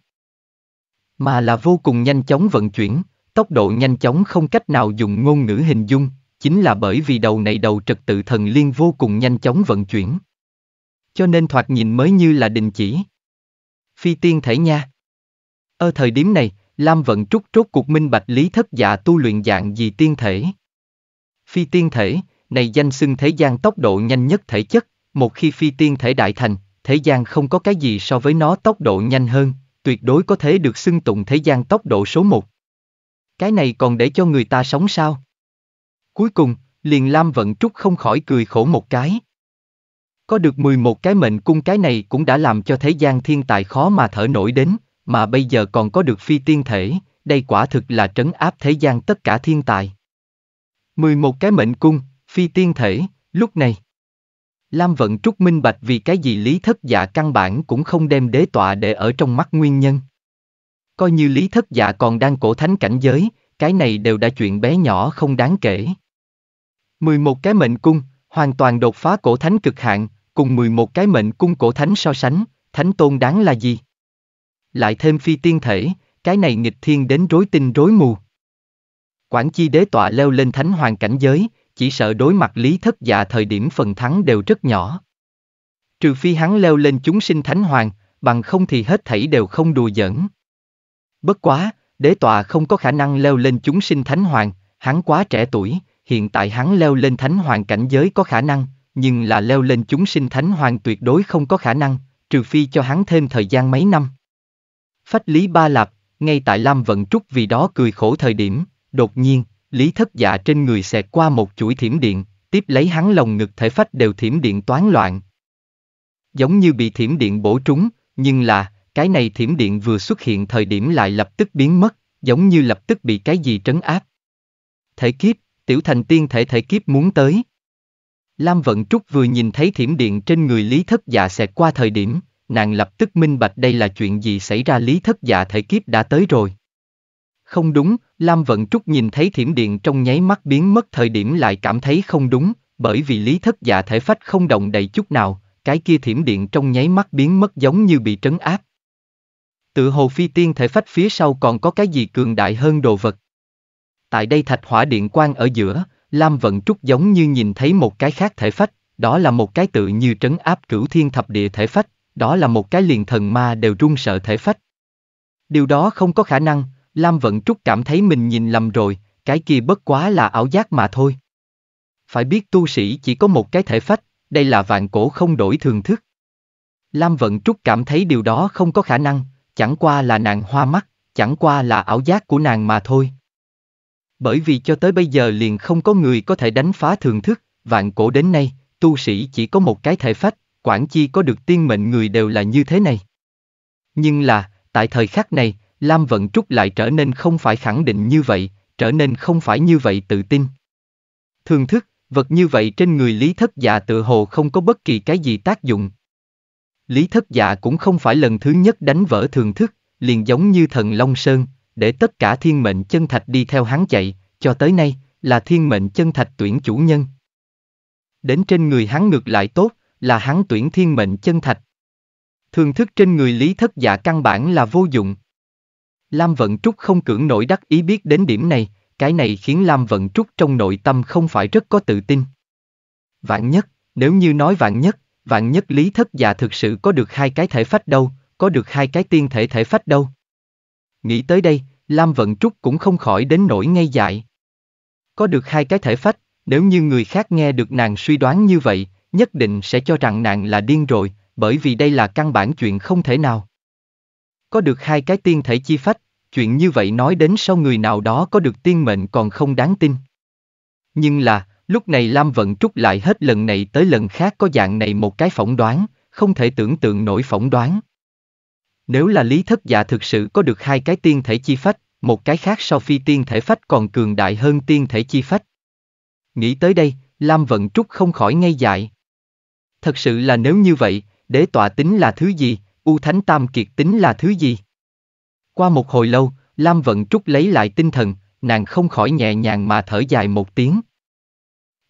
Mà là vô cùng nhanh chóng vận chuyển, Tốc độ nhanh chóng không cách nào dùng ngôn ngữ hình dung, chính là bởi vì đầu này đầu trật tự thần liên vô cùng nhanh chóng vận chuyển. Cho nên thoạt nhìn mới như là đình chỉ. Phi tiên thể nha. Ở thời điểm này, Lam Vận Trúc trốt cuộc minh bạch lý thất dạ tu luyện dạng gì tiên thể. Phi tiên thể, này danh xưng thế gian tốc độ nhanh nhất thể chất, một khi phi tiên thể đại thành, thế gian không có cái gì so với nó tốc độ nhanh hơn, tuyệt đối có thể được xưng tụng thế gian tốc độ số một. Cái này còn để cho người ta sống sao? Cuối cùng, liền Lam Vận Trúc không khỏi cười khổ một cái. Có được 11 cái mệnh cung cái này cũng đã làm cho thế gian thiên tài khó mà thở nổi đến, mà bây giờ còn có được phi tiên thể, đây quả thực là trấn áp thế gian tất cả thiên tài. 11 cái mệnh cung, phi tiên thể, lúc này. Lam Vận Trúc minh bạch vì cái gì lý thất giả căn bản cũng không đem đế tọa để ở trong mắt nguyên nhân coi như lý thất dạ còn đang cổ thánh cảnh giới, cái này đều đã chuyện bé nhỏ không đáng kể. 11 cái mệnh cung, hoàn toàn đột phá cổ thánh cực hạn, cùng 11 cái mệnh cung cổ thánh so sánh, thánh tôn đáng là gì? Lại thêm phi tiên thể, cái này nghịch thiên đến rối tinh rối mù. quản chi đế tọa leo lên thánh hoàng cảnh giới, chỉ sợ đối mặt lý thất dạ thời điểm phần thắng đều rất nhỏ. Trừ phi hắn leo lên chúng sinh thánh hoàng, bằng không thì hết thảy đều không đùa giỡn. Bất quá, đế tọa không có khả năng leo lên chúng sinh thánh hoàng, hắn quá trẻ tuổi, hiện tại hắn leo lên thánh hoàng cảnh giới có khả năng, nhưng là leo lên chúng sinh thánh hoàng tuyệt đối không có khả năng, trừ phi cho hắn thêm thời gian mấy năm. Phách Lý Ba Lạp, ngay tại Lam Vận Trúc vì đó cười khổ thời điểm, đột nhiên, Lý Thất Dạ trên người xẹt qua một chuỗi thiểm điện, tiếp lấy hắn lồng ngực thể phách đều thiểm điện toán loạn. Giống như bị thiểm điện bổ trúng, nhưng là, cái này thiểm điện vừa xuất hiện thời điểm lại lập tức biến mất, giống như lập tức bị cái gì trấn áp. Thể kiếp, tiểu thành tiên thể thể kiếp muốn tới. Lam Vận Trúc vừa nhìn thấy thiểm điện trên người Lý Thất Dạ xẹt qua thời điểm, nàng lập tức minh bạch đây là chuyện gì xảy ra Lý Thất Dạ thể kiếp đã tới rồi. Không đúng, Lam Vận Trúc nhìn thấy thiểm điện trong nháy mắt biến mất thời điểm lại cảm thấy không đúng, bởi vì Lý Thất Dạ thể phách không động đầy chút nào, cái kia thiểm điện trong nháy mắt biến mất giống như bị trấn áp. Tự hồ phi tiên thể phách phía sau còn có cái gì cường đại hơn đồ vật. Tại đây thạch hỏa điện quang ở giữa, Lam Vận Trúc giống như nhìn thấy một cái khác thể phách, đó là một cái tự như trấn áp cửu thiên thập địa thể phách, đó là một cái liền thần ma đều run sợ thể phách. Điều đó không có khả năng, Lam Vận Trúc cảm thấy mình nhìn lầm rồi, cái kia bất quá là ảo giác mà thôi. Phải biết tu sĩ chỉ có một cái thể phách, đây là vạn cổ không đổi thường thức. Lam Vận Trúc cảm thấy điều đó không có khả năng, chẳng qua là nàng hoa mắt, chẳng qua là ảo giác của nàng mà thôi. Bởi vì cho tới bây giờ liền không có người có thể đánh phá thường thức, vạn cổ đến nay, tu sĩ chỉ có một cái thể phách, quản chi có được tiên mệnh người đều là như thế này. Nhưng là, tại thời khắc này, Lam Vận Trúc lại trở nên không phải khẳng định như vậy, trở nên không phải như vậy tự tin. Thường thức, vật như vậy trên người lý thất dạ tự hồ không có bất kỳ cái gì tác dụng, Lý Thất Dạ cũng không phải lần thứ nhất đánh vỡ thường thức, liền giống như thần Long Sơn, để tất cả thiên mệnh chân thạch đi theo hắn chạy, cho tới nay, là thiên mệnh chân thạch tuyển chủ nhân. Đến trên người hắn ngược lại tốt, là hắn tuyển thiên mệnh chân thạch. Thường thức trên người Lý Thất Dạ căn bản là vô dụng. Lam Vận Trúc không cưỡng nổi đắc ý biết đến điểm này, cái này khiến Lam Vận Trúc trong nội tâm không phải rất có tự tin. Vạn nhất, nếu như nói vạn nhất, vạn nhất lý thất dạ thực sự có được hai cái thể phách đâu, có được hai cái tiên thể thể phách đâu. Nghĩ tới đây, Lam Vận Trúc cũng không khỏi đến nỗi ngây dại. Có được hai cái thể phách, nếu như người khác nghe được nàng suy đoán như vậy, nhất định sẽ cho rằng nàng là điên rồi, bởi vì đây là căn bản chuyện không thể nào. Có được hai cái tiên thể chi phách, chuyện như vậy nói đến sau người nào đó có được tiên mệnh còn không đáng tin. Nhưng là, Lúc này Lam Vận Trúc lại hết lần này tới lần khác có dạng này một cái phỏng đoán, không thể tưởng tượng nổi phỏng đoán. Nếu là lý thất giả thực sự có được hai cái tiên thể chi phách, một cái khác sau phi tiên thể phách còn cường đại hơn tiên thể chi phách. Nghĩ tới đây, Lam Vận Trúc không khỏi ngây dại. Thật sự là nếu như vậy, đế tọa tính là thứ gì, U Thánh Tam Kiệt tính là thứ gì? Qua một hồi lâu, Lam Vận Trúc lấy lại tinh thần, nàng không khỏi nhẹ nhàng mà thở dài một tiếng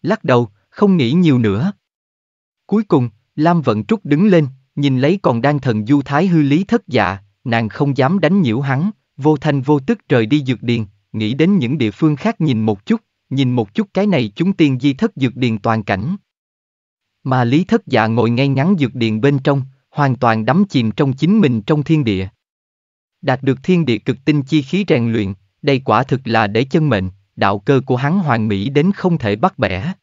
lắc đầu, không nghĩ nhiều nữa. Cuối cùng, Lam Vận Trúc đứng lên, nhìn lấy còn đang thần du thái hư lý thất dạ, nàng không dám đánh nhiễu hắn, vô thanh vô tức rời đi dược điền, nghĩ đến những địa phương khác nhìn một chút, nhìn một chút cái này chúng tiên di thất dược điền toàn cảnh. Mà lý thất dạ ngồi ngay ngắn dược điền bên trong, hoàn toàn đắm chìm trong chính mình trong thiên địa. Đạt được thiên địa cực tinh chi khí rèn luyện, đây quả thực là để chân mệnh, đạo cơ của hắn hoàn mỹ đến không thể bắt bẻ.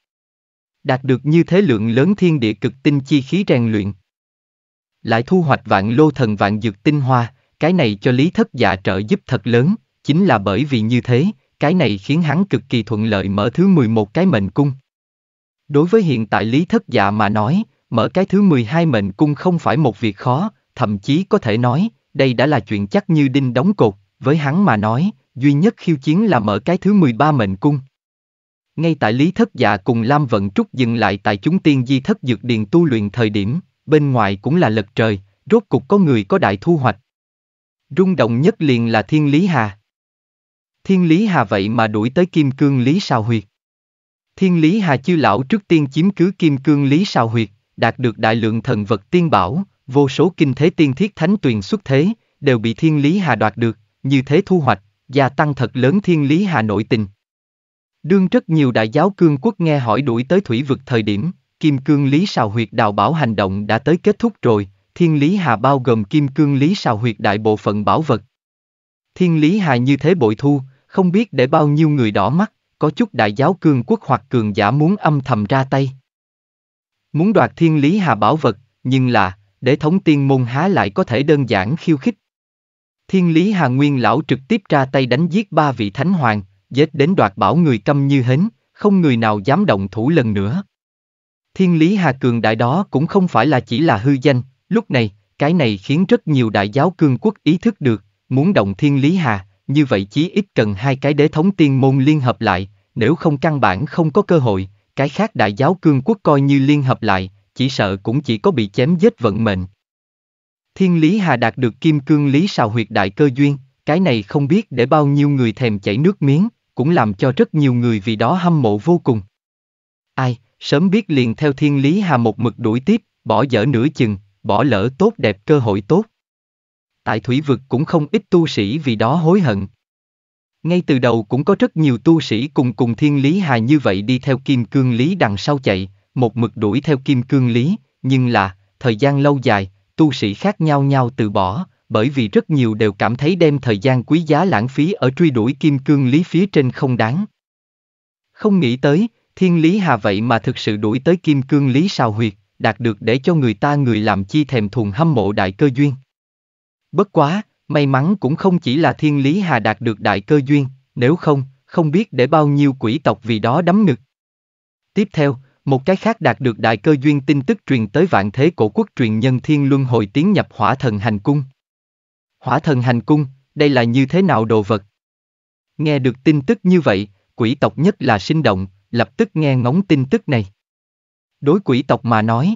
Đạt được như thế lượng lớn thiên địa cực tinh chi khí rèn luyện. Lại thu hoạch vạn lô thần vạn dược tinh hoa, cái này cho lý thất dạ trợ giúp thật lớn, chính là bởi vì như thế, cái này khiến hắn cực kỳ thuận lợi mở thứ 11 cái mệnh cung. Đối với hiện tại lý thất dạ mà nói, mở cái thứ 12 mệnh cung không phải một việc khó, thậm chí có thể nói, đây đã là chuyện chắc như đinh đóng cột, với hắn mà nói, duy nhất khiêu chiến là mở cái thứ 13 mệnh cung. Ngay tại Lý Thất Dạ cùng Lam Vận Trúc dừng lại tại chúng tiên di thất dược điền tu luyện thời điểm, bên ngoài cũng là lật trời, rốt cục có người có đại thu hoạch. Rung động nhất liền là Thiên Lý Hà. Thiên Lý Hà vậy mà đuổi tới Kim Cương Lý Sào Huyệt. Thiên Lý Hà chư lão trước tiên chiếm cứ Kim Cương Lý Sào Huyệt, đạt được đại lượng thần vật tiên bảo, vô số kinh thế tiên thiết thánh tuyền xuất thế, đều bị Thiên Lý Hà đoạt được, như thế thu hoạch, gia tăng thật lớn thiên lý Hà Nội tình. Đương rất nhiều đại giáo cương quốc nghe hỏi đuổi tới thủy vực thời điểm, kim cương lý sào huyệt đào bảo hành động đã tới kết thúc rồi, thiên lý hà bao gồm kim cương lý sào huyệt đại bộ phận bảo vật. Thiên lý hà như thế bội thu, không biết để bao nhiêu người đỏ mắt, có chút đại giáo cương quốc hoặc cường giả muốn âm thầm ra tay. Muốn đoạt thiên lý hà bảo vật, nhưng là, để thống tiên môn há lại có thể đơn giản khiêu khích Thiên Lý Hà Nguyên Lão trực tiếp ra tay đánh giết ba vị thánh hoàng, giết đến đoạt bảo người câm như hến, không người nào dám động thủ lần nữa. Thiên Lý Hà Cường Đại đó cũng không phải là chỉ là hư danh, lúc này, cái này khiến rất nhiều đại giáo cương quốc ý thức được, muốn động Thiên Lý Hà, như vậy chí ít cần hai cái đế thống tiên môn liên hợp lại, nếu không căn bản không có cơ hội, cái khác đại giáo cương quốc coi như liên hợp lại, chỉ sợ cũng chỉ có bị chém giết vận mệnh. Thiên Lý Hà đạt được kim cương lý sào huyệt đại cơ duyên, cái này không biết để bao nhiêu người thèm chảy nước miếng, cũng làm cho rất nhiều người vì đó hâm mộ vô cùng. Ai, sớm biết liền theo Thiên Lý Hà một mực đuổi tiếp, bỏ dở nửa chừng, bỏ lỡ tốt đẹp cơ hội tốt. Tại thủy vực cũng không ít tu sĩ vì đó hối hận. Ngay từ đầu cũng có rất nhiều tu sĩ cùng cùng Thiên Lý Hà như vậy đi theo Kim Cương Lý đằng sau chạy, một mực đuổi theo Kim Cương Lý, nhưng là, thời gian lâu dài, tu sĩ khác nhau nhau từ bỏ, bởi vì rất nhiều đều cảm thấy đem thời gian quý giá lãng phí ở truy đuổi kim cương lý phía trên không đáng. Không nghĩ tới, thiên lý hà vậy mà thực sự đuổi tới kim cương lý sao huyệt, đạt được để cho người ta người làm chi thèm thuồng hâm mộ đại cơ duyên. Bất quá, may mắn cũng không chỉ là thiên lý hà đạt được đại cơ duyên, nếu không, không biết để bao nhiêu quỷ tộc vì đó đấm ngực. Tiếp theo, một cái khác đạt được đại cơ duyên tin tức truyền tới vạn thế cổ quốc truyền nhân thiên luân hồi tiến nhập hỏa thần hành cung. Hỏa thần hành cung, đây là như thế nào đồ vật? Nghe được tin tức như vậy, quỷ tộc nhất là sinh động, lập tức nghe ngóng tin tức này. Đối quỷ tộc mà nói,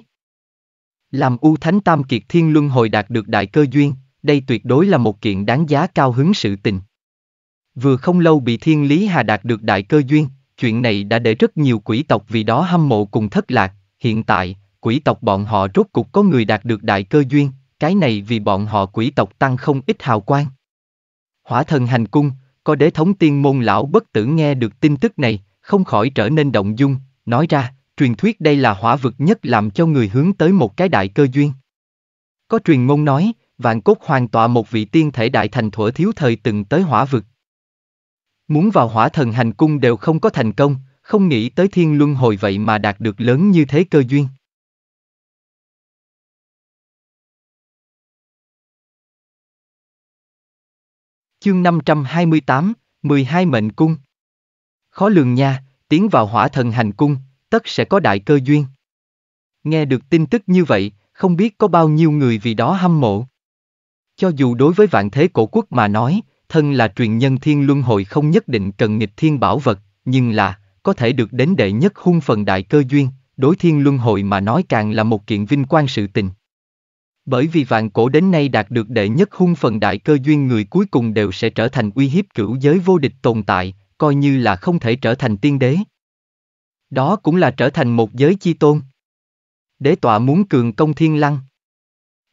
làm U Thánh Tam Kiệt Thiên Luân hồi đạt được đại cơ duyên, đây tuyệt đối là một kiện đáng giá cao hứng sự tình. Vừa không lâu bị Thiên Lý Hà đạt được đại cơ duyên, chuyện này đã để rất nhiều quỷ tộc vì đó hâm mộ cùng thất lạc, hiện tại, quỷ tộc bọn họ rốt cục có người đạt được đại cơ duyên, cái này vì bọn họ quỷ tộc tăng không ít hào quang. Hỏa thần hành cung, có đế thống tiên môn lão bất tử nghe được tin tức này, không khỏi trở nên động dung, nói ra, truyền thuyết đây là hỏa vực nhất làm cho người hướng tới một cái đại cơ duyên. Có truyền ngôn nói, vạn cốt hoàn tọa một vị tiên thể đại thành thuở thiếu thời từng tới hỏa vực, Muốn vào hỏa thần hành cung đều không có thành công, không nghĩ tới thiên luân hồi vậy mà đạt được lớn như thế cơ duyên. Chương 528, 12 mệnh cung. Khó lường nha, tiến vào hỏa thần hành cung, tất sẽ có đại cơ duyên. Nghe được tin tức như vậy, không biết có bao nhiêu người vì đó hâm mộ. Cho dù đối với vạn thế cổ quốc mà nói, thân là truyền nhân thiên luân hồi không nhất định cần nghịch thiên bảo vật, nhưng là, có thể được đến đệ nhất hung phần đại cơ duyên, đối thiên luân hồi mà nói càng là một kiện vinh quang sự tình. Bởi vì vạn cổ đến nay đạt được đệ nhất hung phần đại cơ duyên người cuối cùng đều sẽ trở thành uy hiếp cửu giới vô địch tồn tại, coi như là không thể trở thành tiên đế. Đó cũng là trở thành một giới chi tôn. Đế tọa muốn cường công thiên lăng.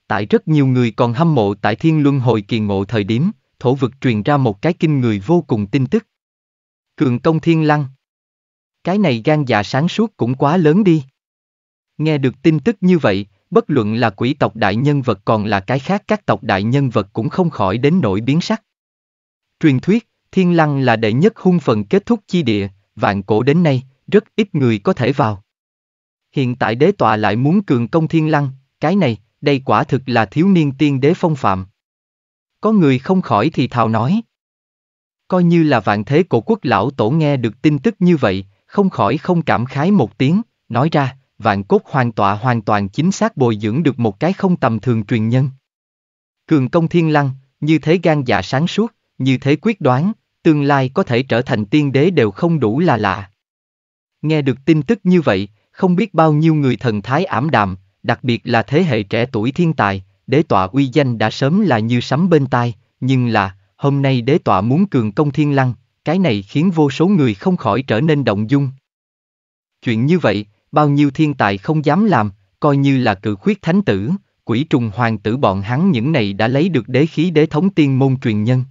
Tại rất nhiều người còn hâm mộ tại thiên luân hồi kỳ ngộ thời điểm, thổ vực truyền ra một cái kinh người vô cùng tin tức. Cường công thiên lăng. Cái này gan dạ sáng suốt cũng quá lớn đi. Nghe được tin tức như vậy, bất luận là quỷ tộc đại nhân vật còn là cái khác các tộc đại nhân vật cũng không khỏi đến nỗi biến sắc. Truyền thuyết, thiên lăng là đệ nhất hung phần kết thúc chi địa, vạn cổ đến nay, rất ít người có thể vào. Hiện tại đế tọa lại muốn cường công thiên lăng, cái này, đây quả thực là thiếu niên tiên đế phong phạm. Có người không khỏi thì thào nói. Coi như là vạn thế cổ quốc lão tổ nghe được tin tức như vậy, không khỏi không cảm khái một tiếng, nói ra, vạn cốt hoàn tọa hoàn toàn chính xác bồi dưỡng được một cái không tầm thường truyền nhân. Cường công thiên lăng, như thế gan dạ sáng suốt, như thế quyết đoán, tương lai có thể trở thành tiên đế đều không đủ là lạ. Nghe được tin tức như vậy, không biết bao nhiêu người thần thái ảm đạm, đặc biệt là thế hệ trẻ tuổi thiên tài, đế tọa uy danh đã sớm là như sấm bên tai, nhưng là, hôm nay đế tọa muốn cường công thiên lăng, cái này khiến vô số người không khỏi trở nên động dung. Chuyện như vậy, bao nhiêu thiên tài không dám làm, coi như là cự khuyết thánh tử, quỷ trùng hoàng tử bọn hắn những này đã lấy được đế khí đế thống tiên môn truyền nhân.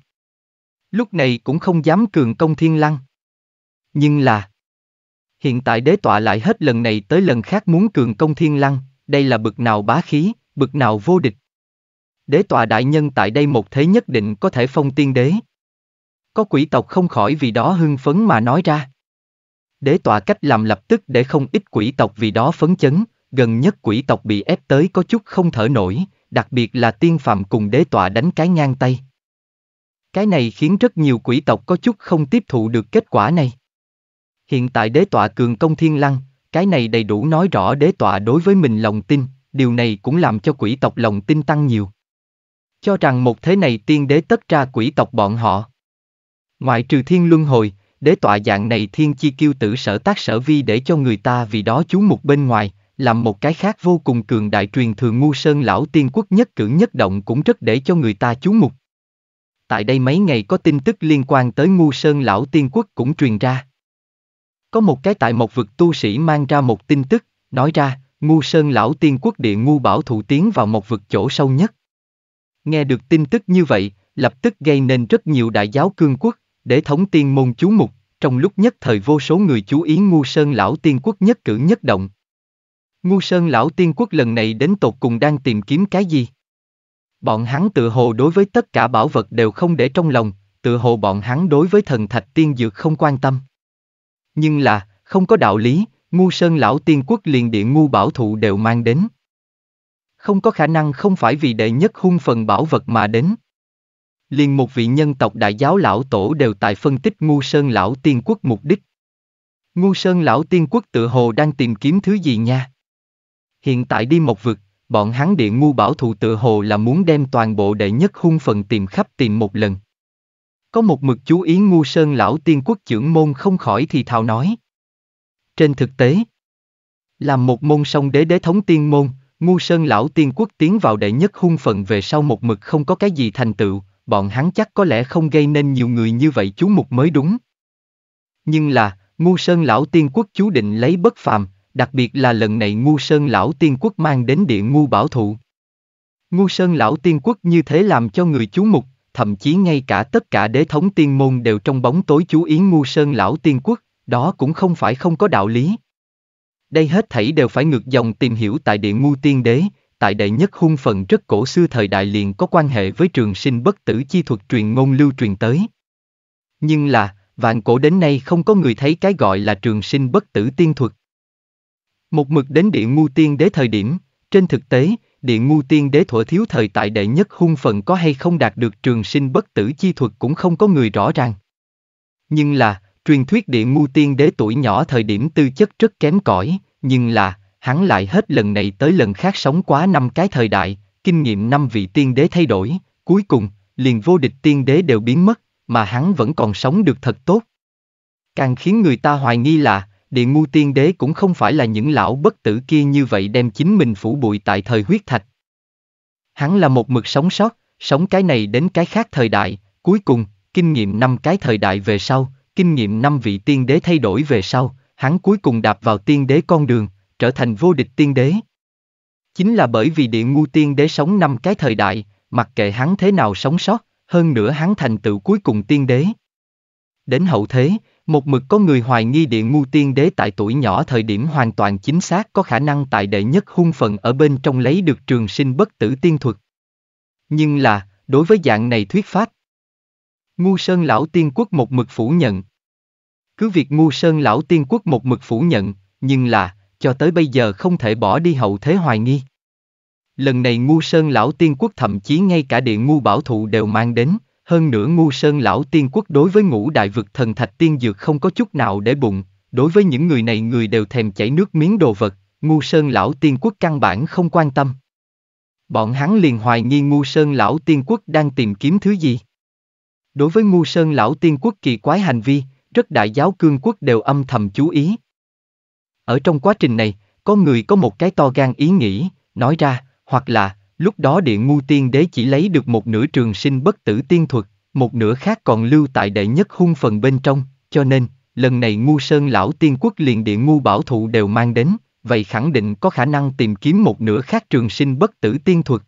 Lúc này cũng không dám cường công thiên lăng. Nhưng là, hiện tại đế tọa lại hết lần này tới lần khác muốn cường công thiên lăng, đây là bực nào bá khí, bực nào vô địch. Đế Tọa đại nhân tại đây một thế nhất định có thể phong tiên đế. Có quỷ tộc không khỏi vì đó hưng phấn mà nói ra. Đế Tọa cách làm lập tức để không ít quỷ tộc vì đó phấn chấn, gần nhất quỷ tộc bị ép tới có chút không thở nổi, đặc biệt là tiên phạm cùng đế tọa đánh cái ngang tay. Cái này khiến rất nhiều quỷ tộc có chút không tiếp thụ được kết quả này. Hiện tại đế tọa cường công thiên lăng, cái này đầy đủ nói rõ đế tọa đối với mình lòng tin, điều này cũng làm cho quỷ tộc lòng tin tăng nhiều. Cho rằng một thế này tiên đế tất ra quỷ tộc bọn họ. Ngoại trừ thiên luân hồi, đế tọa dạng này thiên chi kiêu tử sở tác sở vi để cho người ta vì đó chú mục bên ngoài, làm một cái khác vô cùng cường đại truyền thường ngu sơn lão tiên quốc nhất cử nhất động cũng rất để cho người ta chú mục. Tại đây mấy ngày có tin tức liên quan tới ngu sơn lão tiên quốc cũng truyền ra. Có một cái tại một vực tu sĩ mang ra một tin tức, nói ra, ngu sơn lão tiên quốc địa ngu bảo thủ tiến vào một vực chỗ sâu nhất. Nghe được tin tức như vậy, lập tức gây nên rất nhiều đại giáo cương quốc, để thống tiên môn chú mục, trong lúc nhất thời vô số người chú ý ngu sơn lão tiên quốc nhất cử nhất động. Ngu sơn lão tiên quốc lần này đến tột cùng đang tìm kiếm cái gì? Bọn hắn tự hồ đối với tất cả bảo vật đều không để trong lòng, tự hồ bọn hắn đối với thần thạch tiên dược không quan tâm. Nhưng là, không có đạo lý, ngu sơn lão tiên quốc liền địa ngu bảo thụ đều mang đến không có khả năng không phải vì đệ nhất hung phần bảo vật mà đến. Liền một vị nhân tộc đại giáo lão tổ đều tại phân tích ngu sơn lão tiên quốc mục đích. Ngu sơn lão tiên quốc tự hồ đang tìm kiếm thứ gì nha? Hiện tại đi một vực, bọn hắn địa ngu bảo thủ tự hồ là muốn đem toàn bộ đệ nhất hung phần tìm khắp tìm một lần. Có một mực chú ý ngu sơn lão tiên quốc trưởng môn không khỏi thì thào nói. Trên thực tế, làm một môn song đế đế thống tiên môn, Ngu Sơn Lão Tiên Quốc tiến vào đệ nhất hung phận về sau một mực không có cái gì thành tựu, bọn hắn chắc có lẽ không gây nên nhiều người như vậy chú mục mới đúng. Nhưng là, Ngu Sơn Lão Tiên Quốc chú định lấy bất phàm, đặc biệt là lần này Ngu Sơn Lão Tiên Quốc mang đến địa ngu bảo thụ. Ngu Sơn Lão Tiên Quốc như thế làm cho người chú mục, thậm chí ngay cả tất cả đế thống tiên môn đều trong bóng tối chú ý Ngu Sơn Lão Tiên Quốc, đó cũng không phải không có đạo lý. Đây hết thảy đều phải ngược dòng tìm hiểu tại địa ngu tiên đế, tại đệ nhất hung phần rất cổ xưa thời đại liền có quan hệ với trường sinh bất tử chi thuật truyền ngôn lưu truyền tới. Nhưng là, vạn cổ đến nay không có người thấy cái gọi là trường sinh bất tử tiên thuật. Một mực đến địa ngu tiên đế thời điểm, trên thực tế, địa ngu tiên đế thuở thiếu thời tại đệ nhất hung phần có hay không đạt được trường sinh bất tử chi thuật cũng không có người rõ ràng. Nhưng là, Truyền thuyết địa ngu tiên đế tuổi nhỏ thời điểm tư chất rất kém cỏi, nhưng là, hắn lại hết lần này tới lần khác sống quá năm cái thời đại, kinh nghiệm năm vị tiên đế thay đổi, cuối cùng, liền vô địch tiên đế đều biến mất, mà hắn vẫn còn sống được thật tốt. Càng khiến người ta hoài nghi là, địa ngu tiên đế cũng không phải là những lão bất tử kia như vậy đem chính mình phủ bụi tại thời huyết thạch. Hắn là một mực sống sót, sống cái này đến cái khác thời đại, cuối cùng, kinh nghiệm năm cái thời đại về sau, kinh nghiệm năm vị tiên đế thay đổi về sau, hắn cuối cùng đạp vào tiên đế con đường, trở thành vô địch tiên đế. Chính là bởi vì địa ngu tiên đế sống năm cái thời đại, mặc kệ hắn thế nào sống sót, hơn nữa hắn thành tựu cuối cùng tiên đế. Đến hậu thế, một mực có người hoài nghi địa ngu tiên đế tại tuổi nhỏ thời điểm hoàn toàn chính xác có khả năng tại đệ nhất hung phần ở bên trong lấy được trường sinh bất tử tiên thuật. Nhưng là, đối với dạng này thuyết pháp, Ngu Sơn Lão Tiên Quốc một mực phủ nhận. Cứ việc Ngu Sơn Lão Tiên Quốc một mực phủ nhận, nhưng là, cho tới bây giờ không thể bỏ đi hậu thế hoài nghi. Lần này Ngu Sơn Lão Tiên Quốc thậm chí ngay cả địa ngu bảo thụ đều mang đến, hơn nữa Ngu Sơn Lão Tiên Quốc đối với ngũ đại vực thần thạch tiên dược không có chút nào để bụng, đối với những người này người đều thèm chảy nước miếng đồ vật, Ngu Sơn Lão Tiên Quốc căn bản không quan tâm. Bọn hắn liền hoài nghi Ngu Sơn Lão Tiên Quốc đang tìm kiếm thứ gì. Đối với ngu sơn lão tiên quốc kỳ quái hành vi, rất đại giáo cương quốc đều âm thầm chú ý. Ở trong quá trình này, có người có một cái to gan ý nghĩ, nói ra, hoặc là, lúc đó địa ngu tiên đế chỉ lấy được một nửa trường sinh bất tử tiên thuật, một nửa khác còn lưu tại đệ nhất hung phần bên trong, cho nên, lần này ngu sơn lão tiên quốc liền địa ngu bảo thụ đều mang đến, vậy khẳng định có khả năng tìm kiếm một nửa khác trường sinh bất tử tiên thuật.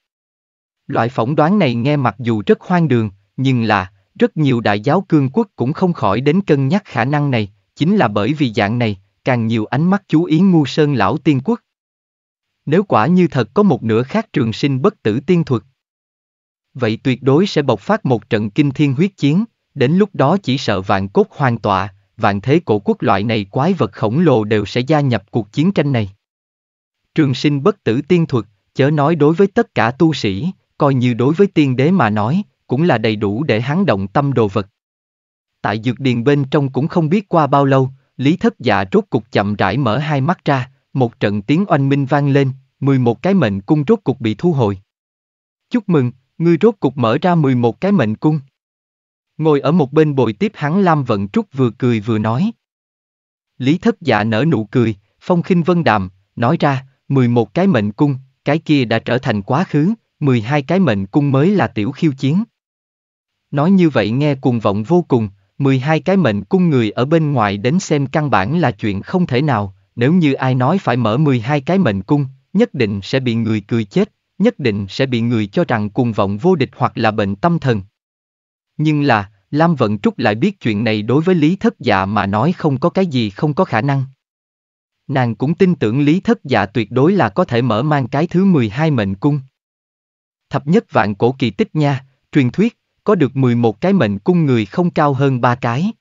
Loại phỏng đoán này nghe mặc dù rất hoang đường, nhưng là, rất nhiều đại giáo cương quốc cũng không khỏi đến cân nhắc khả năng này, chính là bởi vì dạng này, càng nhiều ánh mắt chú ý ngu sơn lão tiên quốc. Nếu quả như thật có một nửa khác trường sinh bất tử tiên thuật, vậy tuyệt đối sẽ bộc phát một trận kinh thiên huyết chiến, đến lúc đó chỉ sợ vạn cốt hoàn tọa, vạn thế cổ quốc loại này quái vật khổng lồ đều sẽ gia nhập cuộc chiến tranh này. Trường sinh bất tử tiên thuật, chớ nói đối với tất cả tu sĩ, coi như đối với tiên đế mà nói, cũng là đầy đủ để hắn động tâm đồ vật. Tại dược điền bên trong cũng không biết qua bao lâu, Lý Thất Dạ rốt cục chậm rãi mở hai mắt ra, một trận tiếng oanh minh vang lên, 11 cái mệnh cung rốt cục bị thu hồi. Chúc mừng, ngươi rốt cục mở ra 11 cái mệnh cung. Ngồi ở một bên bồi tiếp hắn Lam Vận Trúc vừa cười vừa nói. Lý Thất Dạ nở nụ cười, phong khinh vân đàm, nói ra, 11 cái mệnh cung, cái kia đã trở thành quá khứ, 12 cái mệnh cung mới là tiểu khiêu chiến. Nói như vậy nghe cuồng vọng vô cùng, 12 cái mệnh cung người ở bên ngoài đến xem căn bản là chuyện không thể nào, nếu như ai nói phải mở 12 cái mệnh cung, nhất định sẽ bị người cười chết, nhất định sẽ bị người cho rằng cuồng vọng vô địch hoặc là bệnh tâm thần. Nhưng là, Lam Vận Trúc lại biết chuyện này đối với Lý Thất Dạ mà nói không có cái gì không có khả năng. Nàng cũng tin tưởng Lý Thất Dạ tuyệt đối là có thể mở mang cái thứ 12 mệnh cung. Thập nhất vạn cổ kỳ tích nha, truyền thuyết, có được 11 cái mệnh cung người không cao hơn ba cái.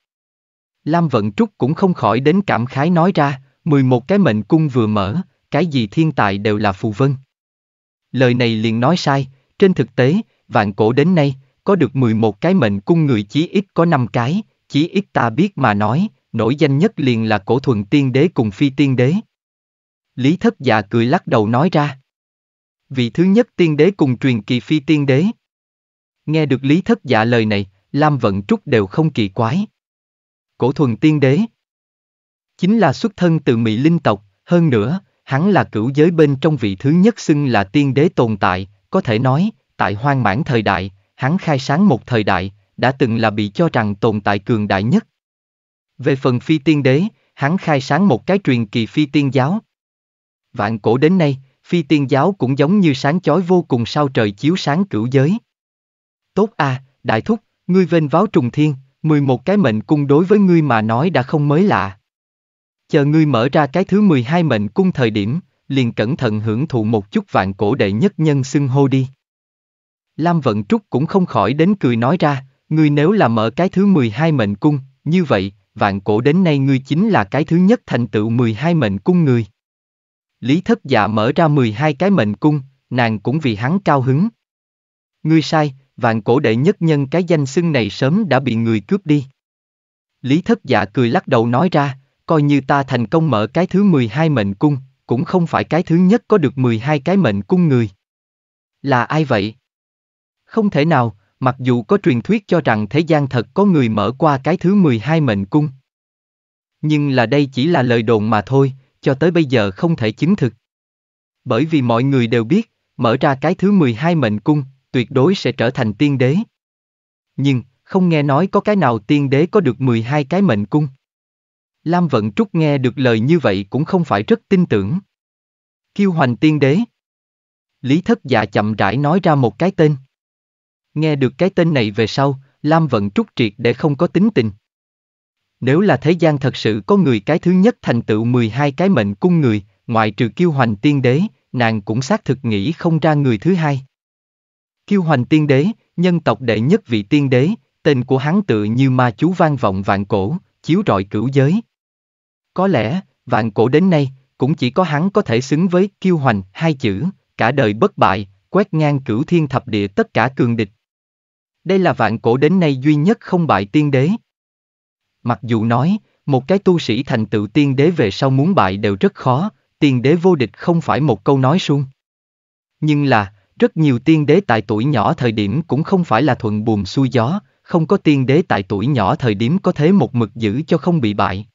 Lam Vận Trúc cũng không khỏi đến cảm khái nói ra, 11 cái mệnh cung vừa mở, cái gì thiên tài đều là phù vân. Lời này liền nói sai, trên thực tế, vạn cổ đến nay, có được 11 cái mệnh cung người chí ít có 5 cái, chí ít ta biết mà nói, nổi danh nhất liền là cổ thuần tiên đế cùng phi tiên đế. Lý thất già dạ cười lắc đầu nói ra. Vị thứ nhất tiên đế cùng truyền kỳ phi tiên đế. Nghe được Lý Thất Dạ lời này, Lam Vận Trúc đều không kỳ quái. Cổ thuần tiên đế Chính là xuất thân từ Mỹ Linh tộc, hơn nữa, hắn là cửu giới bên trong vị thứ nhất xưng là tiên đế tồn tại, có thể nói, tại hoang mãn thời đại, hắn khai sáng một thời đại, đã từng là bị cho rằng tồn tại cường đại nhất. Về phần phi tiên đế, hắn khai sáng một cái truyền kỳ phi tiên giáo. Vạn cổ đến nay, phi tiên giáo cũng giống như sáng chói vô cùng sao trời chiếu sáng cửu giới. Tốt à, đại thúc, ngươi vênh váo trùng thiên, 11 cái mệnh cung đối với ngươi mà nói đã không mới lạ. Chờ ngươi mở ra cái thứ 12 mệnh cung thời điểm, liền cẩn thận hưởng thụ một chút vạn cổ đệ nhất nhân xưng hô đi. Lam Vận Trúc cũng không khỏi đến cười nói ra, ngươi nếu là mở cái thứ 12 mệnh cung, như vậy, vạn cổ đến nay ngươi chính là cái thứ nhất thành tựu 12 mệnh cung người. Lý thất dạ mở ra 12 cái mệnh cung, nàng cũng vì hắn cao hứng. Ngươi sai, vạn cổ đệ nhất nhân cái danh xưng này sớm đã bị người cướp đi. Lý thất dạ cười lắc đầu nói ra, coi như ta thành công mở cái thứ 12 mệnh cung, cũng không phải cái thứ nhất có được 12 cái mệnh cung người. Là ai vậy? Không thể nào, mặc dù có truyền thuyết cho rằng thế gian thật có người mở qua cái thứ 12 mệnh cung. Nhưng là đây chỉ là lời đồn mà thôi, cho tới bây giờ không thể chứng thực. Bởi vì mọi người đều biết, mở ra cái thứ 12 mệnh cung, tuyệt đối sẽ trở thành tiên đế. Nhưng, không nghe nói có cái nào tiên đế có được 12 cái mệnh cung. Lam Vận Trúc nghe được lời như vậy cũng không phải rất tin tưởng. Kiêu hoành tiên đế. Lý thất dạ chậm rãi nói ra một cái tên. Nghe được cái tên này về sau, Lam Vận Trúc triệt để không có tính tình. Nếu là thế gian thật sự có người cái thứ nhất thành tựu 12 cái mệnh cung người, ngoại trừ kiêu hoành tiên đế, nàng cũng xác thực nghĩ không ra người thứ hai. Kiêu hoành tiên đế, nhân tộc đệ nhất vị tiên đế, tên của hắn tự như ma chú vang vọng vạn cổ, chiếu rọi cửu giới. Có lẽ, vạn cổ đến nay, cũng chỉ có hắn có thể xứng với kiêu hoành hai chữ, cả đời bất bại, quét ngang cửu thiên thập địa tất cả cường địch. Đây là vạn cổ đến nay duy nhất không bại tiên đế. Mặc dù nói, một cái tu sĩ thành tựu tiên đế về sau muốn bại đều rất khó, tiên đế vô địch không phải một câu nói suông. Nhưng là, rất nhiều tiên đế tại tuổi nhỏ thời điểm cũng không phải là thuận buồm xuôi gió, không có tiên đế tại tuổi nhỏ thời điểm có thế một mực giữ cho không bị bại.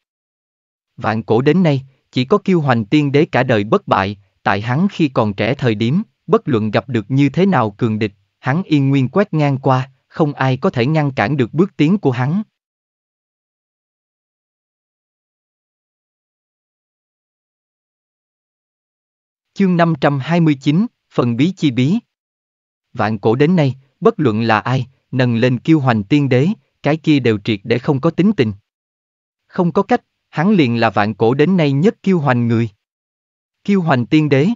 Vạn cổ đến nay, chỉ có kiêu hoành tiên đế cả đời bất bại, tại hắn khi còn trẻ thời điểm, bất luận gặp được như thế nào cường địch, hắn yên nguyên quét ngang qua, không ai có thể ngăn cản được bước tiến của hắn. Chương 529, phần bí chi bí. Vạn cổ đến nay, bất luận là ai, nâng lên kiêu hoành tiên đế, cái kia đều triệt để không có tính tình. Không có cách, hắn liền là vạn cổ đến nay nhất kiêu hoành người. Kiêu hoành tiên đế.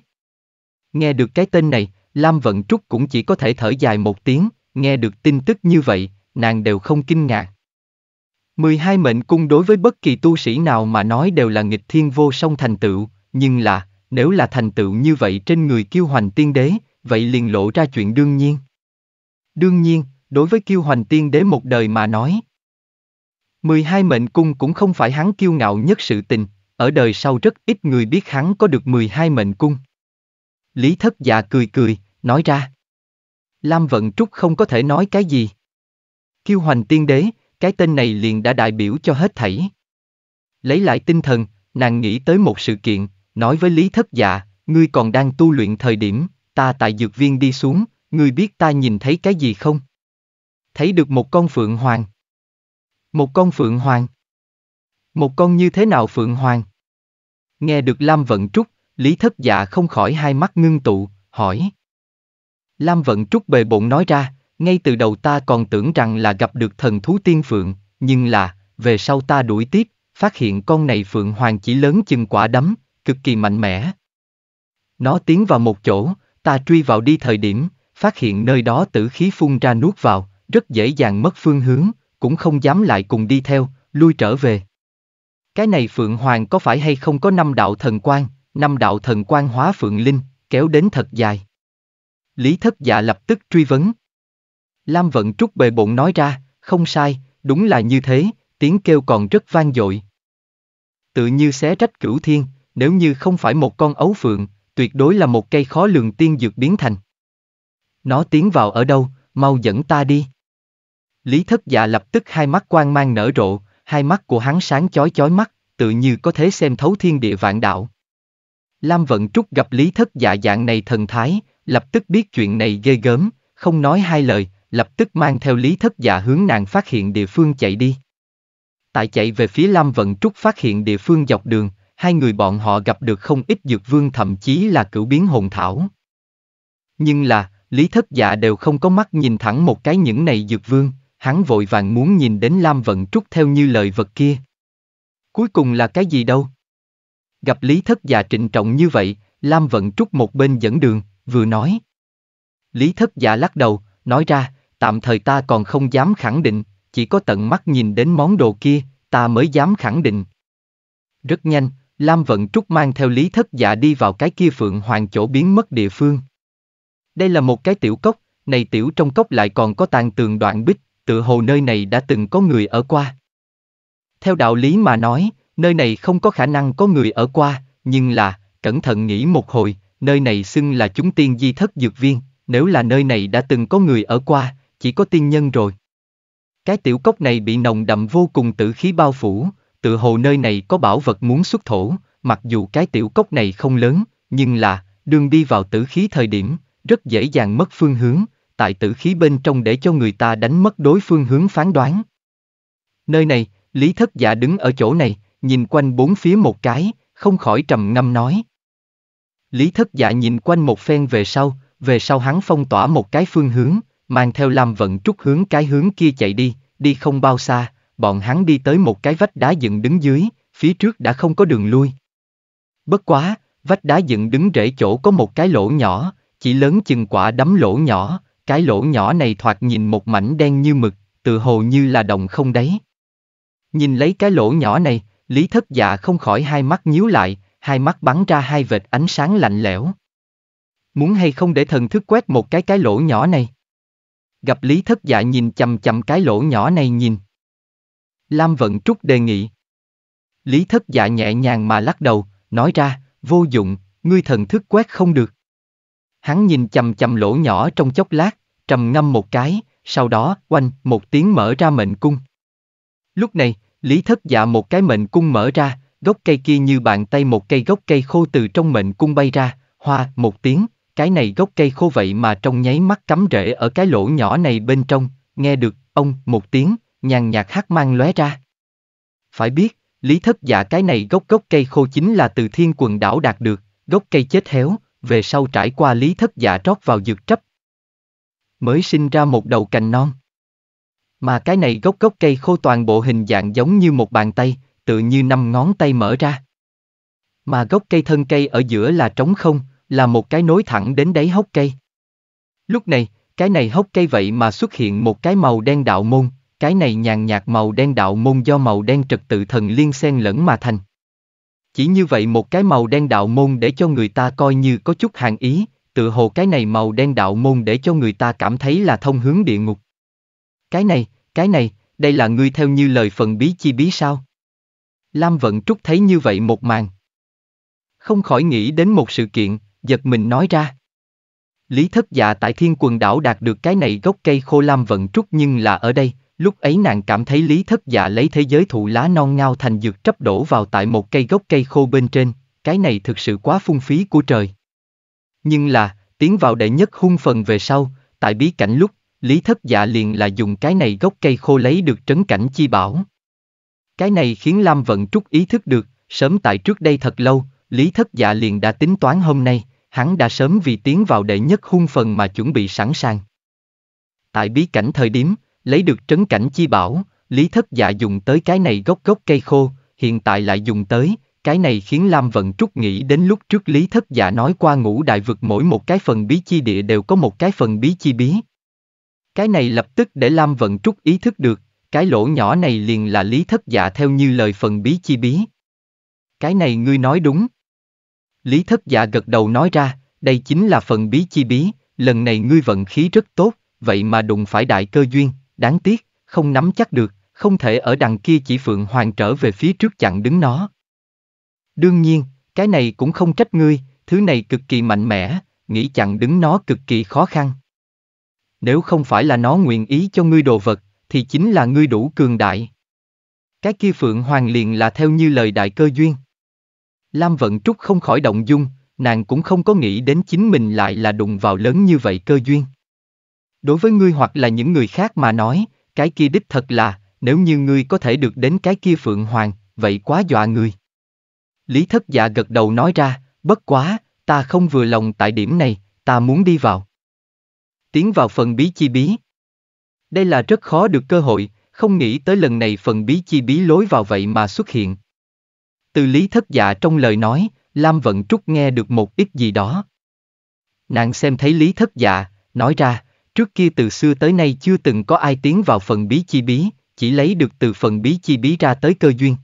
Nghe được cái tên này, Lam Vận Trúc cũng chỉ có thể thở dài một tiếng, nghe được tin tức như vậy, nàng đều không kinh ngạc. 12 mệnh cung đối với bất kỳ tu sĩ nào mà nói đều là nghịch thiên vô song thành tựu, nhưng là, nếu là thành tựu như vậy trên người kiêu hoành tiên đế, vậy liền lộ ra chuyện đương nhiên. Đương nhiên, đối với kiêu hoành tiên đế một đời mà nói. 12 mệnh cung cũng không phải hắn kiêu ngạo nhất sự tình, ở đời sau rất ít người biết hắn có được 12 mệnh cung. Lý thất dạ cười cười, nói ra. Lam Vận Trúc không có thể nói cái gì. Kiêu hoành tiên đế, cái tên này liền đã đại biểu cho hết thảy. Lấy lại tinh thần, nàng nghĩ tới một sự kiện, nói với Lý Thất Dạ, ngươi còn đang tu luyện thời điểm, ta tại dược viên đi xuống, ngươi biết ta nhìn thấy cái gì không? Thấy được một con phượng hoàng. Một con phượng hoàng. Một con như thế nào phượng hoàng? Nghe được Lam Vận Trúc, Lý Thất Dạ không khỏi hai mắt ngưng tụ, hỏi. Lam Vận Trúc bề bộn nói ra, ngay từ đầu ta còn tưởng rằng là gặp được thần thú tiên phượng, nhưng là, về sau ta đuổi tiếp, phát hiện con này phượng hoàng chỉ lớn chừng quả đấm, cực kỳ mạnh mẽ. Nó tiến vào một chỗ, ta truy vào đi thời điểm, phát hiện nơi đó tử khí phun ra nuốt vào, rất dễ dàng mất phương hướng, cũng không dám lại cùng đi theo, lui trở về. Cái này Phượng Hoàng có phải hay không có năm đạo thần quan, năm đạo thần quan hóa Phượng Linh, kéo đến thật dài. Lý thất dạ lập tức truy vấn. Lam Vận Trúc bề bộn nói ra, không sai, đúng là như thế, tiếng kêu còn rất vang dội. Tự như xé rách cửu thiên, nếu như không phải một con ấu phượng, tuyệt đối là một cây khó lường tiên dược biến thành. Nó tiến vào ở đâu, mau dẫn ta đi. Lý thất dạ lập tức hai mắt quan mang nở rộ, hai mắt của hắn sáng chói chói mắt, tự như có thể xem thấu thiên địa vạn đạo. Lam Vận Trúc gặp Lý Thất Dạ dạng này thần thái, lập tức biết chuyện này ghê gớm, không nói hai lời, lập tức mang theo Lý Thất Dạ hướng nàng phát hiện địa phương chạy đi. Tại chạy về phía Lam Vận Trúc phát hiện địa phương dọc đường, hai người bọn họ gặp được không ít dược vương thậm chí là cửu biến hồn thảo. Nhưng là, Lý Thất Dạ đều không có mắt nhìn thẳng một cái những này dược vương, hắn vội vàng muốn nhìn đến Lam Vận Trúc theo như lời vật kia. Cuối cùng là cái gì đâu? Gặp Lý Thất Dạ trịnh trọng như vậy, Lam Vận Trúc một bên dẫn đường, vừa nói. Lý Thất Dạ lắc đầu, nói ra, tạm thời ta còn không dám khẳng định, chỉ có tận mắt nhìn đến món đồ kia, ta mới dám khẳng định. Rất nhanh, Lam Vận Trúc mang theo Lý Thất Dạ đi vào cái kia Phượng Hoàng chỗ biến mất địa phương. Đây là một cái tiểu cốc, này tiểu trong cốc lại còn có tàn tường đoạn bích, tự hồ nơi này đã từng có người ở qua. Theo đạo lý mà nói, nơi này không có khả năng có người ở qua, nhưng là, cẩn thận nghĩ một hồi, nơi này xưng là chúng tiên di thất dược viên, nếu là nơi này đã từng có người ở qua, chỉ có tiên nhân rồi. Cái tiểu cốc này bị nồng đậm vô cùng tử khí bao phủ, tự hồ nơi này có bảo vật muốn xuất thổ, mặc dù cái tiểu cốc này không lớn, nhưng là, đường đi vào tử khí thời điểm, rất dễ dàng mất phương hướng, tại tử khí bên trong để cho người ta đánh mất đối phương hướng phán đoán. Nơi này, Lý Thất Dạ đứng ở chỗ này, nhìn quanh bốn phía một cái, không khỏi trầm ngâm nói. Lý Thất Dạ nhìn quanh một phen về sau, về sau hắn phong tỏa một cái phương hướng, mang theo Lam Vận Trúc hướng cái hướng kia chạy đi, đi không bao xa, bọn hắn đi tới một cái vách đá dựng đứng dưới, phía trước đã không có đường lui. Bất quá, vách đá dựng đứng rễ chỗ có một cái lỗ nhỏ, chỉ lớn chừng quả đấm lỗ nhỏ, cái lỗ nhỏ này thoạt nhìn một mảnh đen như mực, tự hồ như là đồng không đấy. Nhìn lấy cái lỗ nhỏ này, Lý Thất Dạ không khỏi hai mắt nhíu lại, hai mắt bắn ra hai vệt ánh sáng lạnh lẽo. Muốn hay không để thần thức quét một cái cái lỗ nhỏ này? Gặp Lý Thất Dạ nhìn chầm chầm cái lỗ nhỏ này nhìn. Lam Vận Trúc đề nghị. Lý thất dạ nhẹ nhàng mà lắc đầu, nói ra, vô dụng, ngươi thần thức quét không được. Hắn nhìn chầm chầm lỗ nhỏ trong chốc lát, trầm ngâm một cái, sau đó, oanh, một tiếng mở ra mệnh cung. Lúc này, Lý thất dạ một cái mệnh cung mở ra, gốc cây kia như bàn tay một cây gốc cây khô từ trong mệnh cung bay ra, hoa, một tiếng, cái này gốc cây khô vậy mà trong nháy mắt cắm rễ ở cái lỗ nhỏ này bên trong, nghe được, ông, một tiếng, nhàn nhạt hắc mang lóe ra. Phải biết, lý thất giả cái này gốc gốc cây khô chính là từ thiên quần đảo đạt được, gốc cây chết héo, về sau trải qua lý thất giả trót vào dược trấp. Mới sinh ra một đầu cành non. Mà cái này gốc gốc cây khô toàn bộ hình dạng giống như một bàn tay, tự như năm ngón tay mở ra. Mà gốc cây thân cây ở giữa là trống không, là một cái nối thẳng đến đáy hốc cây. Lúc này, cái này hốc cây vậy mà xuất hiện một cái màu đen đạo môn, cái này nhàn nhạt màu đen đạo môn do màu đen trật tự thần liên xen lẫn mà thành. Chỉ như vậy một cái màu đen đạo môn để cho người ta coi như có chút hàng ý, tự hồ cái này màu đen đạo môn để cho người ta cảm thấy là thông hướng địa ngục. Cái này, cái này, đây là ngươi theo như lời phần bí chi bí sao? Lam Vận Trúc thấy như vậy một màn. Không khỏi nghĩ đến một sự kiện, giật mình nói ra. Lý thất dạ tại thiên quần đảo đạt được cái này gốc cây khô Lam Vận Trúc nhưng là ở đây, Lúc ấy nàng cảm thấy lý thất dạ lấy thế giới thụ lá non ngao thành dược trấp đổ vào tại một cây gốc cây khô bên trên, cái này thực sự quá phung phí của trời. Nhưng là, tiến vào đệ nhất hung phần về sau, tại bí cảnh lúc, lý thất dạ liền là dùng cái này gốc cây khô lấy được trấn cảnh chi bảo. Cái này khiến Lam Vận Trúc ý thức được, sớm tại trước đây thật lâu, lý thất dạ liền đã tính toán hôm nay, hắn đã sớm vì tiến vào đệ nhất hung phần mà chuẩn bị sẵn sàng. Tại bí cảnh thời điểm, Lấy được trấn cảnh chi bảo, Lý Thất Dạ dùng tới cái này gốc gốc cây khô, hiện tại lại dùng tới, cái này khiến Lam Vận Trúc nghĩ đến lúc trước Lý Thất Dạ nói qua ngũ đại vực mỗi một cái phần bí chi địa đều có một cái phần bí chi bí. Cái này lập tức để Lam Vận Trúc ý thức được, cái lỗ nhỏ này liền là Lý Thất Dạ theo như lời phần bí chi bí. Cái này ngươi nói đúng. Lý Thất Dạ gật đầu nói ra, đây chính là phần bí chi bí, lần này ngươi vận khí rất tốt, vậy mà đụng phải đại cơ duyên, đáng tiếc, không nắm chắc được, không thể ở đằng kia chỉ Phượng Hoàng trở về phía trước chặn đứng nó. Đương nhiên, cái này cũng không trách ngươi, thứ này cực kỳ mạnh mẽ, nghĩ chặn đứng nó cực kỳ khó khăn. Nếu không phải là nó nguyện ý cho ngươi đồ vật, thì chính là ngươi đủ cường đại. Cái kia Phượng Hoàng liền là theo như lời đại cơ duyên. Lam Vận Trúc không khỏi động dung, nàng cũng không có nghĩ đến chính mình lại là đụng vào lớn như vậy cơ duyên. Đối với ngươi hoặc là những người khác mà nói, cái kia đích thật là, nếu như ngươi có thể được đến cái kia Phượng Hoàng, vậy quá dọa người. Lý thất dạ gật đầu nói ra, bất quá, ta không vừa lòng tại điểm này, ta muốn đi vào. Tiến vào phần bí chi bí. Đây là rất khó được cơ hội, không nghĩ tới lần này phần bí chi bí lối vào vậy mà xuất hiện. Từ lý thất dạ trong lời nói, Lam Vận Trúc nghe được một ít gì đó. Nàng xem thấy lý thất dạ, nói ra, Trước kia từ xưa tới nay chưa từng có ai tiến vào phần bí chi bí, chỉ lấy được từ phần bí chi bí ra tới cơ duyên.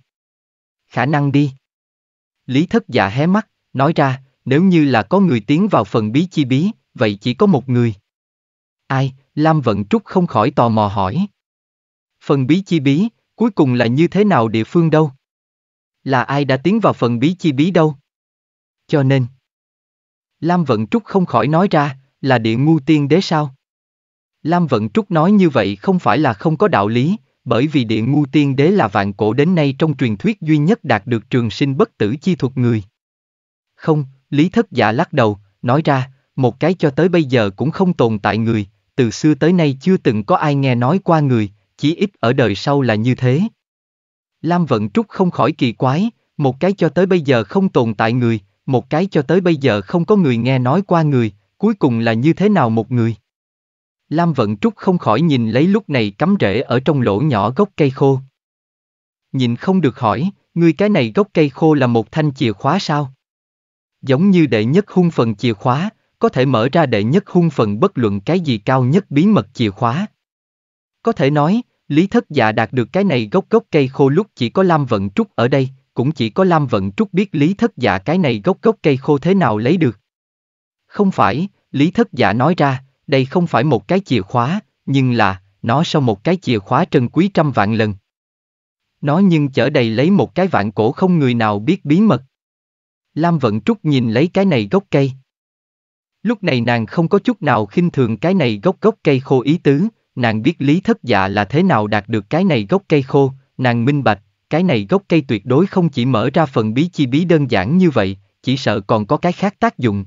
Khả năng đi. Lý thất dạ hé mắt, nói ra, nếu như là có người tiến vào phần bí chi bí, vậy chỉ có một người. Ai, Lam Vận Trúc không khỏi tò mò hỏi. Phần bí chi bí, cuối cùng là như thế nào địa phương đâu? Là ai đã tiến vào phần bí chi bí đâu? Cho nên, Lam Vận Trúc không khỏi nói ra, là địa ngu tiên đế sao? Lam Vận Trúc nói như vậy không phải là không có đạo lý, bởi vì địa ngu tiên đế là vạn cổ đến nay trong truyền thuyết duy nhất đạt được trường sinh bất tử chi thuật người. Không, Lý Thất giả dạ lắc đầu, nói ra, một cái cho tới bây giờ cũng không tồn tại người, từ xưa tới nay chưa từng có ai nghe nói qua người, chỉ ít ở đời sau là như thế. Lam Vận Trúc không khỏi kỳ quái, một cái cho tới bây giờ không tồn tại người, một cái cho tới bây giờ không có người nghe nói qua người, cuối cùng là như thế nào một người. Lam Vận Trúc không khỏi nhìn lấy lúc này cắm rễ ở trong lỗ nhỏ gốc cây khô. Nhìn không được hỏi, người cái này gốc cây khô là một thanh chìa khóa sao? Giống như đệ nhất hung phần chìa khóa, có thể mở ra đệ nhất hung phần bất luận cái gì cao nhất bí mật chìa khóa. Có thể nói, Lý Thất Dạ đạt được cái này gốc gốc cây khô lúc chỉ có Lam Vận Trúc ở đây, cũng chỉ có Lam Vận Trúc biết Lý Thất Dạ cái này gốc gốc cây khô thế nào lấy được. Không phải, Lý Thất Dạ nói ra, đây không phải một cái chìa khóa, nhưng là, nó sau một cái chìa khóa trân quý trăm vạn lần. Nó nhưng chở đầy lấy một cái vạn cổ không người nào biết bí mật. Lam Vận Trúc nhìn lấy cái này gốc cây. Lúc này nàng không có chút nào khinh thường cái này gốc gốc cây khô ý tứ, nàng biết lý thất dạ là thế nào đạt được cái này gốc cây khô, nàng minh bạch, cái này gốc cây tuyệt đối không chỉ mở ra phần bí chi bí đơn giản như vậy, chỉ sợ còn có cái khác tác dụng.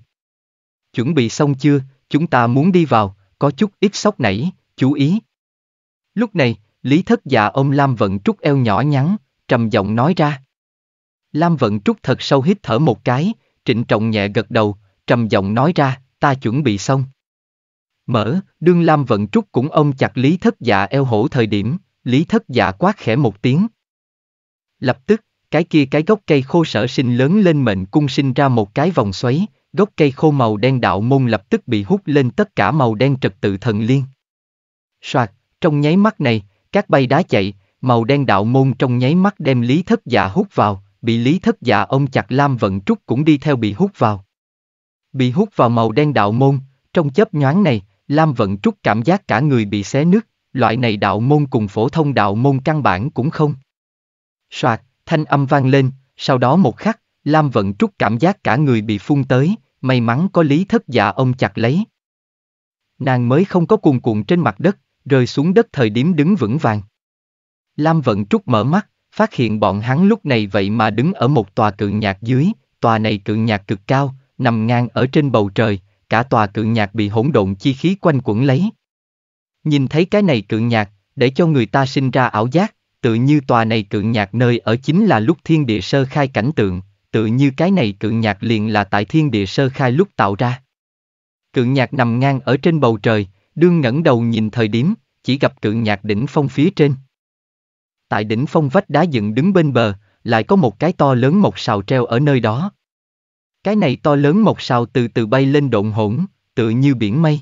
Chuẩn bị xong chưa, chúng ta muốn đi vào, có chút ít sốc nảy, chú ý. Lúc này, Lý Thất Dạ ôm Lam Vận Trúc eo nhỏ nhắn, trầm giọng nói ra. Lam Vận Trúc thật sâu hít thở một cái, trịnh trọng nhẹ gật đầu, trầm giọng nói ra, ta chuẩn bị xong. Mở, đương Lam Vận Trúc cũng ôm chặt Lý Thất Dạ eo hổ thời điểm, Lý Thất Dạ quát khẽ một tiếng. Lập tức, cái kia cái gốc cây khô sở sinh lớn lên mệnh cung sinh ra một cái vòng xoáy, gốc cây khô màu đen đạo môn lập tức bị hút lên tất cả màu đen trật tự thần liên. Soạt, trong nháy mắt này, các bay đá chạy, màu đen đạo môn trong nháy mắt đem lý thất giả dạ hút vào, bị lý thất giả dạ ông chặt lam vận trúc cũng đi theo bị hút vào. Bị hút vào màu đen đạo môn, trong chớp nhoáng này, lam vận trúc cảm giác cả người bị xé nứt, loại này đạo môn cùng phổ thông đạo môn căn bản cũng không. Soạt, thanh âm vang lên, sau đó một khắc, Lam Vận Trúc cảm giác cả người bị phun tới, may mắn có lý thất dạ ông chặt lấy. Nàng mới không có cuồn cuộn trên mặt đất, rơi xuống đất thời điểm đứng vững vàng. Lam Vận Trúc mở mắt, phát hiện bọn hắn lúc này vậy mà đứng ở một tòa cự nhạc dưới, tòa này cự nhạc cực cao, nằm ngang ở trên bầu trời, cả tòa cự nhạc bị hỗn độn chi khí quanh quẩn lấy. Nhìn thấy cái này cự nhạc, để cho người ta sinh ra ảo giác, tự như tòa này cự nhạc nơi ở chính là lúc thiên địa sơ khai cảnh tượng, tự như cái này cự nhạc liền là tại thiên địa sơ khai lúc tạo ra. Cự nhạc nằm ngang ở trên bầu trời, đương ngẩng đầu nhìn thời điểm, chỉ gặp cự nhạc đỉnh phong phía trên. Tại đỉnh phong vách đá dựng đứng bên bờ, lại có một cái to lớn mộc sào treo ở nơi đó. Cái này to lớn mộc sào từ từ bay lên độn hỗn, tự như biển mây.